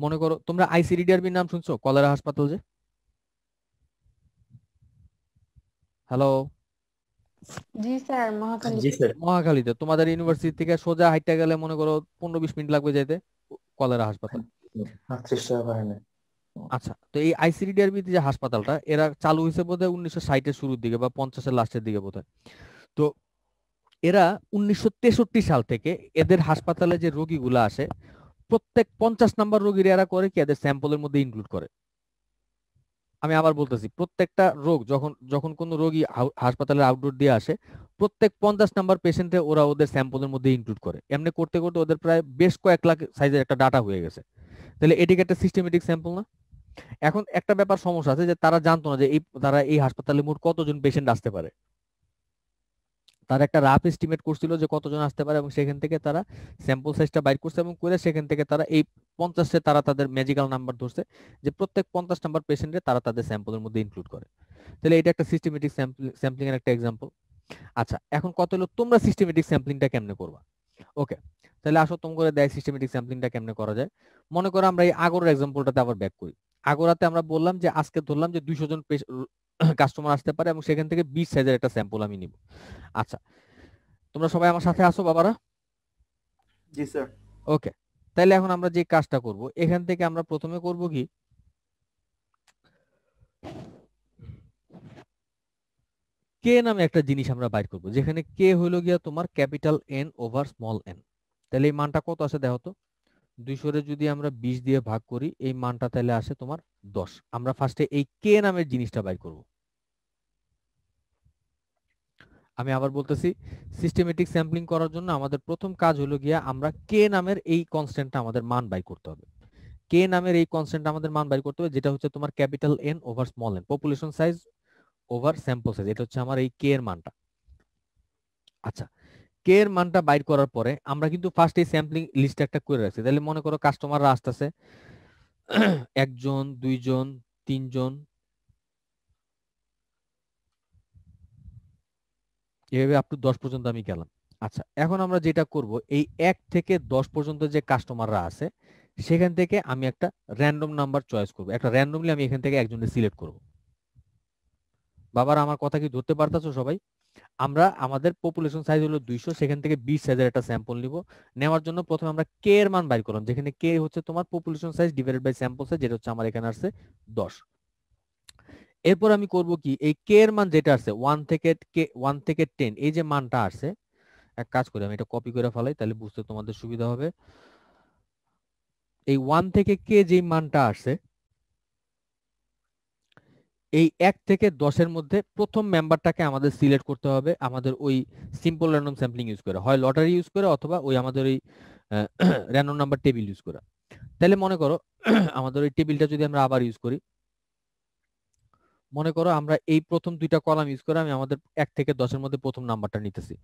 মনে করো তোমরা আইসিডিডিআরবির নাম শুনছো কলেরা হাসপাতাল যে হ্যালো জি মহাখালীতে তোমাদের ইউনিভার্সিটি থেকে সোজা হাইটে গেলে মনে করো পনেরো বিশ মিনিট লাগবে যাইতে কলেরা হাসপাতাল আচ্ছা তো এই আইসিডিডিআরবি যে হাসপাতালটা এরা চালু হয়েছে বোধ হয় উনিশশো ষাটের শুরুর দিকে বা পঞ্চাশের লাস্টের দিকে বোধ তো এরা উনিশশো তেষট্টি সাল থেকে এদের হাসপাতালে যে রোগীগুলো আসে প্রত্যেক পঞ্চাশ নাম্বার রোগীর এরা করে কি এদের স্যাম্পলের মধ্যে ইনক্লুড করে আমি আবার বলতেছি প্রত্যেকটা রোগ যখন যখন কোনো রোগী হাসপাতালের আউটডোর দিয়ে আসে প্রত্যেক পঞ্চাশ নাম্বার পেশেন্টে ওরা ওদের স্যাম্পলের মধ্যে ইনক্লুড করে এমনি করতে করতে ওদের প্রায় বেশ কয়েক লাখ সাইজের একটা ডাটা হয়ে গেছে তাহলে এটিকে একটা সিস্টেমেটিক স্যাম্পল না এখন একটা ব্যাপার সমস্যা আছে যে তারা জানতো না যে এই তারা এই হাসপাতালে মোট কতজন পেশেন্ট আসতে পারে তারা একটা রাফ এস্টিমেট করছিল যে কতজন আসতে পারে এবং সেখান থেকে তারা স্যাম্পল সাইজটা বাইর করছে এবং করে সেখান থেকে তারা এই পঞ্চাশে তারা তাদের ম্যাজিক্যাল নাম্বার ধরছে যে প্রত্যেক পঞ্চাশ নাম্বার পেশেন্টে তারা তাদের স্যাম্পলের মধ্যে ইনক্লুড করে তাহলে এটা একটা সিস্টেমেটিক স্যাম্পলিং এর একটা এক্সাম্পল আচ্ছা এখন কত হলো তোমরা সিস্টেমেটিক স্যাম্পলিংটা কেমনে করবা ওকে তাহলে আসো তোমরা করে দেখ সিস্টেমেটিক স্যাম্পলিংটা কেমনে করা যায় মনে করো আমরা এই আগরের এক্সাম্পলটাতে আবার ব্যাক করি আগরাতে আমরা বললাম যে আজকে ধরলাম যে দুইশো জন কাস্টমার আসতে পারে এবং সেখান থেকে বিশ সাইজের একটা স্যাম্পল আমি নিব আচ্ছা তোমরা সবাই আমার সাথে আসো বাবারা জি স্যার ওকে তাহলে এখন আমরা যে কাজটা করব এখান থেকে আমরা প্রথমে করব কি কে নামে একটা জিনিস আমরা বাইর করব যেখানে কে হলো গিয়া তোমার capital N over small n তাহলে এই মানটা কত আছে দেখো তো দুইশোরে যদি আমরা বিশ দিয়ে ভাগ করি এই মানটা তাহলে আসে তোমার দশ আমরা ফার্স্টে এই কে নামের জিনিসটা বাইর করব আমি আবার বলতেছি সিস্টেমেটিক স্যাম্পলিং করার জন্য আমাদের প্রথম কাজ হলো গিয়া আমরা কে নামের এই কনস্ট্যান্টটা আমাদের মান বাই করতে হবে কে নামের এই কনস্ট্যান্ট আমাদের মান বাই করতে হবে যেটা হচ্ছে তোমার capital N over small n population size over sample size এটা হচ্ছে আমার এই কে এর মানটা আচ্ছা কে এর মানটা বাইর করার পরে আমরা কিন্তু ফার্স্ট এই স্যাম্পলিং লিস্ট একটা করে রাখছি তাহলে মনে করো কাস্টমাররা আসতেছে একজন দুইজন তিনজন এভাবে আপ টু দশ পর্যন্ত আমি গেলাম আচ্ছা এখন আমরা যেটা করব এই এক থেকে দশ পর্যন্ত যে কাস্টমাররা আছে সেখান থেকে আমি একটা র্যান্ডম নাম্বার চয়েস করব একটা র্যান্ডমলি আমি এখান থেকে একজনকে সিলেক্ট করব বাবার আমার কথা কি ধরতে পারতো সবাই আমরা আমাদের পপুলেশন সাইজ হলো দুইশো সেখান থেকে বিশ সাইজের একটা স্যাম্পল নিব নেওয়ার জন্য প্রথমে আমরা কে এর মান বাইর করলাম যেখানে কে হচ্ছে তোমার population size divided by sample size যেটা হচ্ছে আমার এখানে আসছে দশ এরপর আমি করব কি এই কে এর মান যেটা আছে ওয়ান থেকে কে ওয়ান থেকে টেন এই যে মানটা আছে এক কাজ করি আমি এটা কপি করে ফেলাই তাহলে বুঝতে তোমাদের সুবিধা হবে এই ওয়ান থেকে কে যে মানটা আছে এই এক থেকে দশের মধ্যে প্রথম মেম্বারটাকে আমাদের সিলেক্ট করতে হবে আমাদের ওই সিম্পল র্যান্ডম স্যাম্পলিং ইউজ করে হয় লটারি ইউজ করে অথবা ওই আমাদের ওই র্যান্ডম নাম্বার টেবিল ইউজ করে তাহলে মনে করো আমাদের ওই টেবিলটা যদি আমরা আবার ইউজ করি মনে করো আমরা এই প্রথম দুইটা কলাম ইউজ করে আমি আমাদের এক থেকে দশের মধ্যে প্রথম নাম্বারটা নিতেছি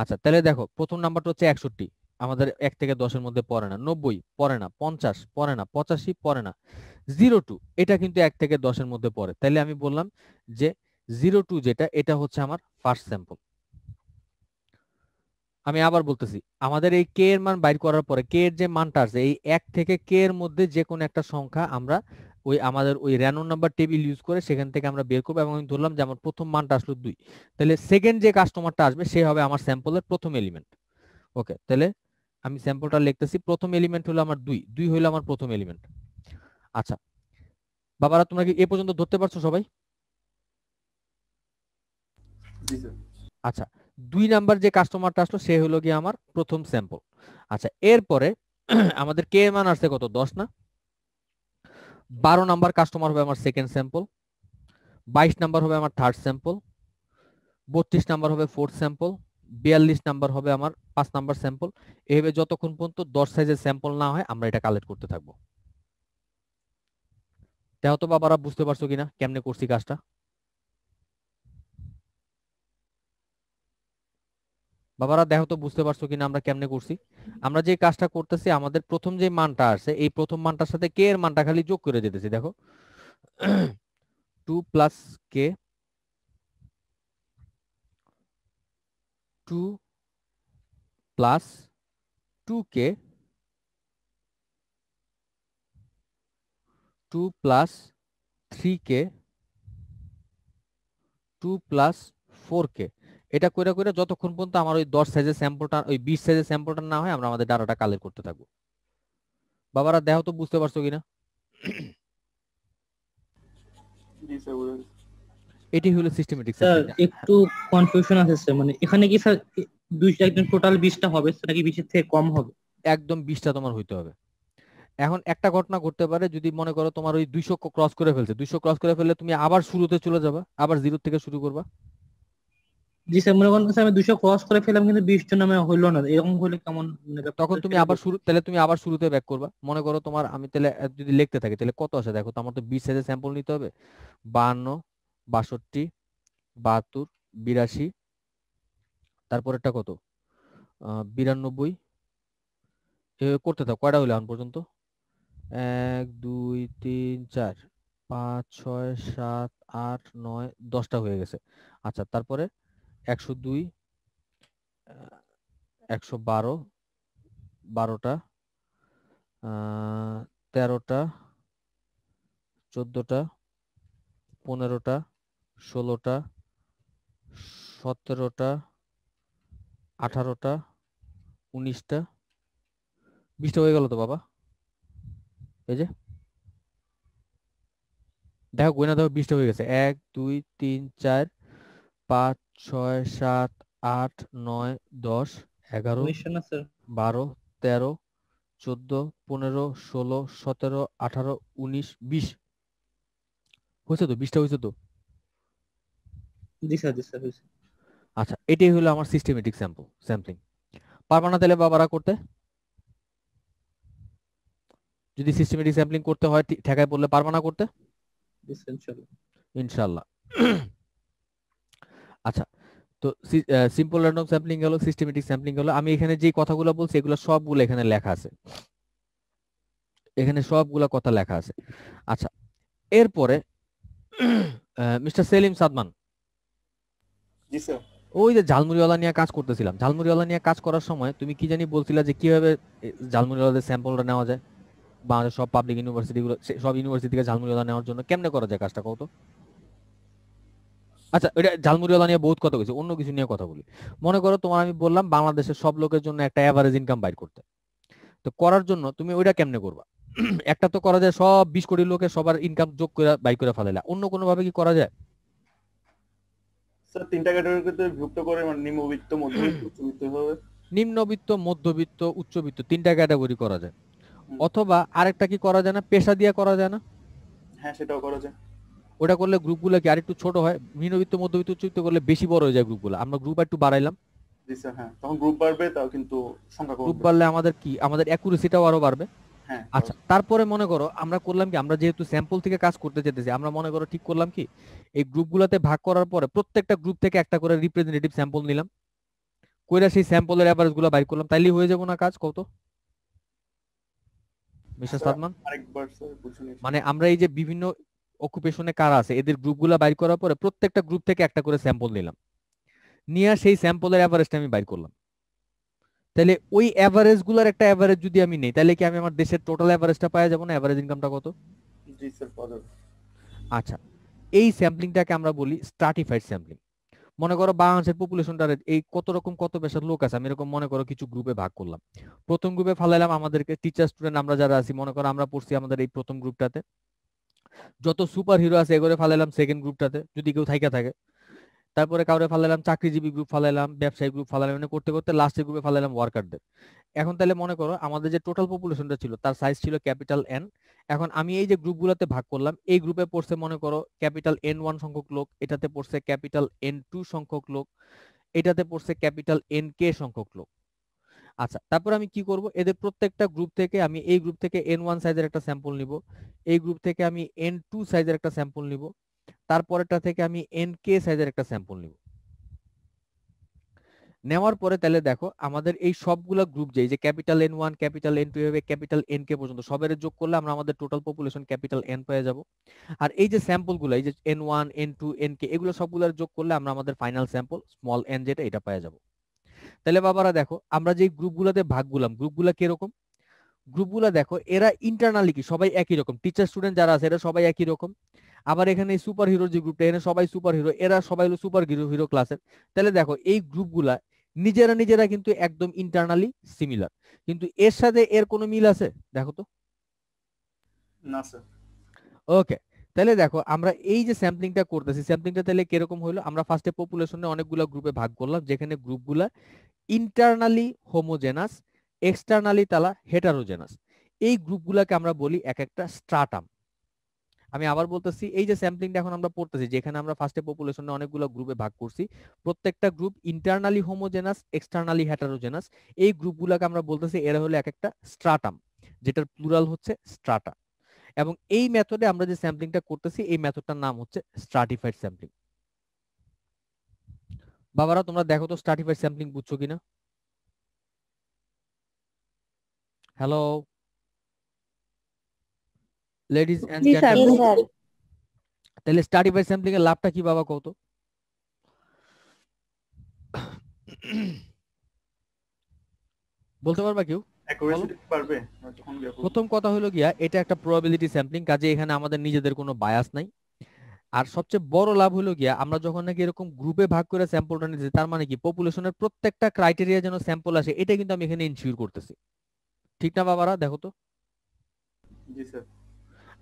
আচ্ছা তাহলে দেখো প্রথম নাম্বারটা হচ্ছে একষট্টি আমাদের এক থেকে দশের মধ্যে পড়ে না নব্বই পড়ে না পঞ্চাশ পড়ে না পঁচাশি পড়ে না জিরো টু এটা কিন্তু এক থেকে দশের মধ্যে পড়ে তাহলে আমি বললাম যে জিরো টু যেটা এটা হচ্ছে আমার ফার্স্ট স্যাম্পল আমি আবার বলতেছি আমাদের এই কে এর মান বাইর করার পরে কে এর যে মানটা আছে এই এক থেকে কে এর মধ্যে যে কোনো একটা সংখ্যা আমরা ওই আমাদের ওই র্যানো নাম্বার টেবিল ইউজ করে সেখান থেকে আমরা বের করবো এবং আমি ধরলাম যে আমার প্রথম মানটা আসলো দুই তাহলে সেকেন্ড যে কাস্টমারটা আসবে সে হবে আমার স্যাম্পলের প্রথম এলিমেন্ট ওকে তাহলে আমি স্যাম্পলটা লিখতেছি প্রথম এলিমেন্ট হলো আমার দুই দুই হলো আমার প্রথম এলিমেন্ট আচ্ছা বাবারা তোমরা কি এ পর্যন্ত ধরতে পারছো সবাই আচ্ছা দুই নাম্বার যে কাস্টমারটা আসলো সে হলো গিয়ে আমার প্রথম স্যাম্পল আচ্ছা এরপরে আমাদের কে মান আসছে কত দশ না বারো নাম্বার কাস্টমার হবে আমার সেকেন্ড স্যাম্পল বাইশ নাম্বার হবে আমার থার্ড স্যাম্পল বত্রিশ নাম্বার হবে ফোর্থ স্যাম্পল বিয়াল্লিশ নাম্বার হবে আমার পাঁচ নাম্বার স্যাম্পল এভাবে যতক্ষণ পর্যন্ত দশ সাইজের স্যাম্পল না হয় আমরা এটা কালেক্ট করতে থাকবো তো বাবারা বুঝতে পারছো কিনা কেমনে করছি কাজটা বাবারা দেখো তো বুঝতে পারছো কিনা আমরা কেমনে করছি আমরা যে কাজটা করতেছি আমাদের প্রথম যে মানটা আসে এই প্রথম মানটার সাথে কে এর মানটা খালি যোগ করে যেতেছি দেখো two plus K two plus two K two plus three K two plus four K এটা করে করে যতক্ষণ পর্যন্ত আমার ওই দশ সাইজের স্যাম্পলটা ওই বিশ সাইজের স্যাম্পলটা না হয় আমরা আমাদের ডাটাটা কালেক্ট করতে থাকবো বাবারা দেখো তো বুঝতে পারছো কিনা এটি হলো সিস্টেমেটিক স্যার একটু কনফিউশন আছে স্যার মানে এখানে কি স্যার দুই টোটাল বিশটা হবে নাকি বিশের থেকে কম হবে একদম বিশটা তোমার হইতে হবে এখন একটা ঘটনা ঘটতে পারে যদি মনে করো তোমার ওই দুইশো ক্রস করে ফেলছে দুইশো ক্রস করে ফেললে তুমি আবার শুরুতে চলে যাবা আবার জিরো থেকে শুরু করবা জি স্যার মনে আমি দুশো ক্রস করে ফেলাম কিন্তু বিশ জন আমার হইলো না এরকম হলে কেমন মানে তখন তুমি আবার শুরু তাহলে তুমি আবার শুরুতে ব্যাক করবা মনে করো তোমার আমি তাহলে যদি লিখতে থাকি তাহলে কত আছে দেখো তো আমার তো বিশ সাইজের স্যাম্পল নিতে হবে বাহান্ন বাষট্টি বাহাত্তর বিরাশি তারপরেরটা কত বিরানব্বই করতে থাকো কয়টা হইলো এখন পর্যন্ত এক দুই তিন চার পাঁচ ছয় সাত আট নয় দশটা হয়ে গেছে আচ্ছা তারপরে একশো দুই একশো বারো বারোটা তেরোটা চোদ্দোটা পনেরোটা ষোলোটা সতেরোটা আঠারোটা উনিশটা বিশটা হয়ে গেল তো বাবা এই যে দেখো গোনা দেখো বিশটা হয়ে গেছে এক দুই তিন চার পাঁচ ছয় সাত আট নয় দশ এগারো বারো তেরো চোদ্দ পনেরো ষোলো সতেরো আঠারো উনিশ বিশ হয়েছে তো বিশটা হয়েছে তো জি স্যার আচ্ছা এটাই হলো আমার সিস্টেমেটিক স্যাম্পল স্যাম্পলিং পারবো না তাহলে বাবারা করতে যদি সিস্টেমেটিক স্যাম্পলিং করতে হয় ঠেকায় বললে পারবো না করতে ইনশাল্লাহ আচ্ছা তো সিম্পল র্যান্ডম স্যাম্পলিং গেল সিস্টেমেটিক স্যাম্পলিং গেল আমি এখানে যে কথাগুলো বলছি এগুলো সবগুলো এখানে লেখা আছে এখানে সবগুলো কথা লেখা আছে আচ্ছা এরপরে মিস্টার সেলিম সাদমান জি স্যার ওই যে ঝালমুড়িওয়ালা নিয়ে কাজ করতেছিলাম ঝালমুড়িওয়ালা নিয়ে কাজ করার সময় তুমি কি জানি বলছিলা যে কিভাবে ঝালমুড়িওয়ালাদের স্যাম্পলটা নেওয়া যায় বাংলাদেশ সব পাবলিক ইউনিভার্সিটিগুলো সব ইউনিভার্সিটি থেকে ঝালমুড়িওয়ালা নেওয়ার জন্য কেমনে করা যায় কাজটা কত আচ্ছা এটা ঝালমুড়িওয়ালা নিয়ে বহুত কথা কইছি অন্য কিছু নিয়ে কথা বলি মনে করো তোমার আমি বললাম বাংলাদেশের সব লোকের জন্য একটা অ্যাভারেজ ইনকাম বাইর করতে তো করার জন্য তুমি ওইটা কেমনে করবা একটা তো করা যায় সব বিশ কোটি লোকে সবার ইনকাম যোগ করে বাই করে ফেলাইলা অন্য কোনো ভাবে কি করা যায় স্যার তিনটা ক্যাটাগরিতে বিভক্ত করে মানে নিম্নবিত্ত মধ্যবিত্ত উচ্চবিত্ত হবে নিম্নবিত্ত মধ্যবিত্ত উচ্চবিত্ত তিনটা ক্যাটাগরি করা যায় অথবা আরেকটা কি করা যায় না পেশা দিয়ে করা যায় না হ্যাঁ সেটাও করা যায় ওটা করলে গ্রুপগুলো কি আর একটু ছোট হয় নিম্নবিত্ত মধ্যবিত্ত উচ্চবিত্ত করলে বেশি বড় হয়ে যায় গ্রুপগুলো আমরা গ্রুপ একটু বাড়াইলাম জি স্যার হ্যাঁ তখন গ্রুপ বাড়বে তাও কিন্তু সংখ্যা গ্রুপ বাড়লে আমাদের কি আমাদের অ্যাকুরেসিটাও আরো বাড়বে হ্যাঁ, আচ্ছা তারপরে মনে করো আমরা করলাম কি আমরা যেহেতু স্যাম্পল থেকে কাজ করতে যেতেছি আমরা মনে করো ঠিক করলাম কি এই গ্রুপগুলোতে ভাগ করার পরে প্রত্যেকটা গ্রুপ থেকে একটা করে রিপ্রেজেন্টেটিভ স্যাম্পল নিলাম কইরা সেই স্যাম্পলের অ্যাভারেজ গুলো বাইর করলাম তাইলে হয়ে যাবো না কাজ কত মিস্টার সাদমান মানে আমরা এই যে বিভিন্ন অকুপেশনে কারা আছে এদের গ্রুপগুলো বাইর করার পরে প্রত্যেকটা গ্রুপ থেকে একটা করে স্যাম্পল নিলাম নিয়ে সেই স্যাম্পলের অ্যাভারেজটা আমি বাইর করলাম তাহলে ওই অ্যাভারেজ একটা অ্যাভারেজ যদি আমি নেই তাহলে কি আমি আমার দেশের টোটাল অ্যাভারেজটা পাওয়া যাবো না অ্যাভারেজ ইনকামটা কত আচ্ছা এই স্যাম্পলিংটাকে আমরা বলি স্ট্রাটিফাইড স্যাম্পলিং মনে করো বাংলাদেশের পপুলেশনটা এই কত রকম কত বেশার লোক আছে আমি এরকম মনে করো কিছু গ্রুপে ভাগ করলাম প্রথম গ্রুপে ফালাইলাম আমাদেরকে টিচার স্টুডেন্ট আমরা যারা আছি মনে করো আমরা পড়ছি আমাদের এই প্রথম গ্রুপটাতে যত সুপার হিরো আছে এগুলো ফালাইলাম সেকেন্ড গ্রুপটাতে যদি কেউ থাইকা থাকে তারপরে কাউরে ফালাইলাম চাকরিজীবী গ্রুপ ফালাইলাম ব্যবসায়ী গ্রুপ ফালাইলাম মানে করতে করতে লাস্টের গ্রুপে ফালাইলাম ওয়ার্কারদের এখন তাহলে মনে করো আমাদের যে টোটাল পপুলেশনটা ছিল তার সাইজ ছিল ক্যাপিটাল এন এখন আমি এই যে গ্রুপগুলোতে ভাগ করলাম এই গ্রুপে পড়ছে মনে করো ক্যাপিটাল এন ওয়ান সংখ্যক লোক এটাতে পড়ছে ক্যাপিটাল এন টু সংখ্যক লোক এটাতে পড়ছে ক্যাপিটাল এন কে সংখ্যক লোক আচ্ছা তারপর আমি কি করব এদের প্রত্যেকটা গ্রুপ থেকে আমি এই গ্রুপ থেকে এন ওয়ান সাইজের একটা স্যাম্পল নিব এই গ্রুপ থেকে আমি এন টু সাইজের একটা স্যাম্পল নিব তারপরেরটা থেকে আমি এন কে সাইজের একটা স্যাম্পল নিব নেওয়ার পরে তাহলে দেখো আমাদের এই সবগুলা গ্রুপ যেই যে capital N one capital N two এভাবে ক্যাপিটাল এন কে পর্যন্ত সবের যোগ করলে আমরা আমাদের টোটাল পপুলেশন ক্যাপিটাল এন পেয়ে যাব আর এই যে স্যাম্পলগুলো এই যে n one n two n K এগুলো সবগুলো যোগ করলে আমরা আমাদের ফাইনাল স্যাম্পল স্মল এন যেটা এটা পেয়ে যাবো তাহলে বাবারা দেখো আমরা যে গ্রুপগুলোতে ভাগ গুলাম গ্রুপগুলা কিরকম গ্রুপগুলা দেখো এরা ইন্টারনালি কি সবাই একই রকম টিচার স্টুডেন্ট যারা আছে এরা সবাই একই রকম আবার এখানে সুপার হিরো যে গ্রুপটা এখানে সবাই সুপার হিরো এরা সবাই হলো সুপার হিরো হিরো ক্লাসের তাহলে দেখো এই গ্রুপগুলা নিজেরা নিজেরা কিন্তু একদম ইন্টারনালি সিমিলার কিন্তু এর সাথে এর কোনো মিল আছে দেখো তো না স্যার ওকে তাহলে দেখো আমরা এই যে স্যাম্পলিংটা করতেছি স্যাম্পলিংটা তাহলে কিরকম হলো আমরা ফার্স্টে পপুলেশনে অনেকগুলো গ্রুপে ভাগ করলাম যেখানে গ্রুপগুলা ইন্টারনালি হোমোজেনাস এক্সটার্নালি তালা হেটারোজেনাস এই গ্রুপগুলাকে আমরা বলি এক একটা স্ট্রাটাম আমি আবার বলতেছি এই যে স্যাম্পলিংটা এখন আমরা পড়তেছি যেখানে আমরা ফার্স্টে পপুলেশনে অনেকগুলো গ্রুপে ভাগ করছি প্রত্যেকটা group internally homogeneous externally heterogeneous এই গ্রুপগুলোকে আমরা বলতেছি এরা হলো এক একটা স্ট্রাটাম যেটার প্লুরাল হচ্ছে স্ট্রাটা এবং এই মেথডে আমরা যে স্যাম্পলিংটা করতেছি এই মেথডটার নাম হচ্ছে স্ট্রাটিফাইড স্যাম্পলিং বাবারা তোমরা দেখো তো স্ট্রাটিফাইড স্যাম্পলিং বুঝছো কিনা হ্যালো লেডিস এন্ড জেন্টলম্যান তাহলে স্ট্রাটিফাইড স্যাম্পলিং এর লাভটা কি বাবা কও তো বলতে পারবা কেউ প্রথম কথা হলো গিয়া এটা একটা প্রবাবিলিটি স্যাম্পলিং কাজে এখানে আমাদের নিজেদের কোনো বায়াস নাই আর সবচেয়ে বড় লাভ হলো গিয়া আমরা যখন নাকি এরকম গ্রুপে ভাগ করে স্যাম্পলটা নিয়েছি তার মানে কি পপুলেশনের প্রত্যেকটা ক্রাইটেরিয়া যেন স্যাম্পল আসে এটা কিন্তু আমি এখানে ইনসিওর করতেছি ঠিক না বাবারা দেখো তো জি স্যার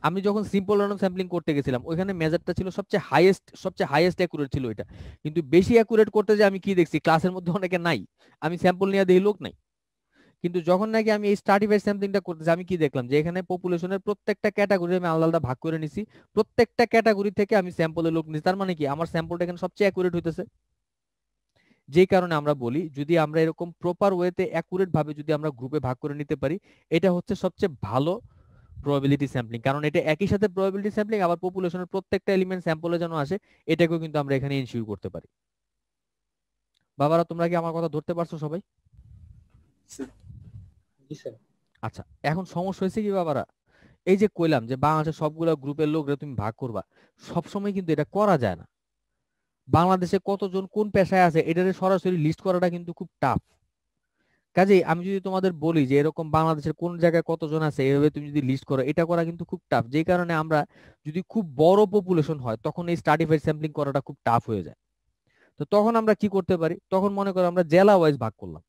আমি যখন সিম্পল র্যান্ডম স্যাম্পলিং করতে গেছিলাম ওইখানে মেজারটা ছিল সবচেয়ে হাইয়েস্ট সবচেয়ে হাইয়েস্ট অ্যাকুরেট ছিল এটা কিন্তু বেশি অ্যাকুরেট করতে যে আমি কি দেখছি ক্লাসের মধ্যে অনেকে নাই আমি স্যাম্পল নিয়ে দিই লোক নাই কিন্তু যখন নাকি আমি এই স্ট্রাটিফাইড স্যাম্পলিংটা করতেছি আমি কি দেখলাম যে এখানে পপুলেশনের প্রত্যেকটা ক্যাটাগরি আমি আলাদা আলাদা ভাগ করে নিছি প্রত্যেকটা ক্যাটাগরি থেকে আমি স্যাম্পলের লোক নিছি তার মানে কি আমার স্যাম্পলটা এখানে সবচেয়ে অ্যাকুরেট হইতেছে যে কারণে আমরা বলি যদি আমরা এরকম প্রপার ওয়েতে অ্যাকুরেট ভাবে যদি আমরা গ্রুপে ভাগ করে নিতে পারি এটা হচ্ছে সবচেয়ে ভালো প্রবাবিলিটি স্যাম্পলিং কারণ এটা একই সাথে প্রবাবিলিটি স্যাম্পলিং আবার পপুলেশনের প্রত্যেকটা এলিমেন্ট স্যাম্পলে যেন আসে এটাকেও কিন্তু আমরা এখানে ইনসিওর করতে পারি বাবারা তোমরা কি আমার কথা ধরতে পারছো সবাই আচ্ছা এখন সমস্যা হয়েছে কি বাবারা এই যে কইলাম যে বাংলাদেশের সবগুলো গ্রুপের লোক তুমি ভাগ করবা সবসময় কিন্তু এটা করা যায় না বাংলাদেশে কতজন কোন পেশায় আছে এটারে সরাসরি লিস্ট করাটা কিন্তু খুব টাফ কাজেই আমি যদি তোমাদের বলি যে এরকম বাংলাদেশের কোন জায়গায় কতজন আছে এভাবে তুমি যদি লিস্ট করো এটা করা কিন্তু খুব টাফ যে কারণে আমরা যদি খুব বড় পপুলেশন হয় তখন এই স্টার্টিফাইড স্যাম্পলিং করাটা খুব টাফ হয়ে যায় তো তখন আমরা কি করতে পারি তখন মনে করো আমরা জেলা ওয়াইজ ভাগ করলাম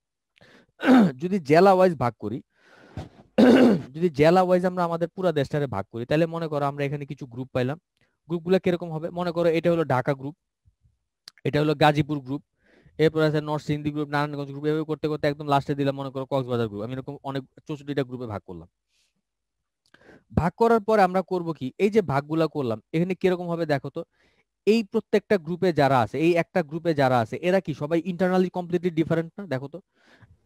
যদি জেলা ওয়াইজ ভাগ করি যদি জেলা ওয়াইজ আমরা আমাদের পুরো দেশটারে ভাগ করি তাহলে মনে করো আমরা এখানে কিছু গ্রুপ পাইলাম গ্রুপগুলো কিরকম হবে মনে করো এটা হলো ঢাকা গ্রুপ এটা হলো গাজীপুর গ্রুপ এরপর আছে নরসিংদী গ্রুপ নারায়ণগঞ্জ গ্রুপ এভাবে করতে করতে একদম লাস্টে দিলাম মনে করো কক্সবাজার গ্রুপ আমি এরকম অনেক চৌষট্টিটা গ্রুপে ভাগ করলাম ভাগ করার পর আমরা করব কি এই যে ভাগগুলো করলাম এখানে কিরকম হবে দেখো তো এই প্রত্যেকটা গ্রুপে যারা আছে এই একটা গ্রুপে যারা আছে এরা কি সবাই ইন্টারনালি কমপ্লিটলি ডিফারেন্ট না দেখো তো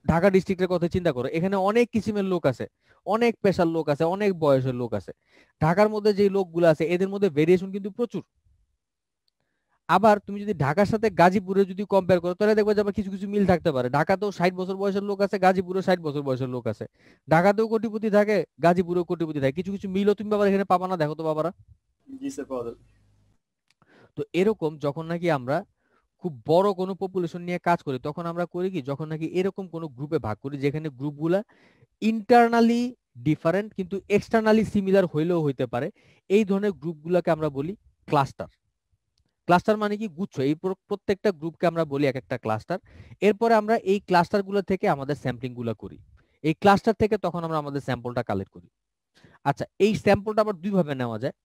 ঢাকা ডিস্ট্রিক্টের কথা চিন্তা করো এখানে অনেক কিসিমের লোক আছে অনেক পেশার লোক আছে অনেক বয়সের লোক আছে ঢাকার মধ্যে যে লোকগুলো আছে এদের মধ্যে ভেরিয়েশন কিন্তু প্রচুর আবার তুমি যদি ঢাকার সাথে গাজীপুরে যদি কম্পেয়ার করো তাহলে দেখবে যে আবার কিছু কিছু মিল থাকতে পারে ঢাকাতেও ষাট বছর বয়সের লোক আছে গাজীপুরে ষাট বছর বয়সের লোক আছে ঢাকাতেও কোটিপতি থাকে গাজীপুরেও কোটিপতি থাকে কিছু কিছু মিলও তুমি বাবার এখানে পাবা না দেখো তো বাবারা তো এরকম যখন নাকি আমরা খুব বড় কোনো পপুলেশন নিয়ে কাজ করি তখন আমরা করি কি যখন নাকি এরকম কোনো গ্রুপে ভাগ করি যেখানে গ্রুপগুলা ইন্টারনালি ডিফারেন্ট কিন্তু এক্সটার্নালি সিমিলার হইলেও হইতে পারে এই ধরনের গ্রুপগুলোকে আমরা বলি ক্লাস্টার ক্লাস্টার মানে কি গুচ্ছ এই প্রত্যেকটা গ্রুপকে আমরা বলি এক একটা ক্লাস্টার এরপরে আমরা এই ক্লাস্টারগুলো থেকে আমাদের স্যাম্পলিংগুলো করি এই ক্লাস্টার থেকে তখন আমরা আমাদের স্যাম্পলটা কালেক্ট করি আচ্ছা এই স্যাম্পলটা আবার দুইভাবে নেওয়া যায়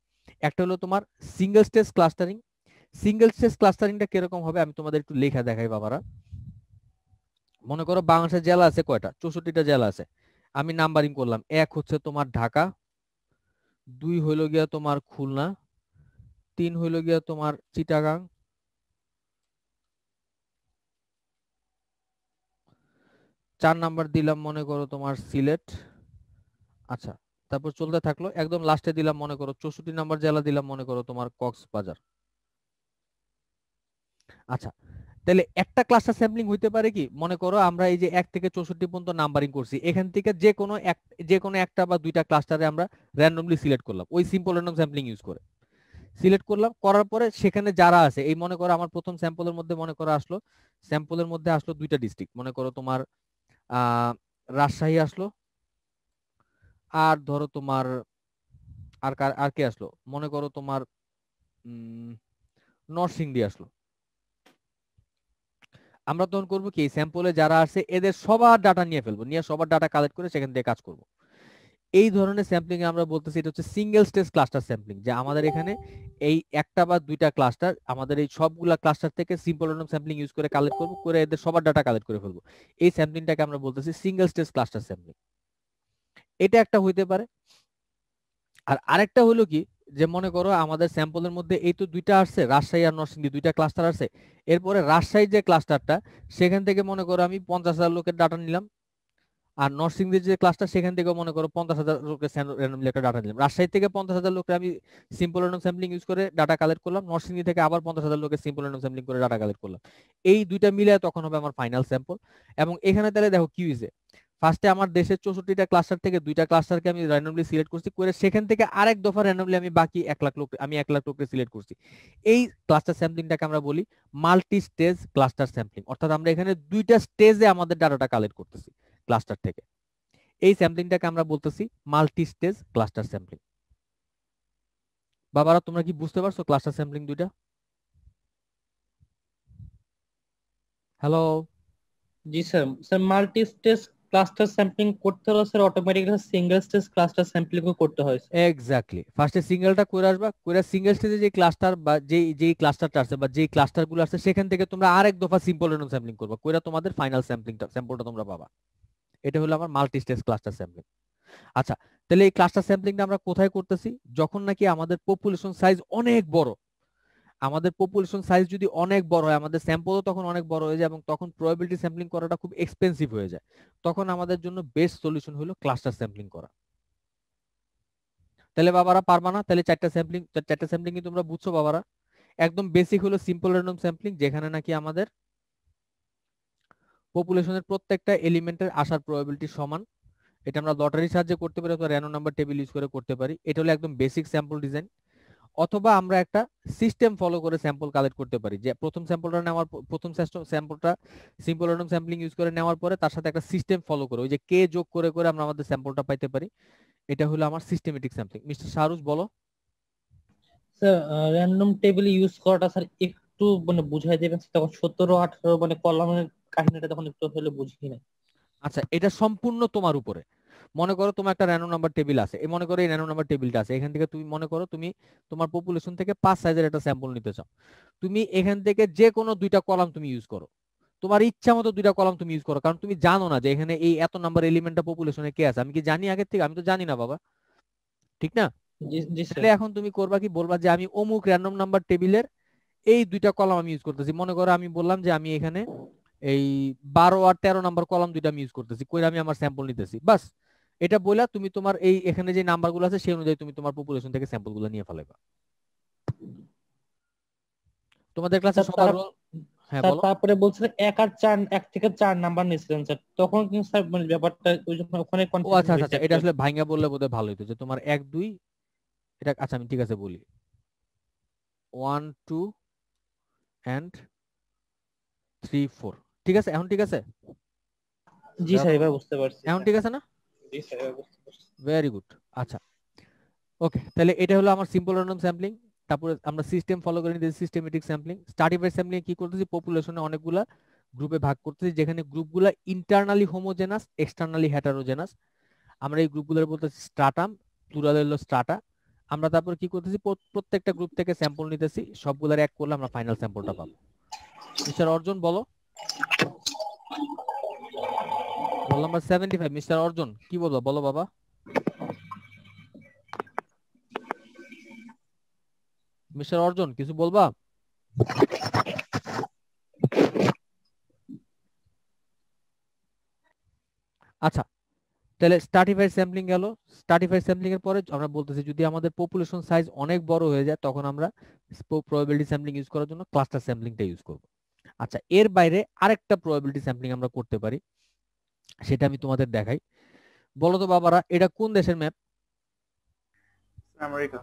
একটা হলো তোমার single stage clustering single stage ক্লাস্টারিংটা কিরকম হবে আমি তোমাদের একটু লেখা দেখাই বাবারা মনে করো বাংলাদেশের জেলা আছে কয়টা চৌষট্টিটা জেলা আছে আমি নাম্বারিং করলাম এক হচ্ছে তোমার ঢাকা দুই হইল গিয়া তোমার খুলনা তিন হইল গিয়া তোমার চিটাগাং চার নাম্বার দিলাম মনে করো তোমার সিলেট আচ্ছা তারপর চলতে থাকলো একদম লাস্টে দিলাম মনে করো চৌষট্টি নাম্বার জেলা দিলাম মনে করো তোমার কক্সবাজার আচ্ছা তাহলে একটা ক্লাস্টার স্যাম্পলিং হইতে পারে কি মনে করো আমরা এই যে এক থেকে চৌষট্টি পর্যন্ত নাম্বারিং করছি এখান থেকে যে কোনো এক যে কোনো একটা বা দুইটা ক্লাস্টারে আমরা র্যান্ডমলি সিলেক্ট করলাম ওই সিম্পল র্যান্ডম স্যাম্পলিং ইউজ করে সিলেক্ট করলাম করার পরে সেখানে যারা আছে এই মনে করো আমার প্রথম স্যাম্পলের মধ্যে মনে করো আসলো স্যাম্পলের মধ্যে আসলো দুইটা ডিস্ট্রিক্ট মনে করো তোমার রাজশাহী আসলো আর ধরো তোমার আর আর কে আসলো মনে করো তোমার নরসিংদী আসলো আমরা তখন করবো কি স্যাম্পলে যারা আসে এদের সবার ডাটা নিয়ে ফেলবো নিয়ে সবার ডাটা কালেক্ট করে সেখান থেকে কাজ করব এই ধরনের স্যাম্পলিং আমরা বলতেছি এটা হচ্ছে সিঙ্গেল স্টেজ ক্লাস্টার স্যাম্পলিং যে আমাদের এখানে এই একটা বা দুইটা ক্লাস্টার আমাদের এই সবগুলা ক্লাস্টার থেকে সিম্পল রেন্ডম স্যাম্পলিং ইউজ করে কালেক্ট করব করে এদের সবার ডাটা কালেক্ট করে ফেলবো এই স্যাম্পলিংটাকে আমরা বলতেছি সিঙ্গেল স্টেজ ক্লাস্টার স্যাম্পলিং এটা একটা হইতে পারে আর আরেকটা হলো কি যে মনে করো আমাদের স্যাম্পলের মধ্যে এই তো দুইটা আসছে রাজশাহী আর নরসিংদী দুইটা ক্লাস্টার আছে এরপরে রাজশাহী যে ক্লাস্টারটা সেখান থেকে মনে করো আমি পঞ্চাশ হাজার লোকের ডাটা নিলাম আর নরসিংদীর যে ক্লাস্টার সেখান থেকে মনে করো পঞ্চাশ হাজার লোকের একটা ডাটা নিলাম রাজশাহী থেকে পঞ্চাশ হাজার লোকের আমি সিম্পল র্যান্ডম স্যাম্পলিং ইউজ করে ডাটা কালেক্ট করলাম নরসিংদী থেকে আবার পঞ্চাশ হাজার লোকের সিম্পল র্যান্ডম স্যাম্পলিং করে ডাটা কালেক্ট করলাম এই দুইটা মিলে তখন হবে আমার ফাইনাল স্যাম্পল এবং এখানে তাহলে দেখো কি হয়েছে ফার্স্টে আমার দেশের চৌষট্টিটা ক্লাস্টার থেকে দুইটা ক্লাস্টারকে আমি র্যান্ডমলি সিলেক্ট করছি করে সেখান থেকে আরেক দফা র্যান্ডমলি আমি বাকি এক লাখ লোক আমি এক লাখ লোককে সিলেক্ট করছি এই ক্লাস্টার স্যাম্পলিংটাকে আমরা বলি মাল্টি স্টেজ ক্লাস্টার স্যাম্পলিং অর্থাৎ আমরা এখানে দুইটা স্টেজে আমাদের ডাটাটা কালেক্ট করতেছি ক্লাস্টার থেকে এই স্যাম্পলিংটাকে আমরা বলতেছি মাল্টি স্টেজ ক্লাস্টার স্যাম্পলিং বাবারা তোমরা কি বুঝতে পারছো ক্লাস্টার স্যাম্পলিং দুইটা হ্যালো জি sir sir multi stage cluster sampling করতে হলে sir automatically single stage cluster sampling করতে হয় এক্স্যাক্টলি ফার্স্টে সিঙ্গেলটা করে আসবা করে সিঙ্গেল স্টেজে যে ক্লাস্টার বা যে যে ক্লাস্টারটা আছে বা যে ক্লাস্টারগুলো আছে সেখান থেকে তোমরা আরেক দফা সিম্পল রেন্ডম স্যাম্পলিং করবা কইরা তোমাদের ফাইনাল স্যাম্পলিংটা স্যাম্পলটা তোমরা পাবা এটা হলো আমার মাল্টি স্টেজ ক্লাস্টার স্যাম্পলিং আচ্ছা তাহলে এই ক্লাস্টার স্যাম্পলিংটা আমরা কোথায় করতেছি যখন নাকি আমাদের পপুলেশন সাইজ অনেক বড় আমাদের পপুলেশন সাইজ যদি অনেক বড় হয় আমাদের স্যাম্পলও তখন অনেক বড় হয়ে যায় এবং তখন প্রবাবিলিটি স্যাম্পলিং করাটা খুব এক্সপেন্সিভ হয়ে যায় তখন আমাদের জন্য বেস্ট সলিউশন হলো ক্লাস্টার স্যাম্পলিং করা তাহলে বাবারা পারবা না তাহলে চারটা স্যাম্পলিং চারটা স্যাম্পলিং কি তোমরা বুঝছো বাবারা একদম বেসিক হলো সিম্পল র্যান্ডম স্যাম্পলিং যেখানে নাকি আমাদের পপুলেশনের প্রত্যেকটা এলিমেন্টের আসার প্রবাবিলিটি সমান এটা আমরা লটারির সাহায্যে করতে পারি অথবা র্যানো নাম্বার টেবিল ইউজ করে করতে পারি এটা হলো একদম বেসিক স্যাম্পল ডিজাইন অথবা আমরা একটা সিস্টেম ফলো করে স্যাম্পল কালেক্ট করতে পারি যে প্রথম স্যাম্পলটা নেওয়ার প্রথম স্যাম্পলটা সিম্পল রেন্ডম স্যাম্পলিং ইউজ করে নেওয়ার পরে তার সাথে একটা সিস্টেম ফলো করে ওই যে কে যোগ করে করে আমরা আমাদের স্যাম্পলটা পাইতে পারি এটা হলো আমার সিস্টেমেটিক স্যাম্পলিং মিস্টার শাহরুজ বলো স্যার র্যান্ডম টেবিল ইউজ করাটা স্যার একটু মানে বুঝাই দেবেন তখন 17 18 মানে কলামের কাহিনীটা তখন একটু হলে বুঝি না আচ্ছা এটা সম্পূর্ণ তোমার উপরে মনে করো তোমার একটা র্যানো নাম্বার টেবিল আছে এই মনে করো এই র্যানো নাম্বার টেবিলটা আছে এখান থেকে তুমি মনে করো তুমি তোমার পপুলেশন থেকে পাঁচ সাইজের একটা স্যাম্পল নিতে চাও তুমি এখান থেকে যে কোনো দুইটা কলাম তুমি ইউজ করো তোমার ইচ্ছা মতো দুইটা কলাম তুমি ইউজ করো কারণ তুমি জানো না যে এখানে এই এত নাম্বার এলিমেন্টটা পপুলেশনে কে আছে আমি কি জানি আগের থেকে আমি তো জানি না বাবা ঠিক না তাহলে এখন তুমি করবা কি বলবা যে আমি অমুক র্যান্ডম নাম্বার টেবিলের এই দুইটা কলাম আমি ইউজ করতেছি মনে করো আমি বললাম যে আমি এখানে এই বারো আর তেরো নাম্বার কলাম দুইটা আমি ইউজ করতেছি কই আমি আমার স্যাম্পল নিতেছি বাস এটা বইলা তুমি তোমার এই এখানে যে নাম্বার গুলো আছে সেই অনুযায়ী তুমি তোমার পপুলেশন থেকে স্যাম্পল গুলো নিয়ে ফেলাইবা তোমাদের ক্লাসে সবার হ্যাঁ বলো তারপরে বলছিলেন এক আর চার এক থেকে চার নাম্বার নিয়েছিলেন স্যার তখন কিন্তু স্যার মানে ব্যাপারটা ওই জন্য ওখানে ও আচ্ছা আচ্ছা, আচ্ছা এটা আসলে ভাঙা বললে বোধহয় ভালো হতো যে তোমার এক দুই এটা আচ্ছা আমি ঠিক আছে বলি one two and three four ঠিক আছে এখন ঠিক আছে জি স্যার এবার বুঝতে পারছি এখন ঠিক আছে না ভেরি গুড আচ্ছা ওকে তাহলে এটা হলো আমার সিম্পল র্যান্ডম স্যাম্পলিং তারপরে আমরা সিস্টেম ফলো করে নিতেছি সিস্টেমেটিক স্যাম্পলিং স্টাডিফাইড স্যাম্পলিং কি করতেছি পপুলেশনে অনেকগুলা গ্রুপে ভাগ করতেছি যেখানে গ্রুপগুলা ইন্টারনালি হোমোজেনাস এক্সটারনালি হেটারোজেনাস আমরা এই গ্রুপগুলোর বলতেছি স্ট্রাটাম প্লুরাল হলো স্ট্রাটা আমরা তারপর কি করতেছি প্রত্যেকটা গ্রুপ থেকে স্যাম্পল নিতেছি সবগুলোর এক করলে আমরা ফাইনাল স্যাম্পলটা পাবো মিস্টার অর্জুন বলো বল নাম্বার 75 মিস্টার অর্জুন কি বলবো বলো বাবা মিস্টার অর্জুন কিছু বলবা আচ্ছা তাহলে স্টার্টিফাইড স্যাম্পলিং গেল স্টার্টিফাইড স্যাম্পলিং এর পরে আমরা বলতেছি যদি আমাদের পপুলেশন সাইজ অনেক বড় হয়ে যায় তখন আমরা প্রবাবিলিটি স্যাম্পলিং ইউজ করার জন্য ক্লাস্টার স্যাম্পলিংটা ইউজ করব আচ্ছা এর বাইরে আরেকটা প্রবাবিলিটি স্যাম্পলিং আমরা করতে পারি সেটা আমি তোমাদের দেখাই বলো তো বাবারা এটা কোন দেশের ম্যাপ আমেরিকা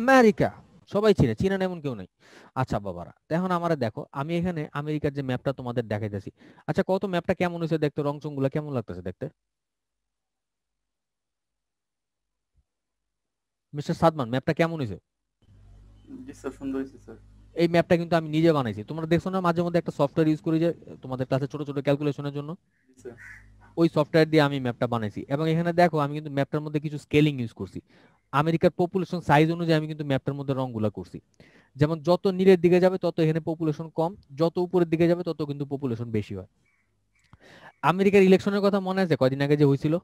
আমেরিকা সবাই চিনে চিনেন এমন কেউ নাই আচ্ছা বাবারা এখন আমারে দেখো আমি এখানে আমেরিকার যে ম্যাপটা তোমাদের দেখাইতেছি আচ্ছা কত ম্যাপটা কেমন হয়েছে দেখতে রং চংগুলা কেমন লাগতেছে দেখতে মিস্টার সাদমান ম্যাপটা কেমন হয়েছে জি স্যার সুন্দর হয়েছে স্যার এই ম্যাপটা কিন্তু আমি নিজে বানাইছি তোমরা দেখছো না মাঝে মধ্যে একটা সফটওয়্যার ইউজ করি যে তোমাদের ক্লাসে ছোট ছোট ক্যালকুলেশনের জন্য আচ্ছা। ওই সফটওয়্যার দিয়ে আমি ম্যাপটা বানাইছি এবং এখানে দেখো আমি কিন্তু ম্যাপটার মধ্যে কিছু স্কেলিং ইউজ করছি আমেরিকার পপুলেশন সাইজ অনুযায়ী আমি কিন্তু ম্যাপটার মধ্যে রংগুলা করছি যেমন যত নীলের দিকে যাবে তত এখানে পপুলেশন কম যত উপরের দিকে যাবে তত কিন্তু পপুলেশন বেশি হয় আমেরিকার ইলেকশনের কথা মনে আছে কয়দিন আগে যে হয়েছিল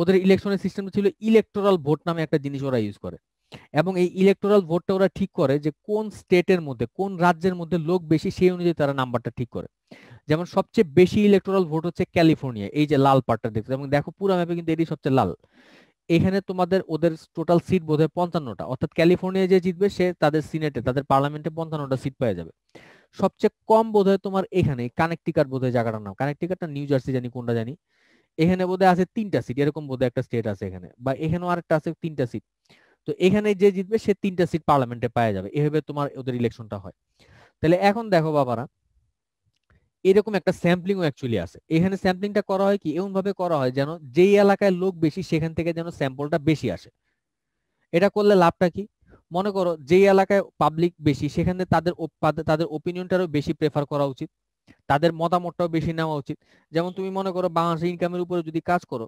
ওদের ইলেকশনের সিস্টেম ছিল ইলেকটোরাল ভোট নামে একটা জিনিস ওরা ইউজ করে এবং এই ইলেকটোরাল ভোটটা ওরা ঠিক করে যে কোন স্টেটের মধ্যে কোন রাজ্যের মধ্যে লোক বেশি সেই অনুযায়ী তারা নাম্বারটা ঠিক করে যেমন সবচেয়ে বেশি ইলেকটোরাল ভোট হচ্ছে ক্যালিফোর্নিয়া এই যে লাল পার্টটা দেখছো এবং দেখো পুরো ম্যাপে কিন্তু এটি সবচেয়ে লাল এখানে তোমাদের ওদের টোটাল সিট বোধ হয় পঞ্চান্নটা অর্থাৎ ক্যালিফোর্নিয়া যে জিতবে সে তাদের সিনেটে তাদের পার্লামেন্টে পঞ্চান্নটা সিট পাওয়া যাবে সবচেয়ে কম বোধ হয় তোমার এখানে কানেক্টিকার বোধ হয় জায়গাটার নাম কানেক্টিকারটা নিউ জার্সি জানি কোনটা জানি এখানে বোধ আছে তিনটা সিট এরকম বোধ একটা স্টেট আছে এখানে বা এখানেও আরেকটা আছে তিনটা সিট তো এখানে যে জিতবে সে তিনটা সিট পার্লামেন্টে পাওয়া যাবে এভাবে তোমার ওদের ইলেকশনটা হয় তাহলে এখন দেখো বাবারা এরকম একটা স্যাম্পলিংও অ্যাকচুয়ালি আছে এখানে স্যাম্পলিংটা করা হয় কি এমন ভাবে করা হয় যেন যেই এলাকায় লোক বেশি সেখান থেকে যেন স্যাম্পলটা বেশি আসে এটা করলে লাভটা কি মনে করো যেই এলাকায় পাবলিক বেশি সেখানে তাদের তাদের ওপিনিয়নটারও বেশি প্রেফার করা উচিত তাদের মতামতটাও বেশি নেওয়া উচিত যেমন তুমি মনে করো বাংলাদেশের ইনকামের উপরে যদি কাজ করো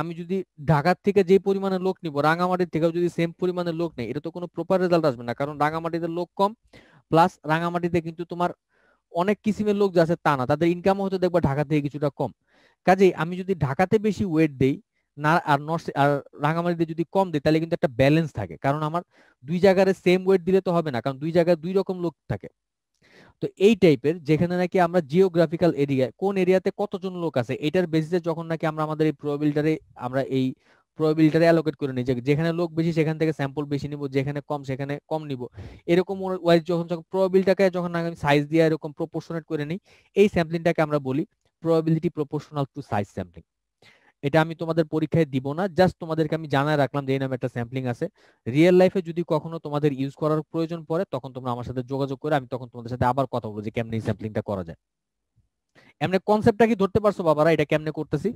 আমি যদি ঢাকার থেকে যে পরিমাণে লোক নিব রাঙামাটির থেকেও যদি সেম পরিমাণে লোক নেই এটা তো কোনো প্রপার রেজাল্ট আসবে না কারণ রাঙামাটিতে লোক কম প্লাস রাঙামাটিতে কিন্তু তোমার অনেক কিসিমের লোক আছে তা না তাদের ইনকামও হয়তো দেখবো ঢাকা থেকে কিছুটা কম কাজে আমি যদি ঢাকাতে বেশি ওয়েট দেই না আর নর্থ আর রাঙামাটিতে যদি কম দেয় তাহলে কিন্তু একটা ব্যালেন্স থাকে কারণ আমার দুই জায়গায় সেম ওয়েট দিলে তো হবে না কারণ দুই জায়গায় দুই রকম লোক থাকে তো এই টাইপের যেখানে নাকি আমরা জিওগ্রাফিক্যাল এরিয়া কোন এরিয়াতে কতজন লোক আছে এটার বেসিসে যখন নাকি আমরা আমাদের এই প্রবাবিলিটারে আমরা এই প্রবাবিলিটারে অ্যালোকেট করে নিই যেখানে লোক বেশি সেখান থেকে স্যাম্পল বেশি নিব যেখানে কম সেখানে কম নিব এরকম ওয়াইজ যখন যখন প্রবাবিলিটাকে যখন আমি সাইজ দিয়ে এরকম প্রপোর্শনেট করে নিই এই স্যাম্পলিংটাকে আমরা বলি probability proportional to size sampling এটা আমি তোমাদের পরীক্ষায় দিব না জাস্ট তোমাদেরকে আমি জানায় রাখলাম যে এই নামে একটা স্যাম্পলিং আছে রিয়েল লাইফে যদি কখনো তোমাদের ইউজ করার প্রয়োজন পড়ে তখন তোমরা আমার সাথে যোগাযোগ করে আমি তখন তোমাদের সাথে আবার কথা বলবো যে কেমনে এই স্যাম্পলিংটা করা যায় এমনি কনসেপ্টটা কি ধরতে পারছো বাবারা এটা কেমনে করতেছি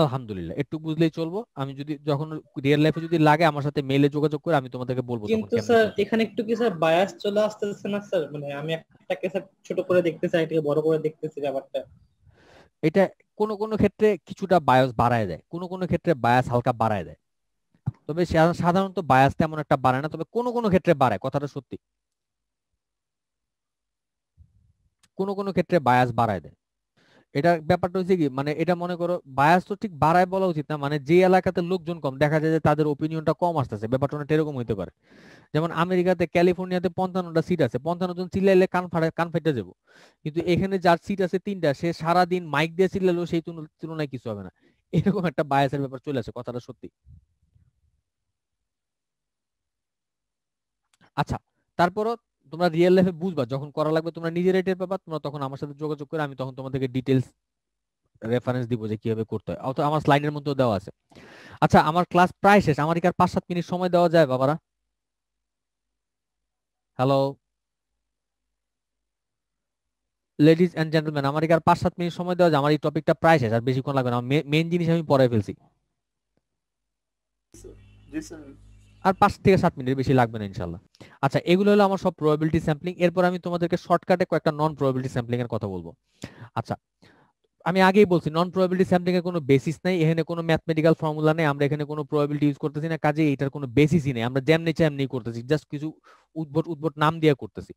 আলহামদুলিল্লাহ একটু বুঝলেই চলবো আমি যদি যখন রিয়েল লাইফে যদি লাগে আমার সাথে মেলে যোগাযোগ করে আমি তোমাদেরকে বলবো কিন্তু স্যার এখানে একটু কি স্যার বায়াস চলে আসতেছে না স্যার মানে আমি ছোট করে দেখতেছি আরেকটাকে বড় করে দেখতেছি ব্যাপারটা এটা কোন কোন ক্ষেত্রে কিছুটা বায়াস বাড়ায় দেয় কোন কোন ক্ষেত্রে বায়াস হালকা বাড়ায় দেয় তবে সাধারণত বায়াস তেমন একটা বাড়ায় না তবে কোন কোন ক্ষেত্রে বাড়ায় কথাটা সত্যি কোন কোন ক্ষেত্রে বায়াস বাড়ায় দেয় এটা ব্যাপারটা হচ্ছে কি মানে এটা মনে করো বায়াস তো ঠিক বাড়ায় বলা উচিত না মানে যে এলাকাতে লোকজন কম দেখা যায় যে তাদের ওপিনিয়নটা কম আসতেছে ব্যাপারটা অনেকটা এরকম হইতে পারে যেমন আমেরিকাতে ক্যালিফোর্নিয়াতে পঞ্চান্নটা সিট আছে পঞ্চান্ন জন চিল্লাইলে কান ফাটা কান ফেটে যাবো কিন্তু এখানে যার সিট আছে তিনটা সে সারাদিন মাইক দিয়ে চিল্লালেও সেই তুলনায় কিছু হবে না এরকম একটা বায়াসের ব্যাপার চলে আসে কথাটা সত্যি আচ্ছা তারপরও তোমরা রিয়েল লাইফে বুঝবা যখন করা লাগবে তোমরা নিজের রেটের পাবা তোমরা তখন আমার সাথে যোগাযোগ করে আমি তখন তোমাদেরকে ডিটেলস রেফারেন্স দিব যে কিভাবে করতে হয় অথবা আমার স্লাইডের মধ্যেও দেওয়া আছে আচ্ছা আমার ক্লাস প্রায় শেষ আমার আর পাঁচ সাত মিনিট সময় দেওয়া যায় বাবারা হ্যালো লেডিস অ্যান্ড জেন্টলম্যান আমার আর পাঁচ সাত মিনিট সময় দেওয়া যায় আমার এই টপিকটা প্রায় শেষ আর বেশিক্ষণ লাগবে না মেন জিনিস আমি পরে ফেলছি আর পাঁচ থেকে সাত মিনিট বেশি লাগবে না ইনশাল্লাহ আচ্ছা এগুলো হলো আমার সব প্রবাবিলিটি স্যাম্পলিং এরপর আমি তোমাদেরকে শর্টকাটে কয়েকটা নন প্রবাবিলিটি স্যাম্পলিং এর কথা বলবো আচ্ছা আমি আগেই বলছি নন প্রবাবিলিটি স্যাম্পলিং এর কোনো বেসিস নাই এখানে কোনো ম্যাথমেটিক্যাল ফর্মুলা নেই আমরা এখানে কোনো প্রবাবিলিটি ইউজ করতেছি না কাজে এটার কোনো বেসিসই নেই আমরা যেমনি এমনি করতেছি জাস্ট কিছু উদ্ভট উদ্ভট নাম দিয়ে করতেছি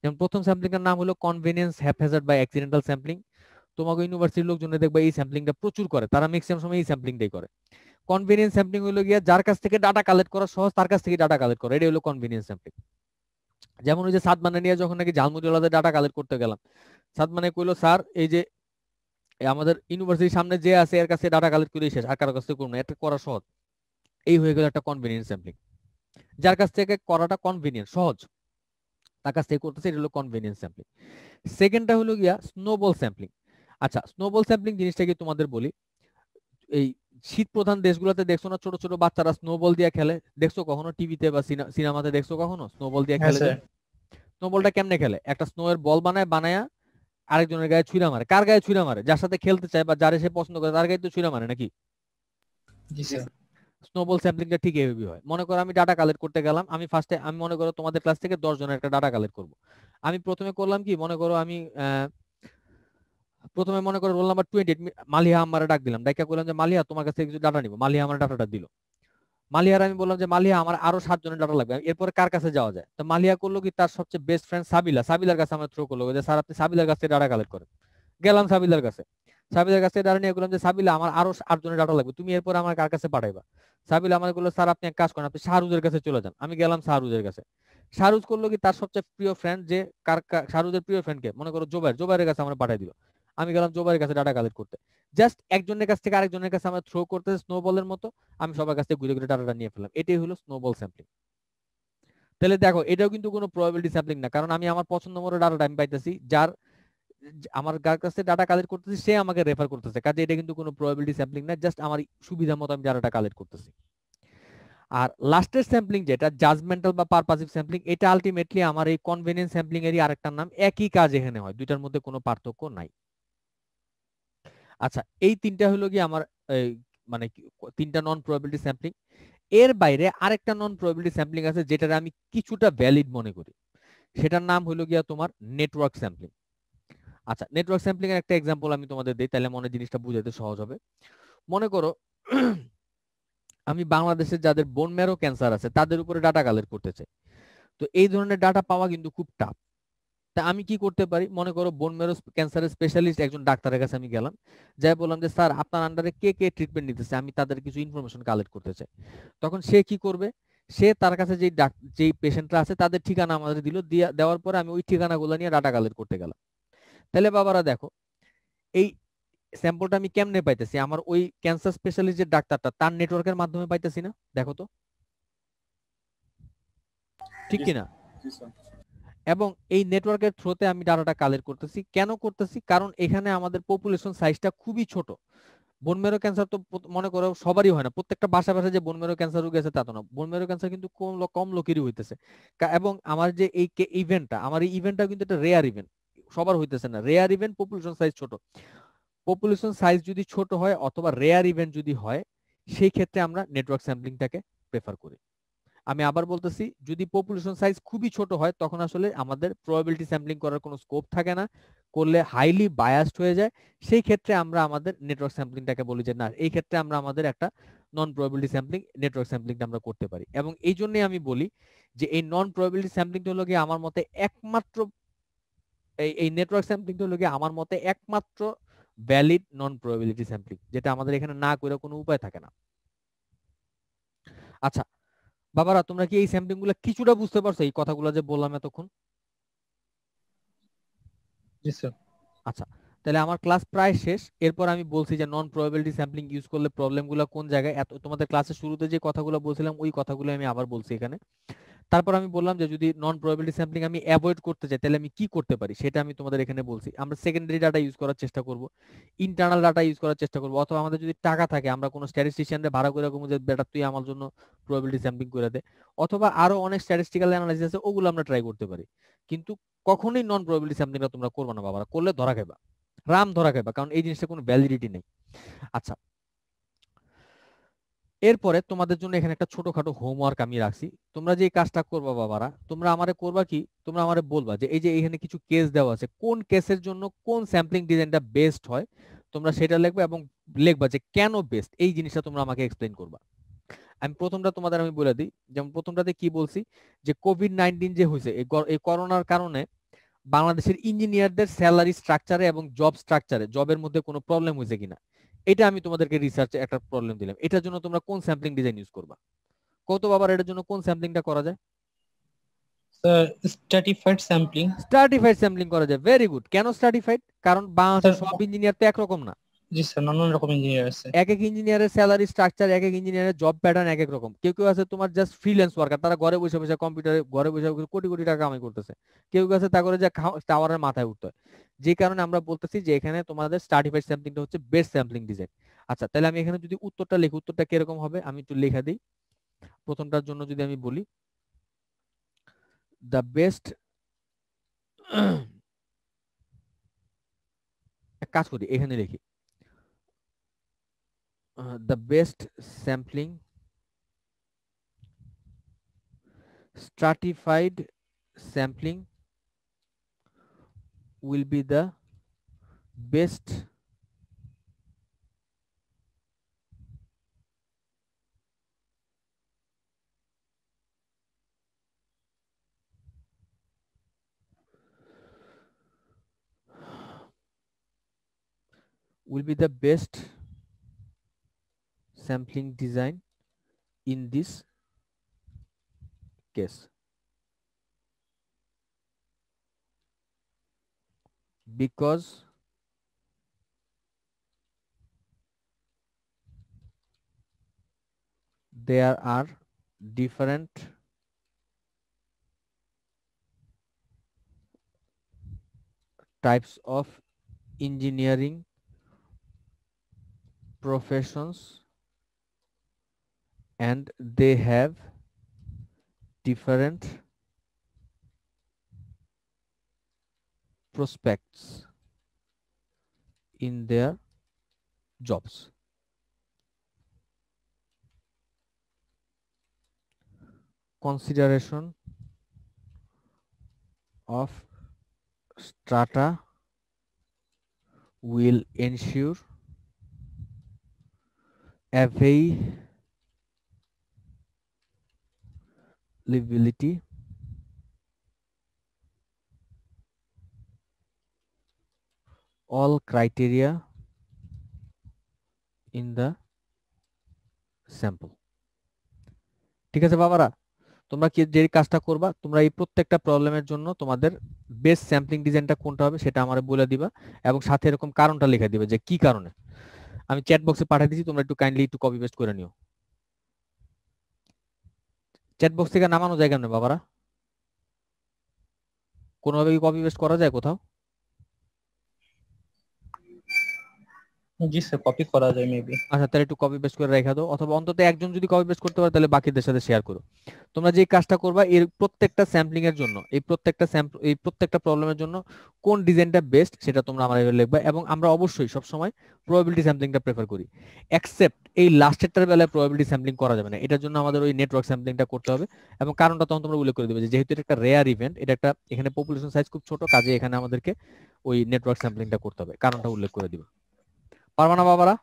যেমন প্রথম স্যাম্পলিং এর নাম হলো কনভেনিয়েন্স হ্যাপহ্যাজার্ড বা অ্যাক্সিডেন্টাল স্যাম্পলিং তোমাকে ইউনিভার্সিটির লোকজন দেখবা এই স্যাম্পলিংটা প্রচুর করে তারা ম্যাক্সিমাম সময় এই স্যাম্পলিংটাই করে কনভিনিয়েন্স স্যাম্পলিং হলো গিয়া যার কাছ থেকে ডাটা কালেক্ট করা সহজ তার কাছ থেকে ডাটা কালেক্ট করা এটাই হলো কনভিনিয়েন্স স্যাম্পলিং যেমন ওই যে সাদ মানে নিয়ে যখন নাকি ঝালমুড়িওয়ালাদের ডাটা কালেক্ট করতে গেলাম সাদ মানে কইলো স্যার এই যে আমাদের ইউনিভার্সিটির সামনে যে আছে এর কাছে ডাটা কালেক্ট করে শেষ আর কারো কাছ থেকে করুন এটা করা সহজ এই হয়ে গেল একটা কনভিনিয়েন্স স্যাম্পলিং যার কাছ থেকে করাটা কনভিনিয়েন্ট সহজ তার কাছ থেকে করতেছে এটা হলো কনভিনিয়েন্স স্যাম্পলিং সেকেন্ডটা হলো গিয়া স্নোবল স্যাম্পলিং আচ্ছা স্নোবল স্যাম্পলিং জিনিসটা কি তোমাদের বলি এই শীত প্রধান দেশগুলোতে দেখছো না ছোট ছোট বাচ্চারা স্নোবল দিয়ে খেলে দেখছো কখনো টিভিতে বা সিনেমাতে দেখছো কখনো স্নোবল দিয়ে হ্যাঁ, খেলে স্নোবলটা কেমনে খেলে একটা স্নো এর বল বানায় বানায়া আরেকজনের গায়ে ছুঁড়া মারে কার গায়ে ছুঁড়া মারে যার সাথে খেলতে চায় বা যারে সে পছন্দ করে তার গায়ে তো ছুঁড়া মারে নাকি স্নোবল স্যাম্পলিংটা ঠিক এইভাবে হয় মনে করো আমি ডাটা কালেক্ট করতে গেলাম আমি ফার্স্টে আমি মনে করো তোমাদের ক্লাস থেকে দশ জনের একটা ডাটা কালেক্ট করব আমি প্রথমে করলাম কি মনে করো আমি প্রথমে মনে করো রোল নাম্বার টোয়েন্টি মালিয়া আমার ডাক দিলাম ডাইকা করলাম যে মালিয়া তোমার কাছে কিছু ডাটা নিব মালিয়া আমার ডাটাটা দিল মালিয়ার আমি বললাম যে মালিয়া আমার আরো সাত জনের ডাটা লাগবে এরপরে কার কাছে যাওয়া যায় তো মালিয়া করলো কি তার সবচেয়ে বেস্ট ফ্রেন্ড সাবিলা সাবিলার কাছে আমার থ্রো করলো যে স্যার আপনি সাবিলার কাছে ডাটা কালেক্ট করেন গেলাম সাবিলার কাছে সাবিলার কাছে ডাটা নিয়ে বললাম যে সাবিলা আমার আরো জনের ডাটা লাগবে তুমি এরপরে আমার কার কাছে পাঠাইবা সাবিলা আমার বললো স্যার আপনি এক কাজ করেন আপনি শাহরুজের কাছে চলে যান আমি গেলাম শাহরুজের কাছে শাহরুজ করলো কি তার সবচেয়ে প্রিয় ফ্রেন্ড যে কার শাহরুজের প্রিয় ফ্রেন্ডকে মনে করো জোবাইর জোবাইরের কাছে আমার পাঠাই দিল আমি গেলাম জোবারের কাছে ডাটা কালেক্ট করতে জাস্ট একজনের কাছ থেকে আরেকজনের কাছে আমার থ্রো করতে স্নোবলের মতো আমি সবার কাছ থেকে ঘুরে ঘুরে ডাটাটা নিয়ে ফেললাম এটাই হলো স্নোবল স্যাম্পলিং তাহলে দেখো এটাও কিন্তু কোনো প্রবাবিলিটি স্যাম্পলিং না কারণ আমি আমার পছন্দ মতো ডাটাটা আমি পাইতেছি যার আমার যার কাছে ডাটা কালেক্ট করতেছি সে আমাকে রেফার করতেছে কাজে এটা কিন্তু কোনো প্রবাবিলিটি স্যাম্পলিং না জাস্ট আমার সুবিধা মতো আমি ডাটাটা কালেক্ট করতেছি আর লাস্টের স্যাম্পলিং যেটা জাজমেন্টাল বা পারপাসিভ স্যাম্পলিং এটা আলটিমেটলি আমার এই কনভেনিয়েন্স স্যাম্পলিং এরই আরেকটার নাম একই কাজ এখানে হয় দুইটার মধ্যে কোনো পার্থক্য নাই আচ্ছা এই তিনটা হলো মানে কি আমার মানে তিনটা নন প্রবাবিলিটি স্যাম্পলিং এর বাইরে আরেকটা নন প্রবাবিলিটি স্যাম্পলিং আছে যেটার আমি কিছুটা ভ্যালিড মনে করি সেটার নাম হলো গিয়া তোমার নেটওয়ার্ক স্যাম্পলিং আচ্ছা নেটওয়ার্ক স্যাম্পলিং এর একটা এক্সাম্পল আমি তোমাদের দিই তাহলে মনে জিনিসটা বুঝাতে সহজ হবে মনে করো আমি বাংলাদেশে যাদের বোন ম্যারো ক্যান্সার আছে তাদের উপরে ডাটা কালেক্ট করতে চাই তো এই ধরনের ডাটা পাওয়া কিন্তু খুব টাফ তা আমি কি করতে পারি মনে করো বোন মেরো ক্যান্সারের স্পেশালিস্ট একজন ডাক্তারের কাছে আমি গেলাম যাই বললাম যে স্যার আপনার আন্ডারে কে কে ট্রিটমেন্ট নিতেছে আমি তাদের কিছু ইনফরমেশন কালেক্ট করতে চাই তখন সে কি করবে সে তার কাছে যেই যেই পেশেন্টরা আছে তাদের ঠিকানা আমাদের দিল দিয়ে দেওয়ার পরে আমি ওই ঠিকানাগুলো নিয়ে ডাটা কালেক্ট করতে গেলাম তাহলে বাবারা দেখো এই স্যাম্পলটা আমি কেমনে পাইতেছি আমার ওই ক্যান্সার স্পেশালিস্ট যে ডাক্তারটা তার নেটওয়ার্কের মাধ্যমে পাইতেছি না দেখো তো ঠিক কিনা এবং এই নেটওয়ার্কের থ্রোতে আমি ডাটাটা কালেক্ট করতেছি কেন করতেছি কারণ এখানে আমাদের পপুলেশন সাইজটা খুবই ছোট বোন মেরো ক্যান্সার তো মনে করো সবারই হয় না প্রত্যেকটা বাসা বাসা যে বনমেরো ক্যান্সার রোগী আছে তা তো না বনমেরো ক্যান্সার কিন্তু কম কম লোকেরই হইতেছে এবং আমার যে এই ইভেন্টটা আমার এই ইভেন্টটা কিন্তু একটা রেয়ার ইভেন্ট সবার হইতেছে না রেয়ার ইভেন্ট পপুলেশন সাইজ ছোট পপুলেশন সাইজ যদি ছোট হয় অথবা রেয়ার ইভেন্ট যদি হয় সেই ক্ষেত্রে আমরা নেটওয়ার্ক স্যাম্পলিংটাকে প্রেফার করি আমি আবার বলতেছি যদি পপুলেশন সাইজ খুবই ছোট হয় তখন আসলে আমাদের প্রবাবিলিটি স্যাম্পলিং করার কোনো স্কোপ থাকে না করলে হাইলি বায়াসড হয়ে যায় সেই ক্ষেত্রে আমরা আমাদের নেটওয়ার্ক স্যাম্পলিংটাকে বলি যে না এই ক্ষেত্রে আমরা আমাদের একটা নন প্রবাবিলিটি স্যাম্পলিং নেটওয়ার্ক স্যাম্পলিংটা আমরা করতে পারি এবং এই জন্যই আমি বলি যে এই নন প্রবাবিলিটি স্যাম্পলিং গিয়ে আমার মতে একমাত্র এই এই নেটওয়ার্ক স্যাম্পলিং গিয়ে আমার মতে একমাত্র ভ্যালিড নন প্রবাবিলিটি স্যাম্পলিং যেটা আমাদের এখানে না করে কোনো উপায় থাকে না আচ্ছা বাবারা তোমরা কি এই স্যাম্পলিং গুলো কিছুটা বুঝতে পারছো এই কথাগুলো যে বললাম এতক্ষণ আচ্ছা তাহলে আমার ক্লাস প্রায় শেষ এরপর আমি বলছি যে নন প্রবাবিলিটি স্যাম্পলিং ইউজ করলে প্রবলেমগুলো কোন জায়গায় এত তোমাদের ক্লাসের শুরুতে যে কথাগুলো বলছিলাম ওই কথাগুলো আমি আবার বলছি এখানে তারপর আমি বললাম যে যদি নন প্রবাবিলিটি স্যাম্পলিং আমি অ্যাভয়েড করতে চাই তাহলে আমি কি করতে পারি সেটা আমি তোমাদের এখানে বলছি আমরা সেকেন্ডারি ডাটা ইউজ করার চেষ্টা করব ইন্টারনাল ডাটা ইউজ করার চেষ্টা করব অথবা আমাদের যদি টাকা থাকে আমরা কোনো স্ট্যাটিস্টিশিয়ানরে ভাড়া করে রাখবো যে বেটার তুই আমার জন্য প্রবাবিলিটি স্যাম্পলিং করে দে অথবা আরো অনেক স্ট্যাটিস্টিক্যাল অ্যানালাইসিস আছে ওগুলো আমরা ট্রাই করতে পারি কিন্তু কখনোই নন প্রবাবিলিটি স্যাম্পলিংটা তোমরা করবো না বাবারা করলে ধরা খাবা রাম ধরা খাইবা কারণ এই জিনিসটা কোনো ভ্যালিডিটি নেই আচ্ছা এরপরে তোমাদের জন্য এখানে একটা ছোটখাটো হোমওয়ার্ক আমি রাখছি তোমরা যে কাজটা করবা বাবারা তোমরা আমারে করবা কি তোমরা আমারে বলবা যে এই যে এখানে কিছু কেস দেওয়া আছে কোন কেসের জন্য কোন স্যাম্পলিং ডিজাইনটা বেস্ট হয় তোমরা সেটা লিখবে এবং লিখবা যে কেন বেস্ট এই জিনিসটা তোমরা আমাকে এক্সপ্লেন করবা আমি প্রথমটা তোমাদের আমি বলে দিই যেমন প্রথমটাতে কি বলছি যে কোভিড নাইন্টিন যে হয়েছে এই করোনার কারণে বাংলাদেশের ইঞ্জিনিয়ারদের স্যালারি স্ট্রাকচারে এবং জব স্ট্রাকচারে জবের মধ্যে কোনো প্রবলেম হয়েছে কিনা এটা আমি তোমাদেরকে রিসার্চে একটা প্রবলেম দিলাম এটার জন্য তোমরা কোন স্যাম্পলিং ডিজাইন ইউজ করবা কত বাবার এটার জন্য কোন স্যাম্পলিংটা করা যায় স্যার স্যাম্পলিং স্ট্র্যাটিফাইড স্যাম্পলিং করা যায় ভেরি গুড কেন স্ট্র্যাটিফাইড কারণ বাংলাদেশের সব ইঞ্জিনিয়ার তো একরকম না এক এক স্যালারি স্ট্রাকচার জব প্যাটার্ন এক কেউ কেউ আছে তোমার জাস্ট ফ্রিল্যান্স ওয়ার্কার তারা ঘরে বসে বসে ঘরে বসে বসে কোটি কোটি টাকা কামাই করতেছে কেউ কেউ যে টাওয়ারের মাথায় উঠতে হয় যে কারণে আমরা বলতেছি যে এখানে তোমাদের স্যাম্পলিংটা হচ্ছে বেস্ট স্যাম্পলিং ডিজাইন আচ্ছা তাহলে আমি এখানে যদি উত্তরটা লিখি উত্তরটা কিরকম হবে আমি একটু লেখা দিই প্রথমটার জন্য যদি আমি বলি দ্য বেস্ট এক কাজ করি এখানে লিখি Uh, the best sampling stratified sampling will be the best will be the best sampling design in this case. Because there are different types of engineering professions and they have different prospects in their jobs. Consideration of strata will ensure a livability all criteria in the sample ঠিক আছে বাবারা তোমরা কি যে কাজটা করবা তোমরা এই প্রত্যেকটা প্রবলেমের জন্য তোমাদের বেস্ট স্যাম্পলিং ডিজাইনটা কোনটা হবে সেটা আমার বলে দিবা এবং সাথে এরকম কারণটা লিখে দিবে যে কি কারণে আমি চ্যাট বক্সে পাঠিয়ে দিচ্ছি তোমরা একটু কাইন্ডলি একটু কপি পেস্ট করে নিও চ্যাটবক্স থেকে নামানো যায় কেন বাবারা কোনোভাবে কি কপি পেস্ট করা যায় কোথাও জি স্যার কপি করা যায় মেবি আচ্ছা তাহলে একটু কপি পেস্ট করে রেখে দাও অথবা অন্তত একজন যদি কপি পেস্ট করতে পারে তাহলে বাকিদের সাথে শেয়ার করো তোমরা যে কাজটা করবা এর প্রত্যেকটা স্যাম্পলিং এর জন্য এই প্রত্যেকটা এই প্রত্যেকটা প্রবলেমের জন্য কোন ডিজাইনটা বেস্ট সেটা তোমরা আমার এভাবে লিখবা এবং আমরা অবশ্যই সব সময় প্রবাবিলিটি স্যাম্পলিংটা প্রেফার করি এক্সেপ্ট এই লাস্টেরটার বেলায় প্রবাবিলিটি স্যাম্পলিং করা যাবে না এটার জন্য আমাদের ওই নেটওয়ার্ক স্যাম্পলিংটা করতে হবে এবং কারণটা তখন তোমরা উল্লেখ করে দেবে যেহেতু এটা একটা রেয়ার ইভেন্ট এটা একটা এখানে পপুলেশন সাইজ খুব ছোট কাজে এখানে আমাদেরকে ওই নেটওয়ার্ক স্যাম্পলিংটা করতে হবে কারণটা উল্লেখ করে দিবে পারবা না বাবারা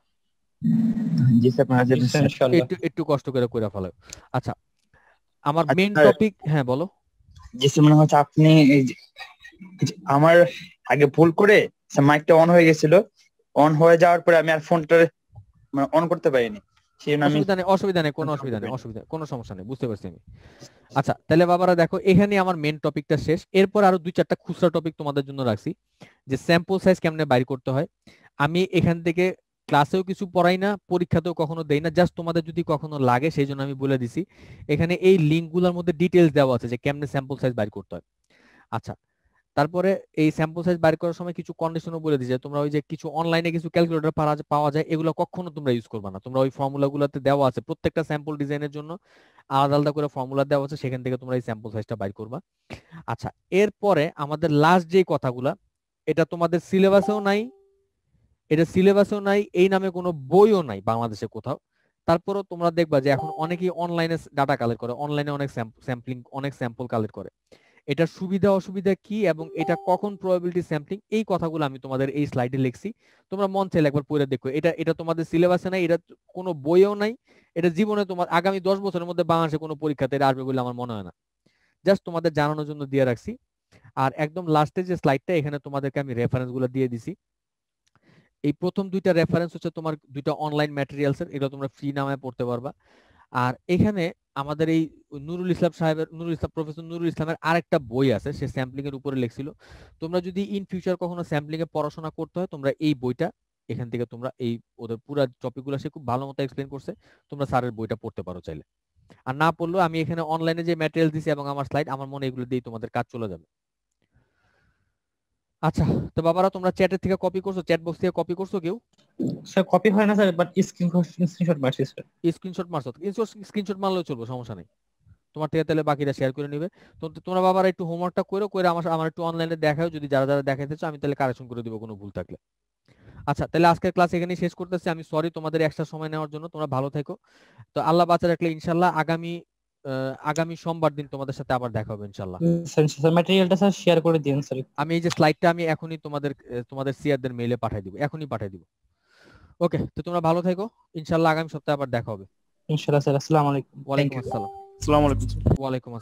একটু একটু কষ্ট করে কইরা ফেলো আচ্ছা আমার মেইন আচ্ছা, টপিক হ্যাঁ বলো জি মনে হচ্ছে আপনি আমার আগে ভুল করে মাইকটা অন হয়ে গেছিল অন হয়ে যাওয়ার পরে আমি আর ফোনটা মানে অন করতে পারিনি অসুবিধা নেই অসুবিধা নেই কোনো অসুবিধা নেই অসুবিধা কোনো সমস্যা নেই বুঝতে পারছি আমি আচ্ছা তাহলে বাবারা দেখো এখানে আমার মেন টপিকটা শেষ এরপর আরো দুই চারটা খুচরা টপিক তোমাদের জন্য রাখছি যে স্যাম্পল সাইজ কেমনে বাইর করতে হয় আমি এখান থেকে ক্লাসেও কিছু পড়াই না পরীক্ষাতেও কখনো দেই না জাস্ট তোমাদের যদি কখনো লাগে সেই জন্য আমি বলে দিছি এখানে এই লিঙ্কগুলোর মধ্যে ডিটেলস দেওয়া আছে যে কেমনে স্যাম্পল সাইজ বাইর করতে হয় আচ্ছা তারপরে এই স্যাম্পল সাইজ বাইর করার সময় কিছু কন্ডিশনও বলে দিছে তোমরা ওই যে কিছু অনলাইনে কিছু ক্যালকুলেটর পাওয়া যায় এগুলো কখনো তোমরা ইউজ করবে না তোমরা ওই ফর্মুলাগুলোতে দেওয়া আছে প্রত্যেকটা স্যাম্পল ডিজাইনের জন্য আলাদা আলাদা করে ফর্মুলা দেওয়া আছে সেখান থেকে তোমরা এই স্যাম্পল সাইজটা বাইর করবা আচ্ছা এরপরে আমাদের লাস্ট যে কথাগুলা এটা তোমাদের সিলেবাসেও নাই এটা সিলেবাসও নাই এই নামে কোনো বইও নাই বাংলাদেশে কোথাও তারপরও তোমরা দেখবা যে এখন অনেকেই অনলাইনে ডাটা কালেক্ট করে অনলাইনে অনেক স্যাম্পলিং অনেক স্যাম্পল কালেক্ট করে এটার সুবিধা অসুবিধা কি এবং এটা কখন প্রবাবিলিটি স্যাম্পলিং এই কথাগুলো আমি তোমাদের এই স্লাইডে লিখছি তোমরা মন চাইলে একবার পড়ে দেখো এটা এটা তোমাদের সিলেবাসে নাই এটা কোনো বইও নাই এটা জীবনে তোমার আগামী দশ বছরের মধ্যে বাংলাদেশে কোনো পরীক্ষাতে এটা আসবে বলে আমার মনে হয় না জাস্ট তোমাদের জানানোর জন্য দিয়ে রাখছি আর একদম লাস্টে যে স্লাইডটা এখানে তোমাদেরকে আমি রেফারেন্সগুলো দিয়ে দিছি এই প্রথম দুইটা রেফারেন্স হচ্ছে তোমার দুইটা অনলাইন ম্যাটেরিয়ালস এর এগুলো তোমরা ফ্রি নামে পড়তে পারবা আর এখানে আমাদের এই নুরুল ইসলাম সাহেবের নুরুল ইসলাম প্রফেসর নুরুল ইসলামের আরেকটা বই আছে সে স্যাম্পলিং এর উপরে লেখছিল তোমরা যদি ইন ফিউচার কখনো স্যাম্পলিং এ পড়াশোনা করতে হয় তোমরা এই বইটা এখান থেকে তোমরা এই ওদের পুরো টপিকগুলো সে খুব ভালো মতো এক্সপ্লেন করছে তোমরা স্যারের বইটা পড়তে পারো চাইলে আর না পড়লেও আমি এখানে অনলাইনে যে ম্যাটেরিয়াল দিছি এবং আমার স্লাইড আমার মনে এগুলো দিয়ে তোমাদের কাজ চলে যাবে আচ্ছা তো বাবারা তোমরা চ্যাটের থেকে কপি করছো চ্যাট বক্স থেকে কপি করছো কেউ স্যার কপি হয় না স্যার বাট স্ক্রিনশট মারছি স্যার স্ক্রিনশট মারছো স্ক্রিনশট মারলেও চলবে সমস্যা নেই তোমার থেকে তাহলে বাকিরা শেয়ার করে নিবে তো তোমরা বাবারা একটু হোমওয়ার্কটা করো করে আমার আমার একটু অনলাইনে দেখাও যদি যারা যারা দেখাইতে চাও আমি তাহলে কারেকশন করে দিব কোনো ভুল থাকলে আচ্ছা তাহলে আজকের ক্লাস এখানেই শেষ করতেছি আমি সরি তোমাদের এক্সট্রা সময় নেওয়ার জন্য তোমরা ভালো থেকো তো আল্লাহ বাচ্চা রাখলে ইনশাল্লাহ আগামী আগামী সোমবার দিন তোমাদের সাথে আবার দেখা হবে ইনশাআল্লাহ স্যার ম্যাটেরিয়ালটা স্যার শেয়ার করে দিন স্যার আমি এই যে স্লাইডটা আমি এখনই তোমাদের তোমাদের সিআরদের মেইলে পাঠিয়ে দিব এখনই পাঠিয়ে দিব ওকে তো তোমরা ভালো থেকো ইনশাআল্লাহ আগামী সপ্তাহে আবার দেখা হবে ইনশাআল্লাহ স্যার আসসালামু আলাইকুম ওয়া আলাইকুম আসসালাম আসসালামু আলাইকুম ওয়া আলাইকুম